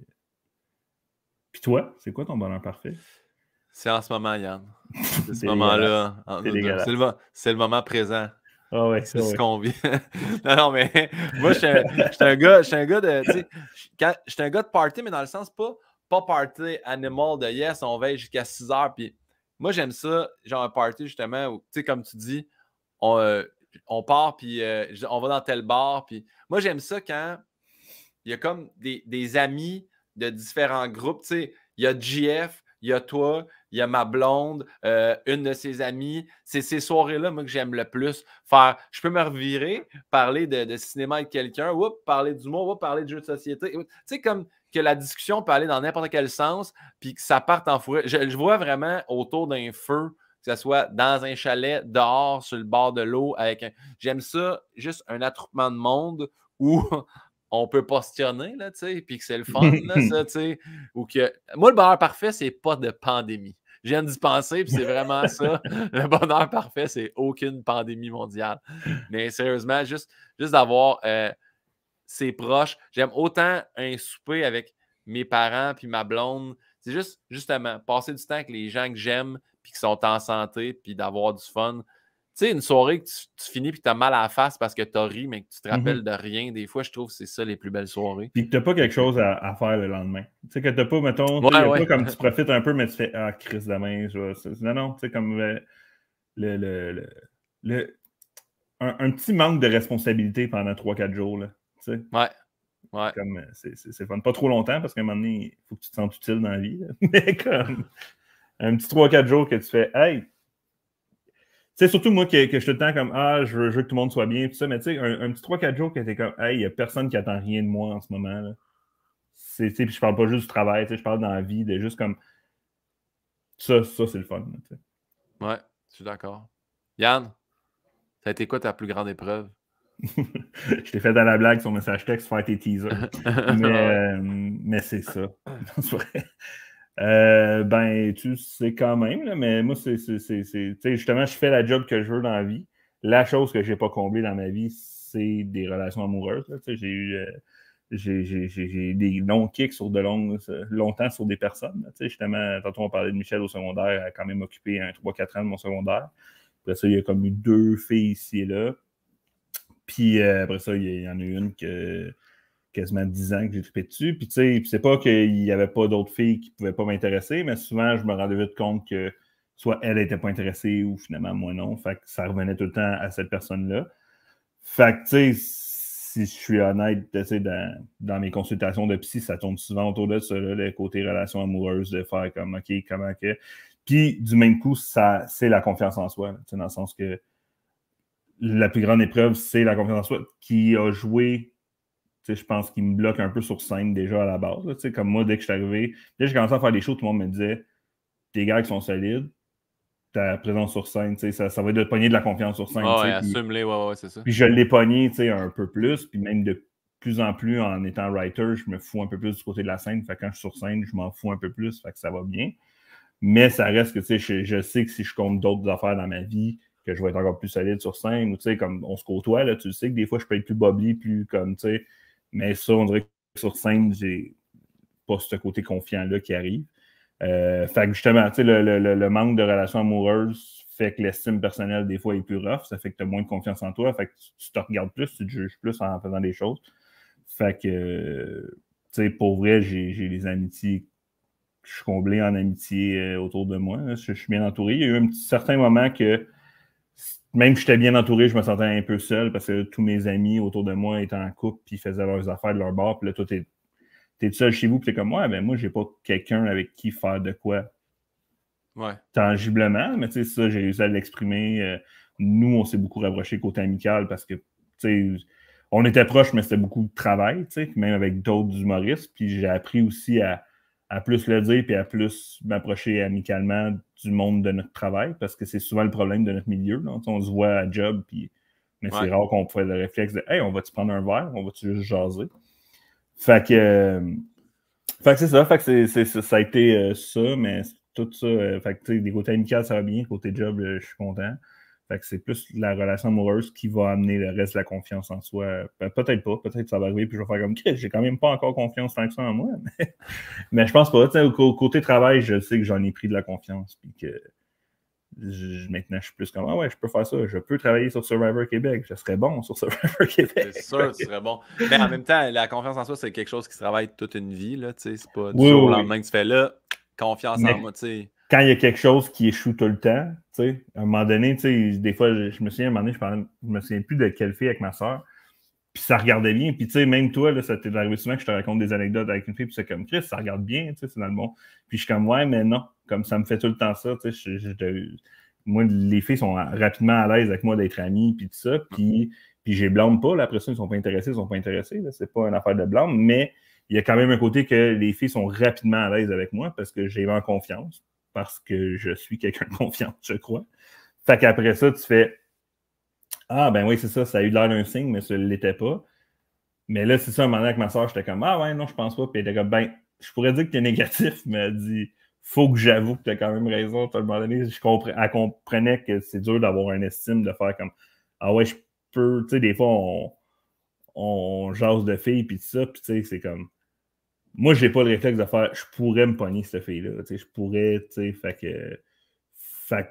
Puis toi, c'est quoi ton bonheur parfait? C'est en ce moment, Yann. [laughs] C'est ce moment-là. C'est le moment présent. Ah c'est ce qu'on vit. [laughs] non, non, mais [laughs] moi, je suis un, gars, de. Je suis un gars de party, mais dans le sens pas, pas party animal de yes, on veille jusqu'à 6 heures. Puis moi, j'aime ça, genre un party justement où, tu sais, comme tu dis, on, euh, part, puis euh, on va dans tel bar. Puis moi, j'aime ça quand il y a comme des, des amis de différents groupes. Tu sais, il y a GF il y a toi, il y a ma blonde, euh, une de ses amies. C'est ces soirées-là, moi, que j'aime le plus. Faire, je peux me revirer, parler de, cinéma avec quelqu'un, parler d'humour, parler de jeux de société. Tu sais, comme que la discussion peut aller dans n'importe quel sens, puis que ça parte en fourrure. Je, je, vois vraiment autour d'un feu, que ce soit dans un chalet, dehors, sur le bord de l'eau, avec un... J'aime ça, juste un attroupement de monde où on peut postionner, là, tu sais, puis que c'est le fun, là, ça, [laughs] tu sais. Ou que... Moi, le bonheur parfait, c'est pas de pandémie. Je viens penser, puis c'est vraiment [laughs] ça. Le bonheur parfait, c'est aucune pandémie mondiale. Mais sérieusement, juste, juste d'avoir euh, ses proches. J'aime autant un souper avec mes parents puis ma blonde. C'est juste, justement, passer du temps avec les gens que j'aime puis qui sont en santé, puis d'avoir du fun. Tu sais, une soirée que tu, finis puis que tu as mal à la face parce que tu as ri, mais que tu te mm-hmm. rappelles de rien, des fois, je trouve que c'est ça les plus belles soirées. Puis que tu pas quelque chose à, faire le lendemain. Tu sais, que tu pas, mettons, comme tu profites un peu, mais tu fais Ah, la demain. Je ça. » Non, non, tu sais, comme euh, le. le, le, un, petit manque de responsabilité pendant 3-4 jours. Là, tu sais. ouais. Ouais. Comme, euh, c'est fun. Pas trop longtemps, parce qu'à un moment donné, il faut que tu te sentes utile dans la vie. [laughs] Mais comme un petit 3-4 jours que tu fais Hey, c'est surtout moi que, que, je suis tout comme Ah, je veux, que tout le monde soit bien, ça, mais tu sais, un, petit 3-4 jours que t'es comme Hey, il n'y a personne qui attend rien de moi en ce moment. Là. C'est, puis je parle pas juste du travail, je parle dans la vie, de juste comme ça, ça c'est le fun. Ouais, je suis d'accord. Yann, ça a été quoi ta plus grande épreuve? [laughs] je t'ai fait à la blague sur message texte, faire tes teasers. [laughs] mais, euh, mais c'est ça. [laughs] Euh, ben, tu sais quand même, mais moi, c'est. Justement, je fais la job que je veux dans la vie. La chose que j'ai pas comblée dans ma vie, c'est des relations amoureuses. J'ai eu. Euh, j'ai des longs kicks sur de longs longtemps sur des personnes. Tu justement, tantôt, on parlait de Michel au secondaire, elle a quand même occupé un 3-4 ans de mon secondaire. Après ça, il y a comme eu deux filles ici et là. Puis euh, après ça, il y, en a une que quasiment 10 ans que j'ai trippé dessus. Puis, tu sais, c'est pas qu'il n'y avait pas d'autres filles qui pouvaient pas m'intéresser, mais souvent, je me rendais vite compte que soit elle était pas intéressée ou finalement, moi non. Fait que ça revenait tout le temps à cette personne-là. Fait que, tu sais, si je suis honnête, dans, dans, mes consultations de psy, ça tombe souvent autour de ça, le côté relation amoureuse, de faire comme, OK, comment que. Puis, du même coup, ça, c'est la confiance en soi, dans le sens que la plus grande épreuve, c'est la confiance en soi qui a joué je pense qu'il me bloque un peu sur scène déjà à la base. comme moi, dès que je suis arrivé, dès que j'ai commencé à faire des shows, tout le monde me disait tes gars qui sont solides, ta présence sur scène, ça, va être de pogner de la confiance sur scène. Ah oui, assume-les, oui, ouais, c'est ça. Puis je l'ai pogné un peu plus, puis même de plus en plus en étant writer, je me fous un peu plus du côté de la scène. Fait que quand je suis sur scène, je m'en fous un peu plus, fait que ça va bien. Mais ça reste que tu je, je sais que si je compte d'autres affaires dans ma vie, que je vais être encore plus solide sur scène, ou tu sais, comme on se côtoie, tu sais que des fois je peux être plus bobli, plus comme tu sais mais ça, on dirait que sur scène, j'ai pas ce côté confiant-là qui arrive. Euh, fait que justement, le, le, le, manque de relations amoureuses fait que l'estime personnelle, des fois, est plus rough. Ça fait que tu as moins de confiance en toi. Fait que tu, te regardes plus, tu te juges plus en faisant des choses. Fait que, tu sais, pour vrai, j'ai des amitiés. Je suis comblé en amitié euh, autour de moi. Je, je, suis bien entouré. Il y a eu un certain moment que même si j'étais bien entouré, je me sentais un peu seul parce que tous mes amis autour de moi étaient en couple puis faisaient leurs affaires de leur bar. Puis là, toi, t'es es seul chez vous. Puis t'es comme, moi. ben moi, j'ai pas quelqu'un avec qui faire de quoi ouais. tangiblement. Mais tu sais, ça, j'ai réussi à l'exprimer. Euh, nous, on s'est beaucoup rapproché côté amical parce que, tu sais, on était proches, mais c'était beaucoup de travail, tu sais, même avec d'autres humoristes. Puis j'ai appris aussi à à plus le dire puis à plus m'approcher amicalement du monde de notre travail parce que c'est souvent le problème de notre milieu. On se voit à job, mais c'est rare qu'on fasse le réflexe de Hey, on va-tu prendre un verre, on va-tu juste jaser. Euh, fait que, c'est ça, fait que ça, a été euh, ça, mais tout ça, euh, fait des côtés amicaux, ça va bien, côté job, je suis content c'est plus la relation amoureuse qui va amener le reste de la confiance en soi. peut-être pas, peut-être ça va arriver, puis je vais faire comme j'ai quand même pas encore confiance tant que en moi. [laughs] Mais, je pense pas. Au côté travail, je sais que j'en ai pris de la confiance, puis que maintenant je suis plus comme Ah ouais, je peux faire ça, je peux travailler sur Survivor Québec, je serais bon sur Survivor Québec. C'est sûr, tu serais bon. Mais en même temps, la confiance en soi, c'est quelque chose qui se travaille toute une vie, tu sais, c'est pas du jour au lendemain que tu fais là, confiance en moi, tu sais quand il y a quelque chose qui échoue tout le temps, tu à un moment donné, des fois, je, me souviens, à un moment donné, je, me souviens plus de quelle fille avec ma soeur, puis ça regardait bien, puis même toi, ça t'est arrivé souvent que je te raconte des anecdotes avec une fille, puis c'est comme, Chris, ça regarde bien, tu Puis je suis comme, ouais, mais non, comme ça me fait tout le temps ça, tu sais, moi, les filles sont rapidement à l'aise avec moi d'être amies, puis tout ça, puis, puis je blâme pas, là, après ça, ils sont pas intéressés, ils sont pas intéressés, c'est pas une affaire de blâme, mais il y a quand même un côté que les filles sont rapidement à l'aise avec moi parce que j'ai en confiance parce que je suis quelqu'un de [laughs] confiant, je crois. Fait qu'après ça, tu fais Ah, ben oui, c'est ça, ça a eu l'air d'un signe, mais ça ne l'était pas. Mais là, c'est ça, un moment donné, avec ma soeur, j'étais comme Ah, ouais, non, je pense pas. Puis elle était comme Ben, je pourrais dire que tu es négatif, [laughs] mais elle dit Faut que j'avoue que tu as quand même raison. À un moment donné, je elle comprenait que c'est dur d'avoir une estime, de faire comme Ah, ouais, je peux. Tu sais, des fois, on, on jase de filles, puis tout ça, puis tu sais, c'est comme moi, j'ai pas le réflexe de faire je pourrais me pogner cette fille-là. Je pourrais, tu sais, fait que.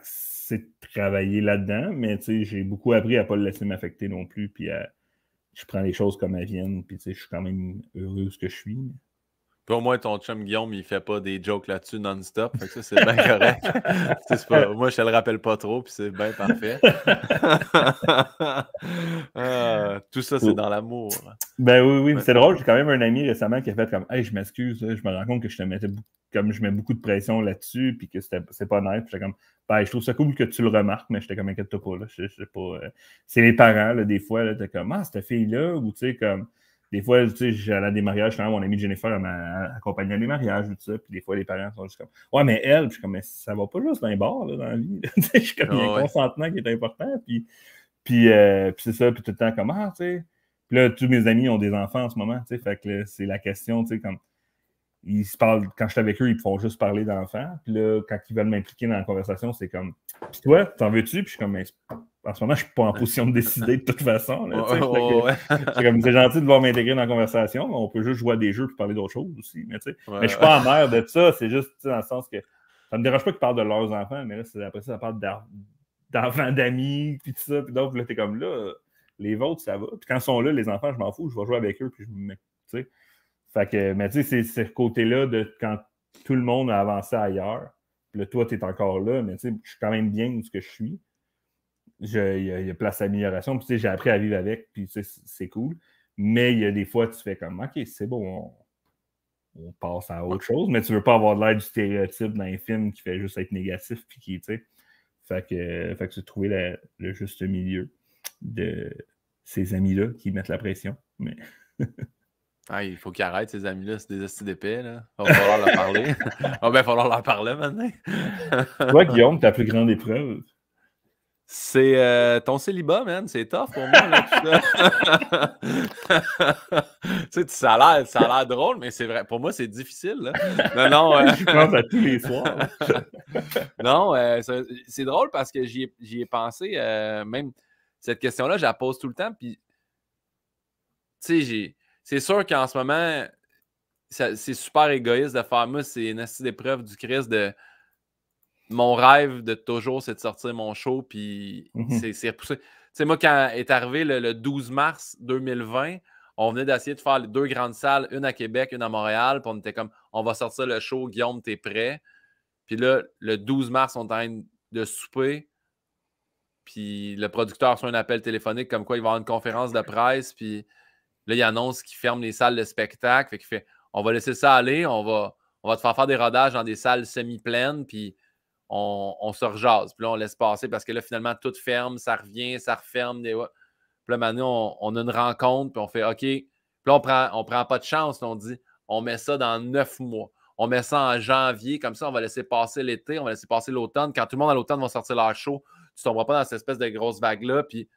c'est travailler là-dedans, mais tu sais, j'ai beaucoup appris à pas le laisser m'affecter non plus, puis je prends les choses comme elles viennent, puis tu sais, je suis quand même heureux ce que je suis. Puis au moins, ton chum Guillaume, il fait pas des jokes là-dessus non-stop. ça, c'est bien correct. [laughs] Moi, je te le rappelle pas trop, puis c'est bien parfait. [laughs] Ah, tout ça, c'est dans l'amour. Ben oui, oui. C'est drôle, j'ai quand même un ami récemment qui a fait comme Hey, je m'excuse, je me rends compte que je te mettais comme je mets beaucoup de pression là-dessus, puis que c'est pas net. J'étais comme Ben, je trouve ça cool que tu le remarques, mais j'étais comme inquiète pas. Euh, c'est les parents, des fois, là, t'es comme Ah, cette fille-là, ou tu sais, comme des fois, tu sais, j'allais à des mariages, quand mon amie Jennifer m'a accompagné à des mariages, tout ça, puis des fois, les parents sont juste comme Ouais, mais elle, puis comme Mais ça va pas juste dans les bars, là, dans la vie. [laughs] je suis comme, il y a un consentement qui est important, puis, puis, euh, puis c'est ça, puis tout le temps, comme Ah, tu sais. Puis là, tous mes amis ont des enfants en ce moment, tu sais, fait que c'est la question, tu sais, comme ils se parlent, quand je suis avec eux, ils me font juste parler d'enfants. Puis là, quand ils veulent m'impliquer dans la conversation, c'est comme Puis toi, t'en veux-tu? Puis je suis comme En ce moment, je suis pas en position de décider de toute façon. C'est gentil de voir m'intégrer dans la conversation, on peut juste jouer à des jeux puis parler d'autres choses aussi. Mais, je mais je suis pas en mer de ça, c'est juste dans le sens que ça me dérange pas qu'ils parlent de leurs enfants, mais là, après ça, ça parle d'enfants d'amis, puis tout ça, puis d'autres, là, t'es comme là, les vôtres, ça va. Puis quand ils sont là, les enfants, je m'en fous, je vais jouer avec eux, puis je me. mets. Fait que, mais tu sais, c'est ce côté-là de quand tout le monde a avancé ailleurs. Là, toi, tu es encore là, mais tu sais, je suis quand même bien où ce que je suis. Il y, a place à l'amélioration, Puis tu sais, j'ai appris à vivre avec, puis tu sais, c'est cool. Mais il y a des fois, tu fais comme, OK, c'est bon, on, passe à autre chose, mais tu veux pas avoir de l'air du stéréotype dans les films qui fait juste être négatif, puis qui, tu sais. Fait que, fait que le juste milieu de ces amis-là qui mettent la pression. Mais. [laughs] il faut qu'ils arrêtent, ces amis-là, c'est des d'épée d'épée. Il va falloir leur parler. il [laughs] va falloir leur parler maintenant. Toi, Guillaume, ta plus grande épreuve? C'est euh, ton célibat, man. C'est tough pour moi, [laughs] tu sais, ça a l'air, drôle, mais c'est vrai. Pour moi, c'est difficile, là. Non, non. [laughs] Je euh, pense à tous les soirs. non, euh, c'est drôle parce que j'y ai, pensé, même cette question-là, je la pose tout le temps, puis tu sais, j'ai c'est sûr qu'en ce moment, c'est super égoïste de faire moi, c'est une assise d'épreuve du Christ de mon rêve de toujours, c'est de sortir mon show, puis mhm. c'est repoussé. Tu sais, moi, quand est arrivé le, 12 mars 2020, on venait d'essayer de faire les deux grandes salles, une à Québec, une à Montréal, puis on était comme, on va sortir le show, Guillaume, t'es prêt? Puis là, le 12 mars, on est en train de souper, puis le producteur reçoit un appel téléphonique comme quoi il va avoir une conférence de presse, puis Là, il annonce qu'il ferme les salles de spectacle. Fait qu'il fait on va laisser ça aller, on va, on va te faire faire des rodages dans des salles semi-pleines, puis on, on, se rejase. Puis là, on laisse passer parce que là, finalement, tout ferme, ça revient, ça referme. Des... Puis là, maintenant, on, a une rencontre, puis on fait OK. Puis là, on prend, on prend pas de chance. on dit on met ça dans neuf mois. On met ça en janvier, comme ça, on va laisser passer l'été, on va laisser passer l'automne. Quand tout le monde à l'automne va sortir leur show, tu ne tomberas pas dans cette espèce de grosse vague-là. Puis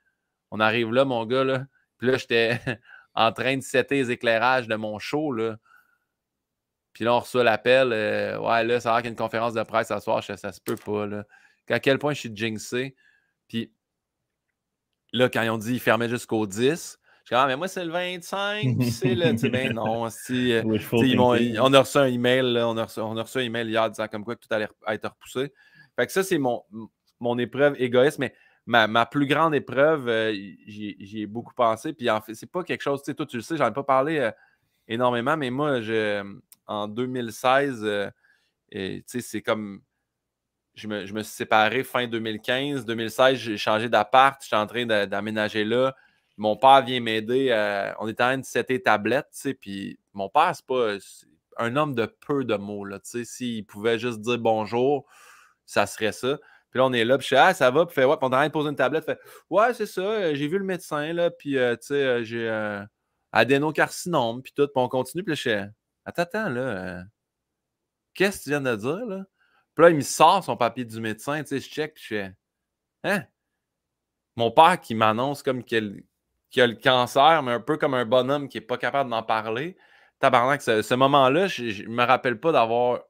on arrive là, mon gars, là. Puis là, j'étais [laughs] en train de setter les éclairages de mon show. Là. Puis là, on reçoit l'appel. Euh, ouais, là, ça va qu'il y a une conférence de presse ce soir. Ça, ça se peut pas. Là. À quel point je suis jinxé. Puis là, quand ils ont dit qu'ils fermaient jusqu'au 10, je dis, ah, mais moi, c'est le 25, c'est le. tu ben non, [laughs] si. Euh, on a reçu un email, on, a reçu, on, a reçu, un email hier disant comme quoi que tout allait être repoussé. Fait que ça, c'est mon, mon épreuve égoïste, mais ma, plus grande épreuve, euh, j'y ai beaucoup pensé. Puis en fait, c'est pas quelque chose, tu sais, toi, tu le sais, j'en ai pas parlé euh, énormément, mais moi, en 2016, euh, tu sais, c'est comme. Je me, suis séparé fin 2015. 2016, j'ai changé d'appart. J'étais en train d'aménager là. Mon père vient m'aider. on est en train de setter tablette, tu sais. Puis mon père, c'est pas un homme de peu de mots, là. Tu sais, s'il pouvait juste dire bonjour, ça serait ça. Puis là, on est là, puis je fais Ah, ça va, puis on arrive poser une tablette, fait Ouais, c'est ça, euh, j'ai vu le médecin, là, puis euh, tu sais, euh, j'ai adénocarcinome, puis tout, puis on continue, puis je fais Attends, attends, là, qu'est-ce que tu viens de dire, là? Puis là, il me sort son papier du médecin, tu sais, je check, puis je fais Hein? Mon père qui m'annonce comme qu'il a le cancer, mais un peu comme un bonhomme qui n'est pas capable d'en parler. Tabarnak, ce, ce moment-là, je ne me rappelle pas d'avoir.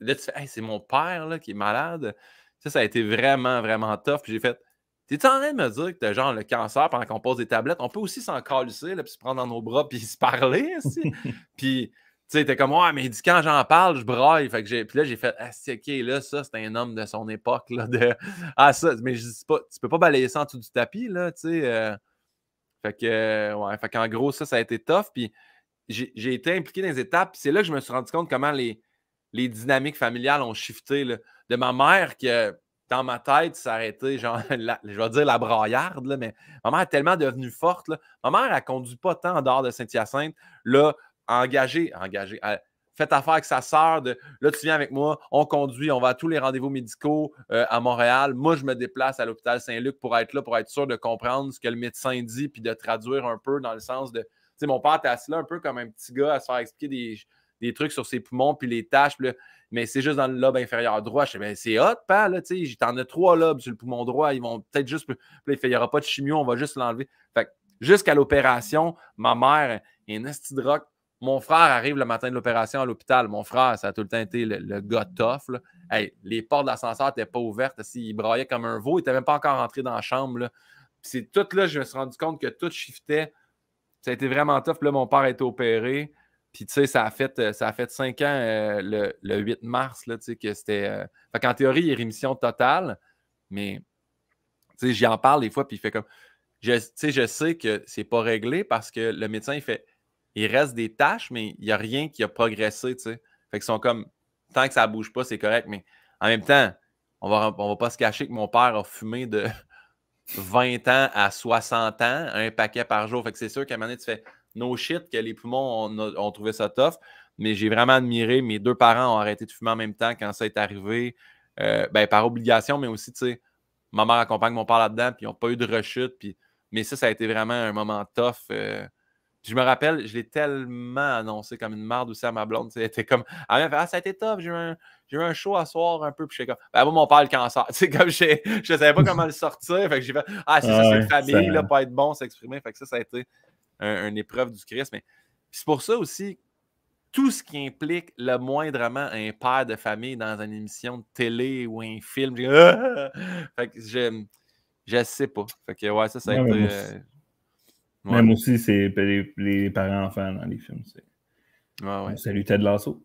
Là, tu fais, hey, c'est mon père là, qui est malade. Ça, ça a été vraiment, vraiment tough. Puis j'ai fait T'es-tu en train de me dire que t'as genre le cancer pendant qu'on pose des tablettes? On peut aussi s'en calisser, puis se prendre dans nos bras, puis [laughs] se parler. [laughs] puis, tu sais, t'es comme, ouais, mais dit, quand j'en parle, je braille. Fait que puis là, j'ai fait, ah, c'est ok, là, ça, c'est un homme de son époque, là, de, [laughs] ah, ça, mais je dis pas, tu peux pas balayer ça en dessous du tapis, là, tu sais. Euh. Fait que, ouais, fait qu'en gros, ça, ça a été tough. Puis, j'ai été impliqué dans les étapes, Puis c'est là que je me suis rendu compte comment les, les dynamiques familiales ont shifté. De ma mère qui, dans ma tête, s'arrêtait, genre, [laughs] je vais dire la braillarde, mais ma mère est tellement devenue forte. Ma mère, elle conduit pas tant en dehors de Saint-Hyacinthe. Là, engagée, engagée, fait faites affaire avec sa sœur. De, là, tu viens avec moi, on conduit, on va à tous les rendez-vous médicaux euh, à Montréal. Moi, je me déplace à l'hôpital Saint-Luc pour être là, pour être sûr de comprendre ce que le médecin dit, puis de traduire un peu dans le sens de. Tu sais, mon père était assis là un peu comme un petit gars à se faire expliquer des, des trucs sur ses poumons, puis les taches, mais c'est juste dans le lobe inférieur droit. Je sais, ben, c'est hot, pas, là, tu sais, t'en as trois lobes sur le poumon droit, ils vont peut-être juste, il n'y aura pas de chimio, on va juste l'enlever. Fait que, jusqu'à l'opération, ma mère est une de Mon frère arrive le matin de l'opération à l'hôpital. Mon frère, ça a tout le temps été le, gars tough. les portes de l'ascenseur n'étaient pas ouvertes. Il braillait comme un veau. Il n'était même pas encore rentré dans la chambre. C'est tout là, je me suis rendu compte que tout shiftait. Ça a été vraiment tough. mon père a opéré. Puis, tu sais, ça a fait, euh, ça fait cinq ans euh, le, 8 mars, là, tu sais, que c'était. En euh, Fait qu'en théorie, il y rémission totale, mais, tu sais, j'y en parle des fois, puis il fait comme. Je, tu sais, je sais que c'est pas réglé parce que le médecin, il fait. Il reste des tâches, mais il n'y a rien qui a progressé, tu sais. Fait qu'ils sont comme. Tant que ça bouge pas, c'est correct, mais en même temps, on va, on va pas se cacher que mon père a fumé de 20 [laughs] ans à 60 ans, un paquet par jour. Fait que c'est sûr qu'à un moment donné, tu fais no shit, que les poumons ont, trouvé ça tough. Mais j'ai vraiment admiré. Mes deux parents ont arrêté de fumer en même temps quand ça est arrivé. Euh, ben, par obligation, mais aussi, tu sais, ma mère accompagne mon père là-dedans, puis ils n'ont pas eu de rechute. Puis... Mais ça, ça a été vraiment un moment tough. Euh. Je me rappelle, je l'ai tellement annoncé comme une marde aussi à ma blonde. C'était comme, ah, ça a été tough, j'ai eu, un... show à soir un peu. Puis suis comme, ben, moi, mon père, le cancer. [laughs] sais, comme je ne savais pas comment le sortir. Fait que j'ai fait, ah, c'est ça, c'est famille, là, pas être bon, s'exprimer. Fait que ça, ça a été un, une épreuve du Christ. Mais c'est pour ça aussi, tout ce qui implique le moindrement un père de famille dans une émission de télé ou un film, [laughs] fait que je, sais pas. Fait que ouais, ça, ça Même euh, aussi, c'est les, parents-enfants dans les films. c'est... Salut Ted Lasso.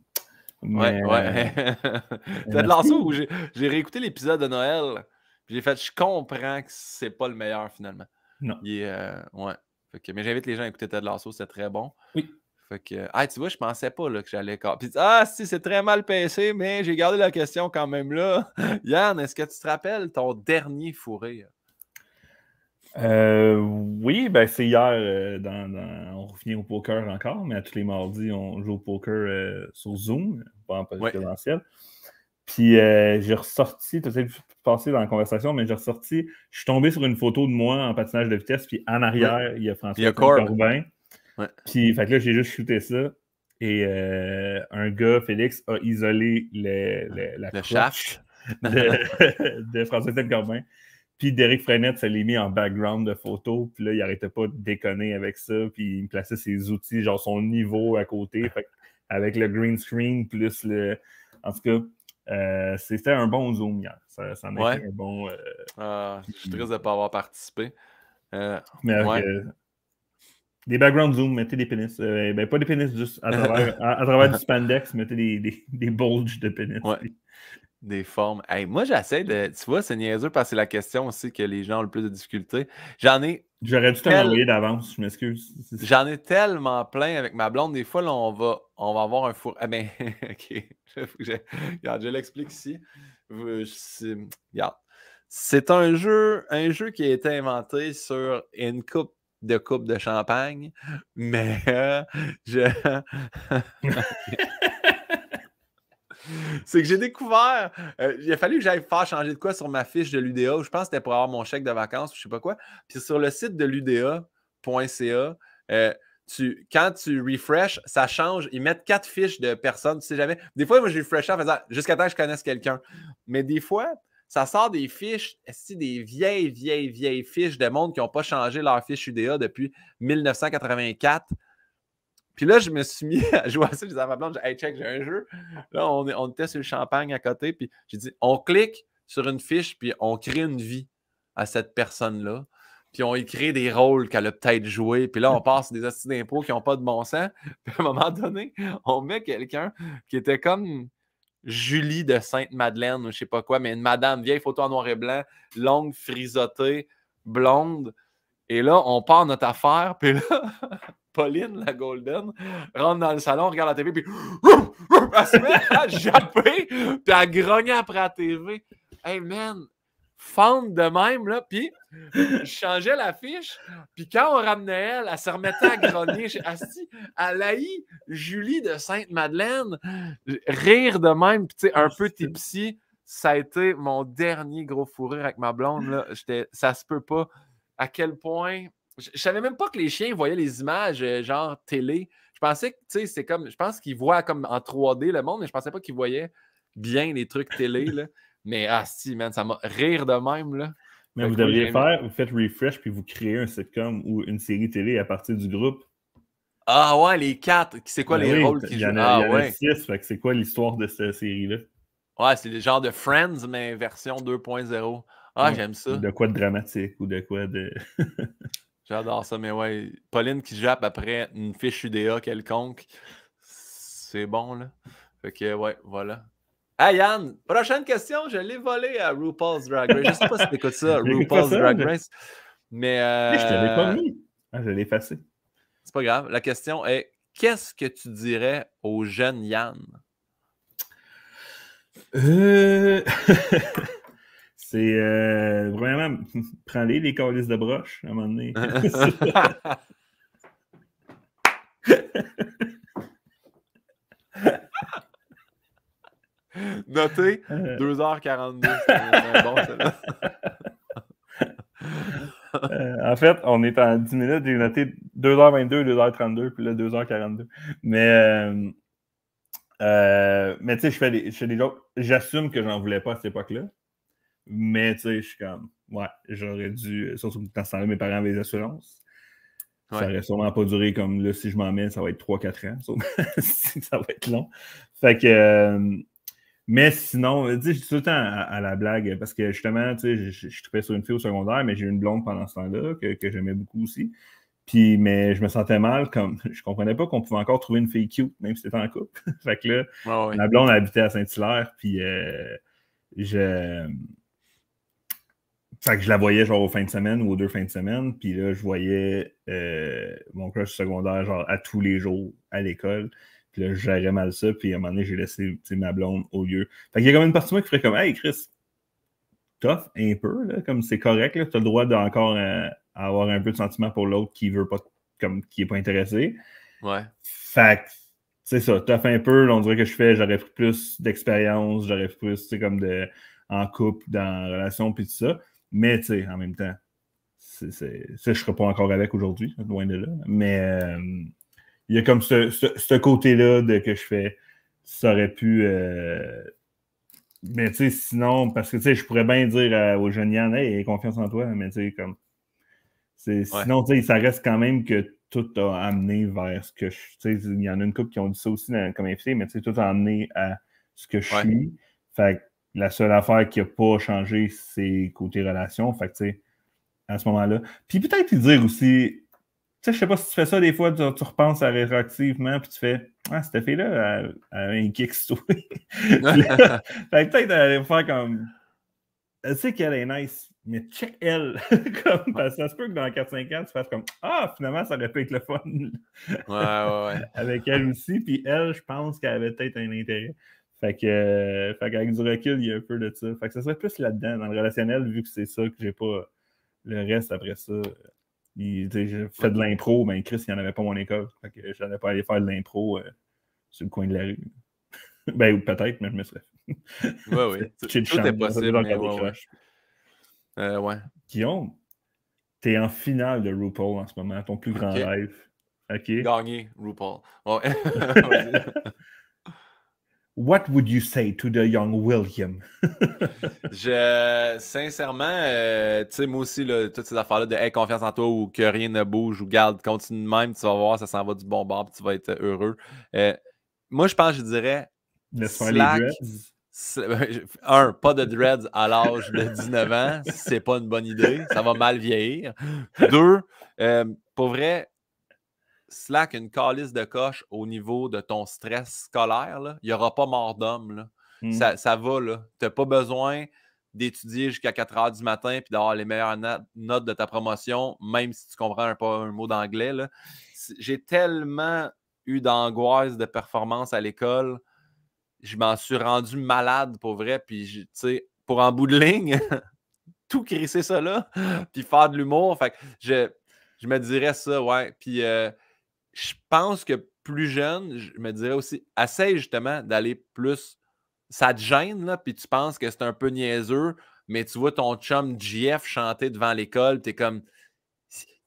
Mais, ouais, ouais. Euh, [laughs] Ted Lasso, j'ai réécouté l'épisode de Noël. J'ai fait, je comprends que c'est pas le meilleur finalement. Non. Euh, ouais mais j'invite les gens à écouter Ted Lasso, c'est très bon. Oui. Fait ah, tu vois, je pensais pas là, que j'allais. Ah, si, c'est très mal pensé, mais j'ai gardé la question quand même là. [laughs] Yann, est-ce que tu te rappelles ton dernier fourré? Euh, oui, ben c'est hier. Euh, dans, on revient au poker encore, mais à tous les mardis, on joue au poker euh, sur Zoom, pas en présentiel. Ouais. Puis euh, j'ai ressorti, tu sais, passé dans la conversation, mais j'ai ressorti, je suis tombé sur une photo de moi en patinage de vitesse, puis en arrière, il y a François Corbin. Puis, fait que là, j'ai juste shooté ça. Et euh, un gars, Félix, a isolé la le de, françois [laughs] François Corbin. Puis Derek Frenette, ça l'est mis en background de photo. Puis là, il arrêtait pas de déconner avec ça. Puis il me plaçait ses outils, genre son niveau à côté. avec le green screen, plus le. En tout cas, euh, c'était un bon Zoom hier. Ça, ça m'a un bon. Euh, ah, je suis triste de ne pas avoir participé. Euh, mais des background Zoom, mettez des pénis. ben, pas des pénis, juste à travers, [laughs] à, travers du spandex, mettez des, des, bulges de pénis. Des formes. moi, j'essaie de. Tu vois, c'est niaiseux parce que c'est la question aussi que les gens ont le plus de difficultés. J'en ai. J'aurais dû te d'avance, je m'excuse. J'en ai tellement plein avec ma blonde. Des fois, on va, on va avoir un four. Ah ben, [laughs] OK. je, l'explique ici. Regarde. C'est un jeu, un jeu qui a été inventé sur une coupe de coupe de champagne, mais euh, je. [laughs] [laughs] [laughs] c'est que j'ai découvert, euh, il a fallu que j'aille faire changer de quoi sur ma fiche de l'UDA, je pense que c'était pour avoir mon chèque de vacances ou je sais pas quoi. Puis sur le site de l'UDA.ca, euh, tu, quand tu refresh, ça change. Ils mettent quatre fiches de personnes, tu sais jamais. Des fois, moi, je refresh en faisant jusqu'à temps que je connaisse quelqu'un. Mais des fois, ça sort des fiches, des vieilles, vieilles, vieilles fiches de monde qui n'ont pas changé leur fiche UDA depuis 1984. Puis là, je me suis mis à jouer à ça, les à J'ai hey, check, j'ai un jeu. Là, on, on était sur le champagne à côté. Puis j'ai dit, on clique sur une fiche, puis on crée une vie à cette personne-là. Puis on écrit des rôles qu'elle a peut-être joués. Puis là, on passe des assises d'impôts qui n'ont pas de bon sens. [laughs] Puis à un moment donné, on met quelqu'un qui était comme Julie de Sainte-Madeleine ou je sais pas quoi, mais une madame, vieille photo en noir et blanc, longue, frisottée, blonde. Et là, on part notre affaire. Puis là. [laughs] Pauline, la Golden, rentre dans le salon, regarde la TV, puis elle se met à japper, puis à grogner après la TV. Hey man, fente de même, là, puis je changeais l'affiche, puis quand on ramenait elle, elle se remettait à grogner. assis à Julie de Sainte-Madeleine, rire de même, puis tu sais, un peu tipsy. Ça a été mon dernier gros fou avec ma blonde, là. Ça se peut pas à quel point je, savais même pas que les chiens voyaient les images euh, genre télé. Je pensais que, tu sais, c'est comme. Je pense qu'ils voient comme en 3D le monde, mais je pensais pas qu'ils voyaient bien les trucs télé, Mais ah, si, man, ça m'a rire de même, là. Mais vous devriez faire, vous faites refresh, puis vous créez un sitcom ou une série télé à partir du groupe. Ah ouais, les quatre. C'est quoi ben les rôles qu'ils jouent? ah, ouais. c'est quoi l'histoire de cette série-là? Ouais, c'est le genre de Friends, mais version 2.0. Ah, j'aime ça. De quoi de dramatique ou de quoi de. [laughs] J'adore ça, mais ouais. Pauline qui jappe après une fiche UDA quelconque, c'est bon, là. Fait que, ouais, voilà. Hey Yann, prochaine question, je l'ai volée à RuPaul's Drag Race. Je sais pas si tu écoutes ça, [laughs] RuPaul's Drag Race. Mais. Euh... Je te l'ai pas mis. Ah, je l'ai effacé. C'est pas grave. La question est qu'est-ce que tu dirais au jeune Yann? Euh... [laughs] C'est, euh, vraiment, [laughs] prends-les, les de broche, à un moment donné. [laughs] Notez, 2h42. Euh. Bon, [laughs] euh, en fait, on est en 10 minutes, j'ai noté 2h22, 2h32, puis là 2h42. Mais, mais tu sais, je fais des, je des jokes. J'assume que j'en voulais pas à cette époque-là. Mais tu sais, je suis comme, ouais, j'aurais dû, surtout dans ce temps-là, mes parents avaient des assurances. Ça aurait sûrement pas duré comme là, si je m'en ça va être 3-4 ans. [laughs] ça va être long. Fait que. Euh, mais sinon, euh, je dis tout le temps à, la blague, parce que justement, tu sais, je, suis sur une fille au secondaire, mais j'ai eu une blonde pendant ce temps-là que, j'aimais beaucoup aussi. Puis, mais je me sentais mal, comme [laughs] je comprenais pas qu'on pouvait encore trouver une fille cute, même si c'était en couple. [laughs] fait que là, la blonde habitait à Saint-Hilaire, puis euh, je fait que je la voyais genre aux fins de semaine ou aux deux fins de semaine. Puis là, je voyais euh, mon crush secondaire genre à tous les jours à l'école. Puis là, je gérais mal ça. Puis à un moment donné, j'ai laissé ma blonde au lieu. Fait qu'il y a quand même une partie de moi qui ferait comme Hey Chris, tough un peu, là, comme c'est correct, tu as le droit d'encore euh, avoir un peu de sentiment pour l'autre qui veut pas comme qui est pas intéressé. Ouais. Fait que c'est ça, tough un peu, on dirait que je fais, j'aurais plus d'expérience, j'aurais plus comme de en couple, dans relation, puis tout ça. Mais tu en même temps, c'est, je ne serai pas encore avec aujourd'hui, loin de là. Mais euh, il y a comme ce, côté-là de que je fais. Ça aurait pu. Euh, mais tu sais, sinon, parce que tu sais, je pourrais bien dire aux jeunes Yann, hey, confiance en toi, mais tu sais, comme. Sinon, tu sais, ça reste quand même que tout a amené vers ce que je suis. Il y en a une couple qui ont dit ça aussi comme invité, mais tu tout a amené à ce que je suis. fait Fait la seule affaire qui n'a pas changé, c'est côté relation. Fait que, à ce moment-là. Puis peut-être dire aussi, tu sais, je sais pas si tu fais ça des fois, tu, repenses à rétroactivement, puis tu fais, ah, cette fille-là, elle, a un kick story. [laughs] [laughs] fait que peut-être aller faire comme, elle sait qu'elle est nice, mais check elle. [laughs] comme, parce que ça se peut que dans 4-5 ans, tu fasses comme, ah, finalement, ça aurait pas être le fun. ouais, ouais, ouais. Avec elle aussi, puis elle, je pense qu'elle avait peut-être un intérêt. Fait que, euh, avec du recul, il y a un peu de ça. Fait que ça serait plus là-dedans, dans le relationnel, vu que c'est ça que j'ai pas. Le reste, après ça, il, j'ai fait de l'impro, mais Chris, il n'y en avait pas mon école. Fait que j'allais pas aller faire de l'impro euh, sur le coin de la rue. [laughs] ben, ou peut-être, mais je me serais fait. ouais, oui. [laughs] Tout, est possible. ouais, Euh, ouais. Guillaume, t'es en finale de RuPaul en ce moment, ton plus grand live OK. gagné RuPaul. [laughs] What would you say to the young William? [laughs] je, sincèrement, euh, tu sais, moi aussi, toutes ces affaires-là de hey, confiance en toi ou que rien ne bouge ou garde, continue même, tu vas voir, ça s'en va du bon bord, tu vas être heureux. Euh, moi, je pense, je dirais. slack, [laughs] Un, pas de dreads à l'âge de 19 ans, c'est pas une bonne idée, ça va mal vieillir. Deux, euh, pour vrai, slack une calice de coche au niveau de ton stress scolaire, il n'y aura pas mort d'homme. Ça, mmh. ça, va, Tu n'as pas besoin d'étudier jusqu'à 4 heures du matin puis d'avoir les meilleures notes de ta promotion, même si tu comprends un, un mot d'anglais. J'ai tellement eu d'angoisse de performance à l'école. Je m'en suis rendu malade pour vrai. Puis, tu sais, pour en bout de ligne, [laughs] tout crisser ça là, puis faire de l'humour. Fait je, me dirais ça, ouais. Puis, euh, je pense que plus jeune, je me dirais aussi, essaye justement d'aller plus. Ça te gêne, là, puis tu penses que c'est un peu niaiseux, mais tu vois ton chum GF chanter devant l'école, tu es comme.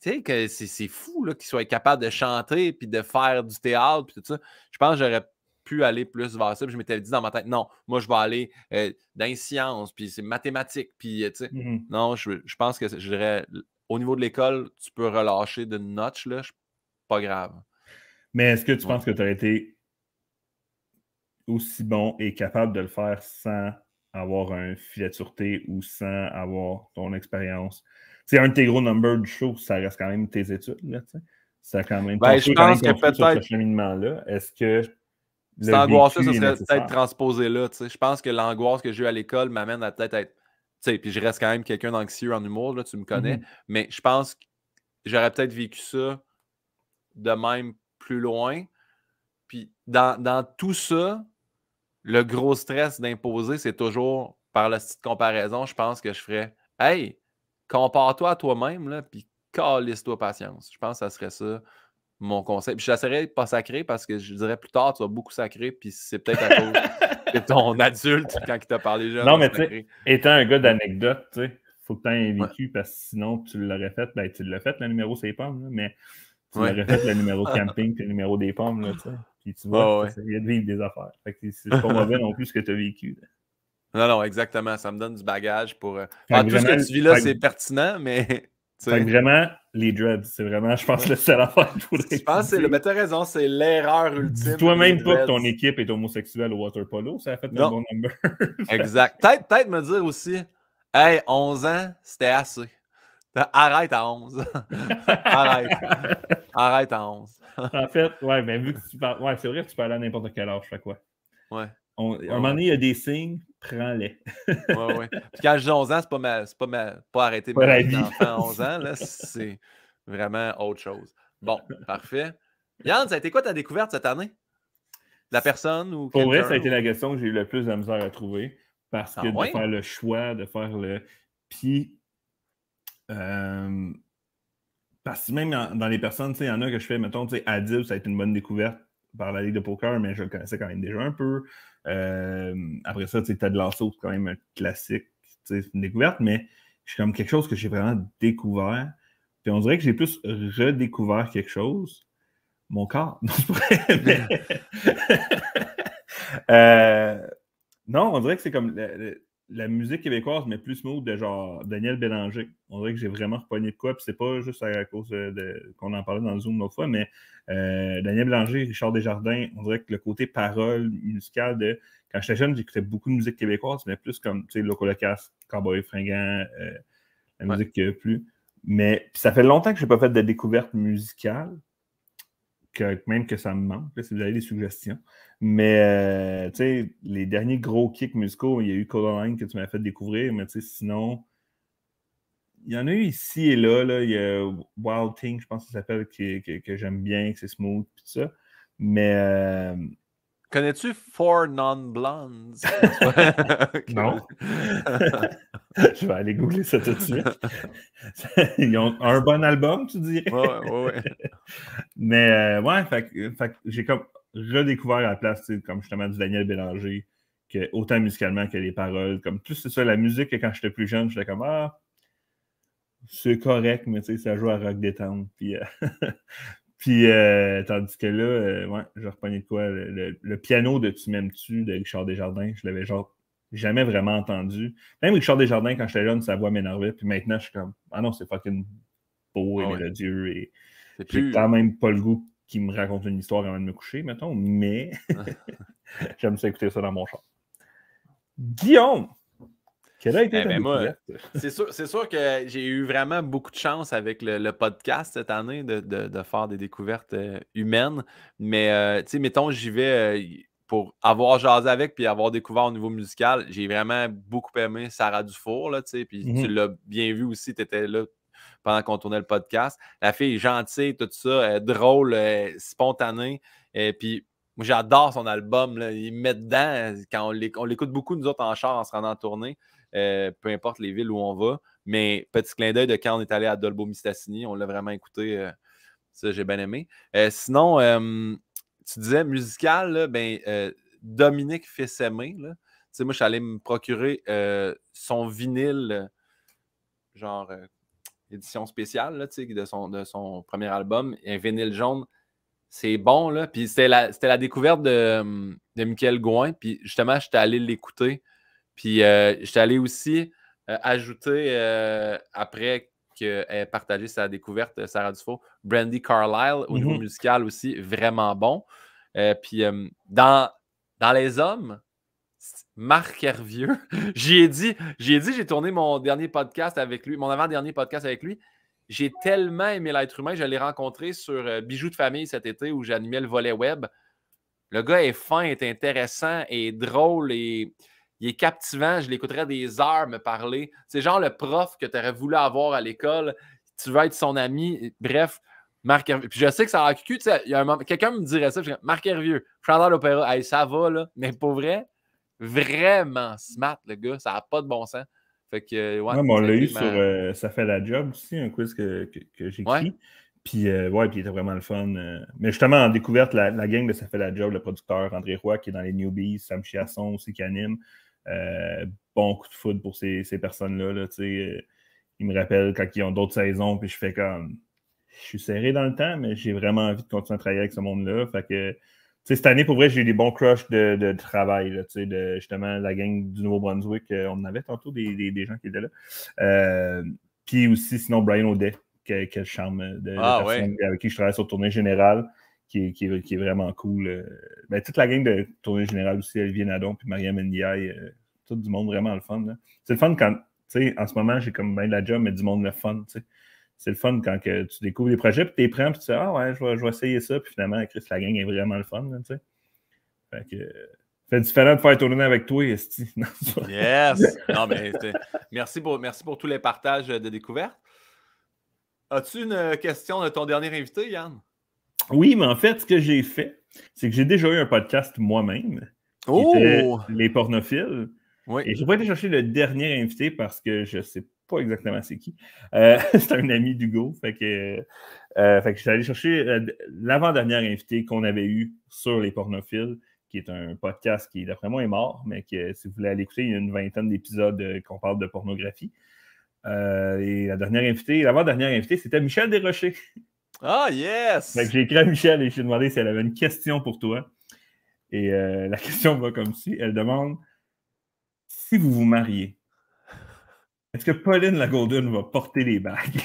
Tu sais que c'est fou là, qu'il soit capable de chanter, puis de faire du théâtre, puis tout ça. Je pense que j'aurais pu aller plus vers ça. Puis je m'étais dit dans ma tête, non, moi, je vais aller euh, dans les sciences, puis c'est mathématiques, puis euh, tu sais. Mmh non, je, pense que je dirais, au niveau de l'école, tu peux relâcher de notch, là pas grave. Mais est-ce que tu penses que tu aurais été aussi bon et capable de le faire sans avoir un filet de sûreté ou sans avoir ton expérience? C'est un de tes gros numbers du show, ça reste quand même tes études. Là, ça a quand même. Ben, je pense que ce cheminement-là, est-ce que. Cette angoisse-là, ça serait peut-être transposé là. Je pense que l'angoisse que j'ai eue à l'école m'amène à peut-être être. sais, Puis je reste quand même quelqu'un d'anxieux en humour, là, tu me connais. Mhm. Mais je pense que j'aurais peut-être vécu ça de même plus loin. Puis dans, tout ça, le gros stress d'imposer, c'est toujours par la petite comparaison, je pense que je ferais Hey, compare-toi à toi-même, puis calisse-toi patience. Je pense que ça serait ça mon conseil. Puis ça pas sacré, parce que je dirais plus tard, tu vas beaucoup sacré, puis c'est peut-être à cause de [laughs] ton adulte quand il t'a parlé Non, mais tu étant un gars d'anecdote, tu sais, faut que tu aies vécu parce que sinon tu l'aurais fait, ben tu l'as fait, le numéro c'est pas, mais tu ouais. le numéro [laughs] camping le numéro des pommes, là, tu sais. Puis tu vois, oh, de vivre des affaires. c'est pas mauvais non plus ce que tu as vécu. Non, non, exactement. Ça me donne du bagage pour. Euh, ah, tout ce que tu vis là, c'est pertinent, mais. [laughs] Fait que vraiment, les dreads, c'est vraiment, je pense, le seul affaire que je voudrais. Je pense que le. Mais t'as raison, c'est l'erreur ultime. Toi-même pas que ton équipe est homosexuelle au water polo, ça a fait le bon number. [laughs] exact. Peut-être me dire aussi, hey, 11 ans, c'était assez. Arrête à 11. [laughs] Arrête. Arrête à 11. en fait, ouais, mais vu que tu parles. Ouais, c'est vrai que tu peux aller à n'importe quel âge, fais quoi. Ouais. à un moment donné, il y a des signes, prends-les. ouais, ouais. Puis quand j'ai 11 ans, c'est pas, c'est pas, mal, pas arrêter pas enfants à 11 ans, là, [laughs] c'est vraiment autre chose. Bon, parfait. Yann, ça a été quoi ta découverte cette année? La personne ou Pour vrai, ça a été la question que j'ai eu le plus de misère à trouver parce ah que de faire le choix, de faire le. Puis euh, parce que même dans les personnes, il y en a que je fais, mettons, Adib, ça a été une bonne découverte par la Ligue de poker, mais je le connaissais quand même déjà un peu. Euh, après ça, tu de Lasso, c'est quand même un classique, c'est une découverte, mais c'est comme quelque chose que j'ai vraiment découvert. Puis on dirait que j'ai plus redécouvert quelque chose. Mon corps. [laughs] [laughs] [laughs] Euh, non, on dirait que c'est comme la musique québécoise, mais plus smooth de genre Daniel Bélanger. On dirait que j'ai vraiment repogné de quoi, puis c'est pas juste à cause de, qu'on en parlait dans le Zoom l'autre fois, mais euh, Daniel Bélanger, Richard Desjardins, on dirait que le côté parole musicale de. Quand j'étais jeune, j'écoutais beaucoup de musique québécoise, mais plus comme, tu sais, Loco Cowboy Fringant, euh, la musique que plus. Mais ça fait longtemps que j'ai pas fait de découverte musicale même que ça me manque, si vous avez des suggestions. Mais euh, tu sais, les derniers gros kicks musicaux, il y a eu Online que tu m'as fait découvrir, mais tu sais, sinon, il y en a eu ici et là, là. Il y a Wild Thing, je pense que ça s'appelle, que, j'aime bien, que c'est smooth, puis ça. Mais euh, Connais-tu Four Non-Blondes? [laughs] non. [laughs] je vais aller googler ça tout de suite. [laughs] Ils ont un bon album, tu dirais? Ouais, ouais, Mais euh, ouais, fait, euh, j'ai comme redécouvert à la place, comme justement du Daniel Bélanger, que, autant musicalement que les paroles, comme tout c'est ça, la musique, quand j'étais plus jeune, j'étais comme Ah, c'est correct, mais tu sais, ça joue à rock détente. Puis, euh, puis, euh, tandis que là, euh, ouais, je reconnais de quoi. Le, piano de Tu m'aimes-tu de Richard Desjardins, je l'avais genre jamais vraiment entendu. Même Richard Desjardins, quand j'étais jeune, sa voix m'énervait. Puis maintenant, je suis comme, ah non, c'est fucking beau et ah Et j'ai quand même pas le goût qu'il me raconte une histoire avant de me coucher, mettons, mais [laughs] [laughs] j'aime ça écouter ça dans mon chat. Guillaume, eh ben, c'est, sûr, que j'ai eu vraiment beaucoup de chance avec le, podcast cette année de, faire des découvertes euh, humaines. Mais, euh, tu sais, mettons, j'y vais euh, pour avoir jasé avec puis avoir découvert au niveau musical. J'ai vraiment beaucoup aimé Sarah Dufour, là, tu sais. Mhm. l'as bien vu aussi, tu étais là pendant qu'on tournait le podcast. La fille est gentille, tout ça, est drôle, spontané Et puis, moi, j'adore son album. Là. Il met dedans quand on l'écoute, beaucoup, nous autres, en char, en se rendant en tournée. Euh, peu importe les villes où on va. Mais petit clin d'œil de quand on est allé à Dolbo Mistassini, on l'a vraiment écouté. Euh, ça, j'ai bien aimé. Euh, sinon, tu disais musical, ben, Dominique Fessemé, moi, je suis allé me procurer son vinyle, genre édition spéciale de, son, de son premier album, un vinyle jaune c'est bon, là. Puis c'était la, découverte de, de Michael Gouin. Puis justement, j'étais allé l'écouter puis je euh, j'étais allé aussi euh, ajouter, euh, après qu'elle ait partagé sa découverte, Sarah Dufault, Brandy Carlyle, au niveau mm-hmm. musical aussi, vraiment bon. puis dans, dans Les Hommes, Marc Hervieux, [laughs] j'y ai dit, j'ai dit, j'ai tourné mon dernier podcast avec lui, mon avant-dernier podcast avec lui. J'ai tellement aimé l'être humain, je l'ai rencontré sur Bijoux de famille cet été où j'animais le volet web. Le gars est fin, est intéressant, est drôle et il est captivant, je l'écouterais des heures me parler. C'est genre le prof que tu aurais voulu avoir à l'école. Tu veux être son ami. Bref, Marc Hervieux. Puis je sais que ça a cul, tu sais, moment... quelqu'un me dirait ça. Je je... Marc Hervieux, chanteur l'opéra. ça va, là. Mais pour vrai, vraiment smart, le gars. Ça n'a pas de bon sens. Fait que, euh, ouais, on l'a eu sur euh, Ça fait la job aussi, un quiz que, que, j'ai Puis, euh, ouais, puis il était vraiment le fun. Mais justement, en découverte, la, la, gang de Ça fait la job, le producteur André Roy, qui est dans les Newbies, Sam Chiasson aussi qui anime. Euh, bon coup de foot pour ces, personnes-là. Là, euh, ils me rappellent quand ils ont d'autres saisons, puis je fais comme. Je suis serré dans le temps, mais j'ai vraiment envie de continuer à travailler avec ce monde-là. que cette année, pour vrai, j'ai eu des bons crushs de, travail. Là, de, justement, la gang du Nouveau-Brunswick, euh, on en avait tantôt des, gens qui étaient là. puis aussi, sinon, Brian O'Day, quel, charme de, ah, avec qui je travaille sur tournée générale qui est, vraiment cool. Euh, toute la gang de tournée générale aussi, Olivier Nadon puis Mariam Ndiaye, euh, tout du monde vraiment le fun. C'est le fun quand, tu sais, en ce moment, j'ai comme bien de la job, mais du monde le fun, tu sais. C'est le fun quand que tu découvres des projets, puis tu les prends, puis tu dis, ah ouais, je vais, essayer ça, puis finalement, Chris, la gang est vraiment le fun, tu sais. Fait que. fait différent de faire tourner avec toi, Esti. [laughs] yes! Non, mais merci pour, merci pour tous les partages de découvertes. As-tu une question de ton dernier invité, Yann? Oui, mais en fait, ce que j'ai fait, c'est que j'ai déjà eu un podcast moi-même. Oh! Les pornophiles. Oui. Et je pas été chercher le dernier invité parce que je ne sais pas exactement c'est qui. Euh, [laughs] c'est un ami d'Hugo. Fait que, euh, je suis allé chercher euh, l'avant-dernière invité qu'on avait eu sur les pornophiles, qui est un podcast qui, d'après moi, est mort, mais que si vous voulez aller écouter, il y a une vingtaine d'épisodes qu'on parle de pornographie. et la dernière invité, l'avant-dernière invité, c'était Michel Desrochers. [laughs] Ah, yes! j'ai écrit à Michel et je lui ai demandé si elle avait une question pour toi. Et euh, [laughs] la question va comme si elle demande si vous vous mariez, est-ce que Pauline la va porter les bagues?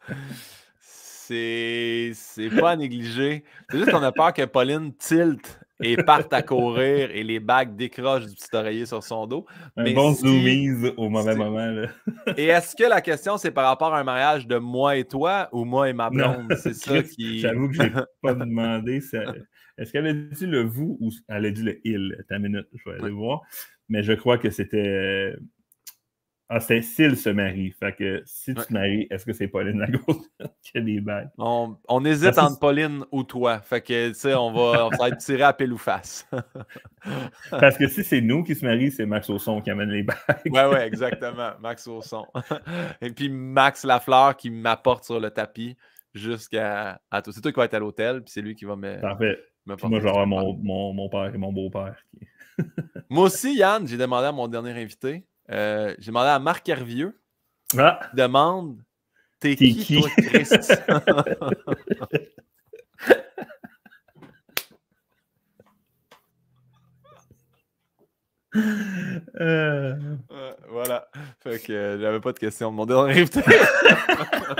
[laughs] c'est pas à négliger. C'est juste qu'on a peur que Pauline tilte et partent à courir et les bagues décrochent du petit oreiller sur son dos. Un bon si... au mauvais moment. [laughs] et est-ce que la question, c'est par rapport à un mariage de moi et toi ou moi et ma blonde? C'est ça [laughs] qui. J'avoue que je n'ai [laughs] pas demandé. Ça... Est-ce qu'elle a dit le vous ou elle a dit le il? Ta minute, je vais aller voir. Mais je crois que c'était euh, ah, c'est s'il se marie. Fait que si tu te maries, est-ce que c'est Pauline Lagourde [laughs] qui a des bagues? On, hésite entre Pauline ou toi. Fait que, tu sais, on va, être tiré à pile ou face. [laughs] Parce que si c'est nous qui se marie, c'est Max Osson qui amène les bagues. ouais, ouais, exactement. Max Osson. [laughs] Et puis Max Lafleur qui m'apporte sur le tapis jusqu'à à toi. C'est toi qui vas être à l'hôtel, puis c'est lui qui va me. Parfait. moi, j'aurai mon, mon, mon père et mon beau-père. moi aussi, Yann, j'ai demandé à mon dernier invité euh, j'ai demandé à Marc Hervieux. Qui ah. demande T'es qui, [laughs] euh. voilà. Fait que euh, j'avais pas de questions, Mon dernier arrive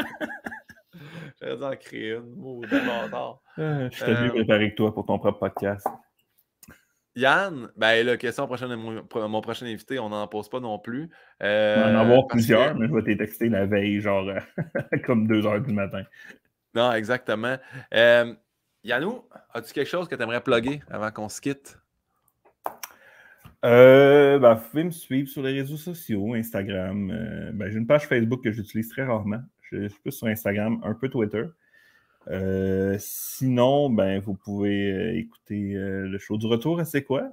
[laughs] J'aurais en créer une. demandeur. Ah, je suis mieux préparé avec toi pour ton propre podcast. Yann, ben la question prochaine mon, prochain invité, on n'en pose pas non plus. on va en euh, avoir plusieurs, mais je vais t'étexter la veille, genre euh, [laughs] comme 2 heures du matin. Non, exactement. Euh, Yannou, as-tu quelque chose que tu aimerais plugger avant qu'on se quitte? Ben, vous pouvez me suivre sur les réseaux sociaux, Instagram. Ben, j'ai une page Facebook que j'utilise très rarement. je suis plus sur Instagram, un peu Twitter. Euh, sinon, ben, vous pouvez euh, écouter euh, le show du retour à C'est quoi?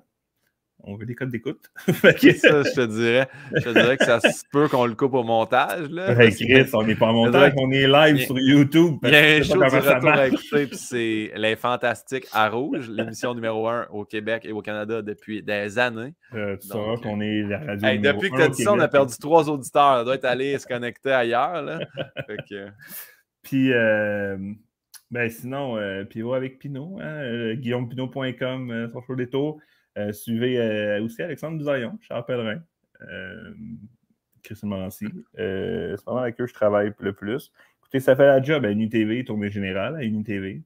On veut des codes d'écoute. [laughs] ça, je te dirais. Je te dirais que ça se [laughs] peut qu'on le coupe au montage. Là, Chris, on n'est pas en montage, on est live sur YouTube. Il y a un show du retour à écouter, c'est Les Fantastiques à Rouge, l'émission numéro 1 au Québec et au Canada depuis des années. tu sauras qu'on est la radio. depuis que tu as dit ça, on a perdu trois auditeurs. On doit être allé se connecter ailleurs. Là. [laughs] Puis ben sinon, euh, puis Pivot avec Pinot, hein, euh, guillaumepinot.com, euh, sur suivez aussi Alexandre Bouzaillon, Charles Pellerin, Christian Morancy. Mm-hmm. c'est vraiment avec eux que je travaille le plus. Écoutez, ça fait la job à UniTV, tournée générale à UniTV,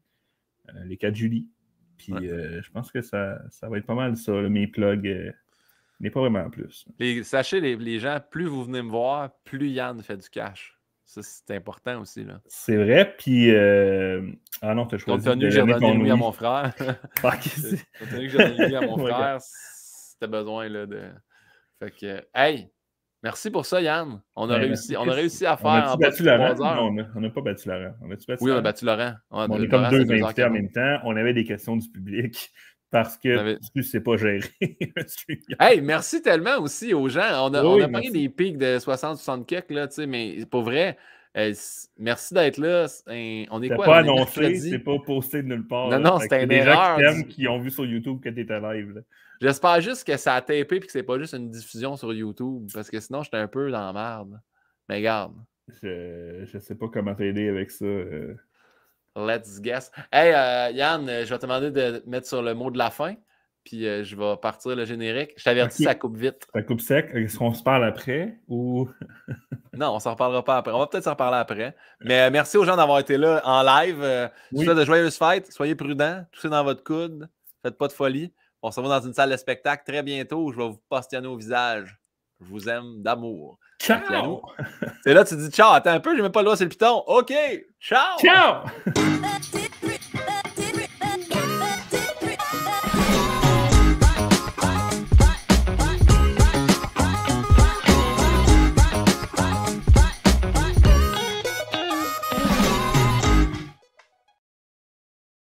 les 4 juillet. Puis je pense que ça, va être pas mal ça, mes plugs. mais pas vraiment en plus. sachez, les gens, plus vous venez me voir, plus Yann fait du cash. Ça, c'est important aussi. Là. C'est vrai. Puis. Euh... Ah non, tu as choisi. [laughs] [laughs] Compte tenu que j'ai donné lui à mon frère. Compte tenu que j'ai donné à mon frère, c'était besoin là, de. Fait que. Hey! Merci pour ça, Yann. On a, ben, réussi, on a réussi à faire on en battu Laurent? Non, on n'a pas battu Laurent. On a battu oui, Laurent? on a battu Laurent. on est comme deux invités en même temps. On avait des questions du public parce que c'est pas géré. [laughs] hey, merci tellement aussi aux gens. On a, on pris des pics de 60-60 tu là, mais pour vrai, euh, merci d'être là. on est pas annoncé, c'est pas posté de nulle part. Non, non, c'était une erreur. Des gens qui, ont vu sur YouTube que tu live. J'espère juste que ça a tapé et que c'est pas juste une diffusion sur YouTube, parce que sinon, j'étais un peu dans la merde. Mais garde. Je, je sais pas comment t'aider avec ça. Euh. Let's guess. Hey, euh, Yann, euh, je vais te demander de mettre sur le mot de la fin, puis euh, je vais partir le générique. Je t'avertis, ça coupe vite. Ça coupe sec. Est-ce qu'on se parle après ou. [laughs] non, on s'en reparlera pas après. On va peut-être s'en parler après. Mais merci aux gens d'avoir été là en live. souhaite de joyeuses fêtes. Soyez prudents. Toussez dans votre coude. Faites pas de folie. On se revoit dans une salle de spectacle très bientôt je vais vous postionner au visage. Je vous aime d'amour. Ciao! Et là, tu dis ciao, attends un peu, j'ai même pas le doigt c'est le piton. OK, ciao! Ciao!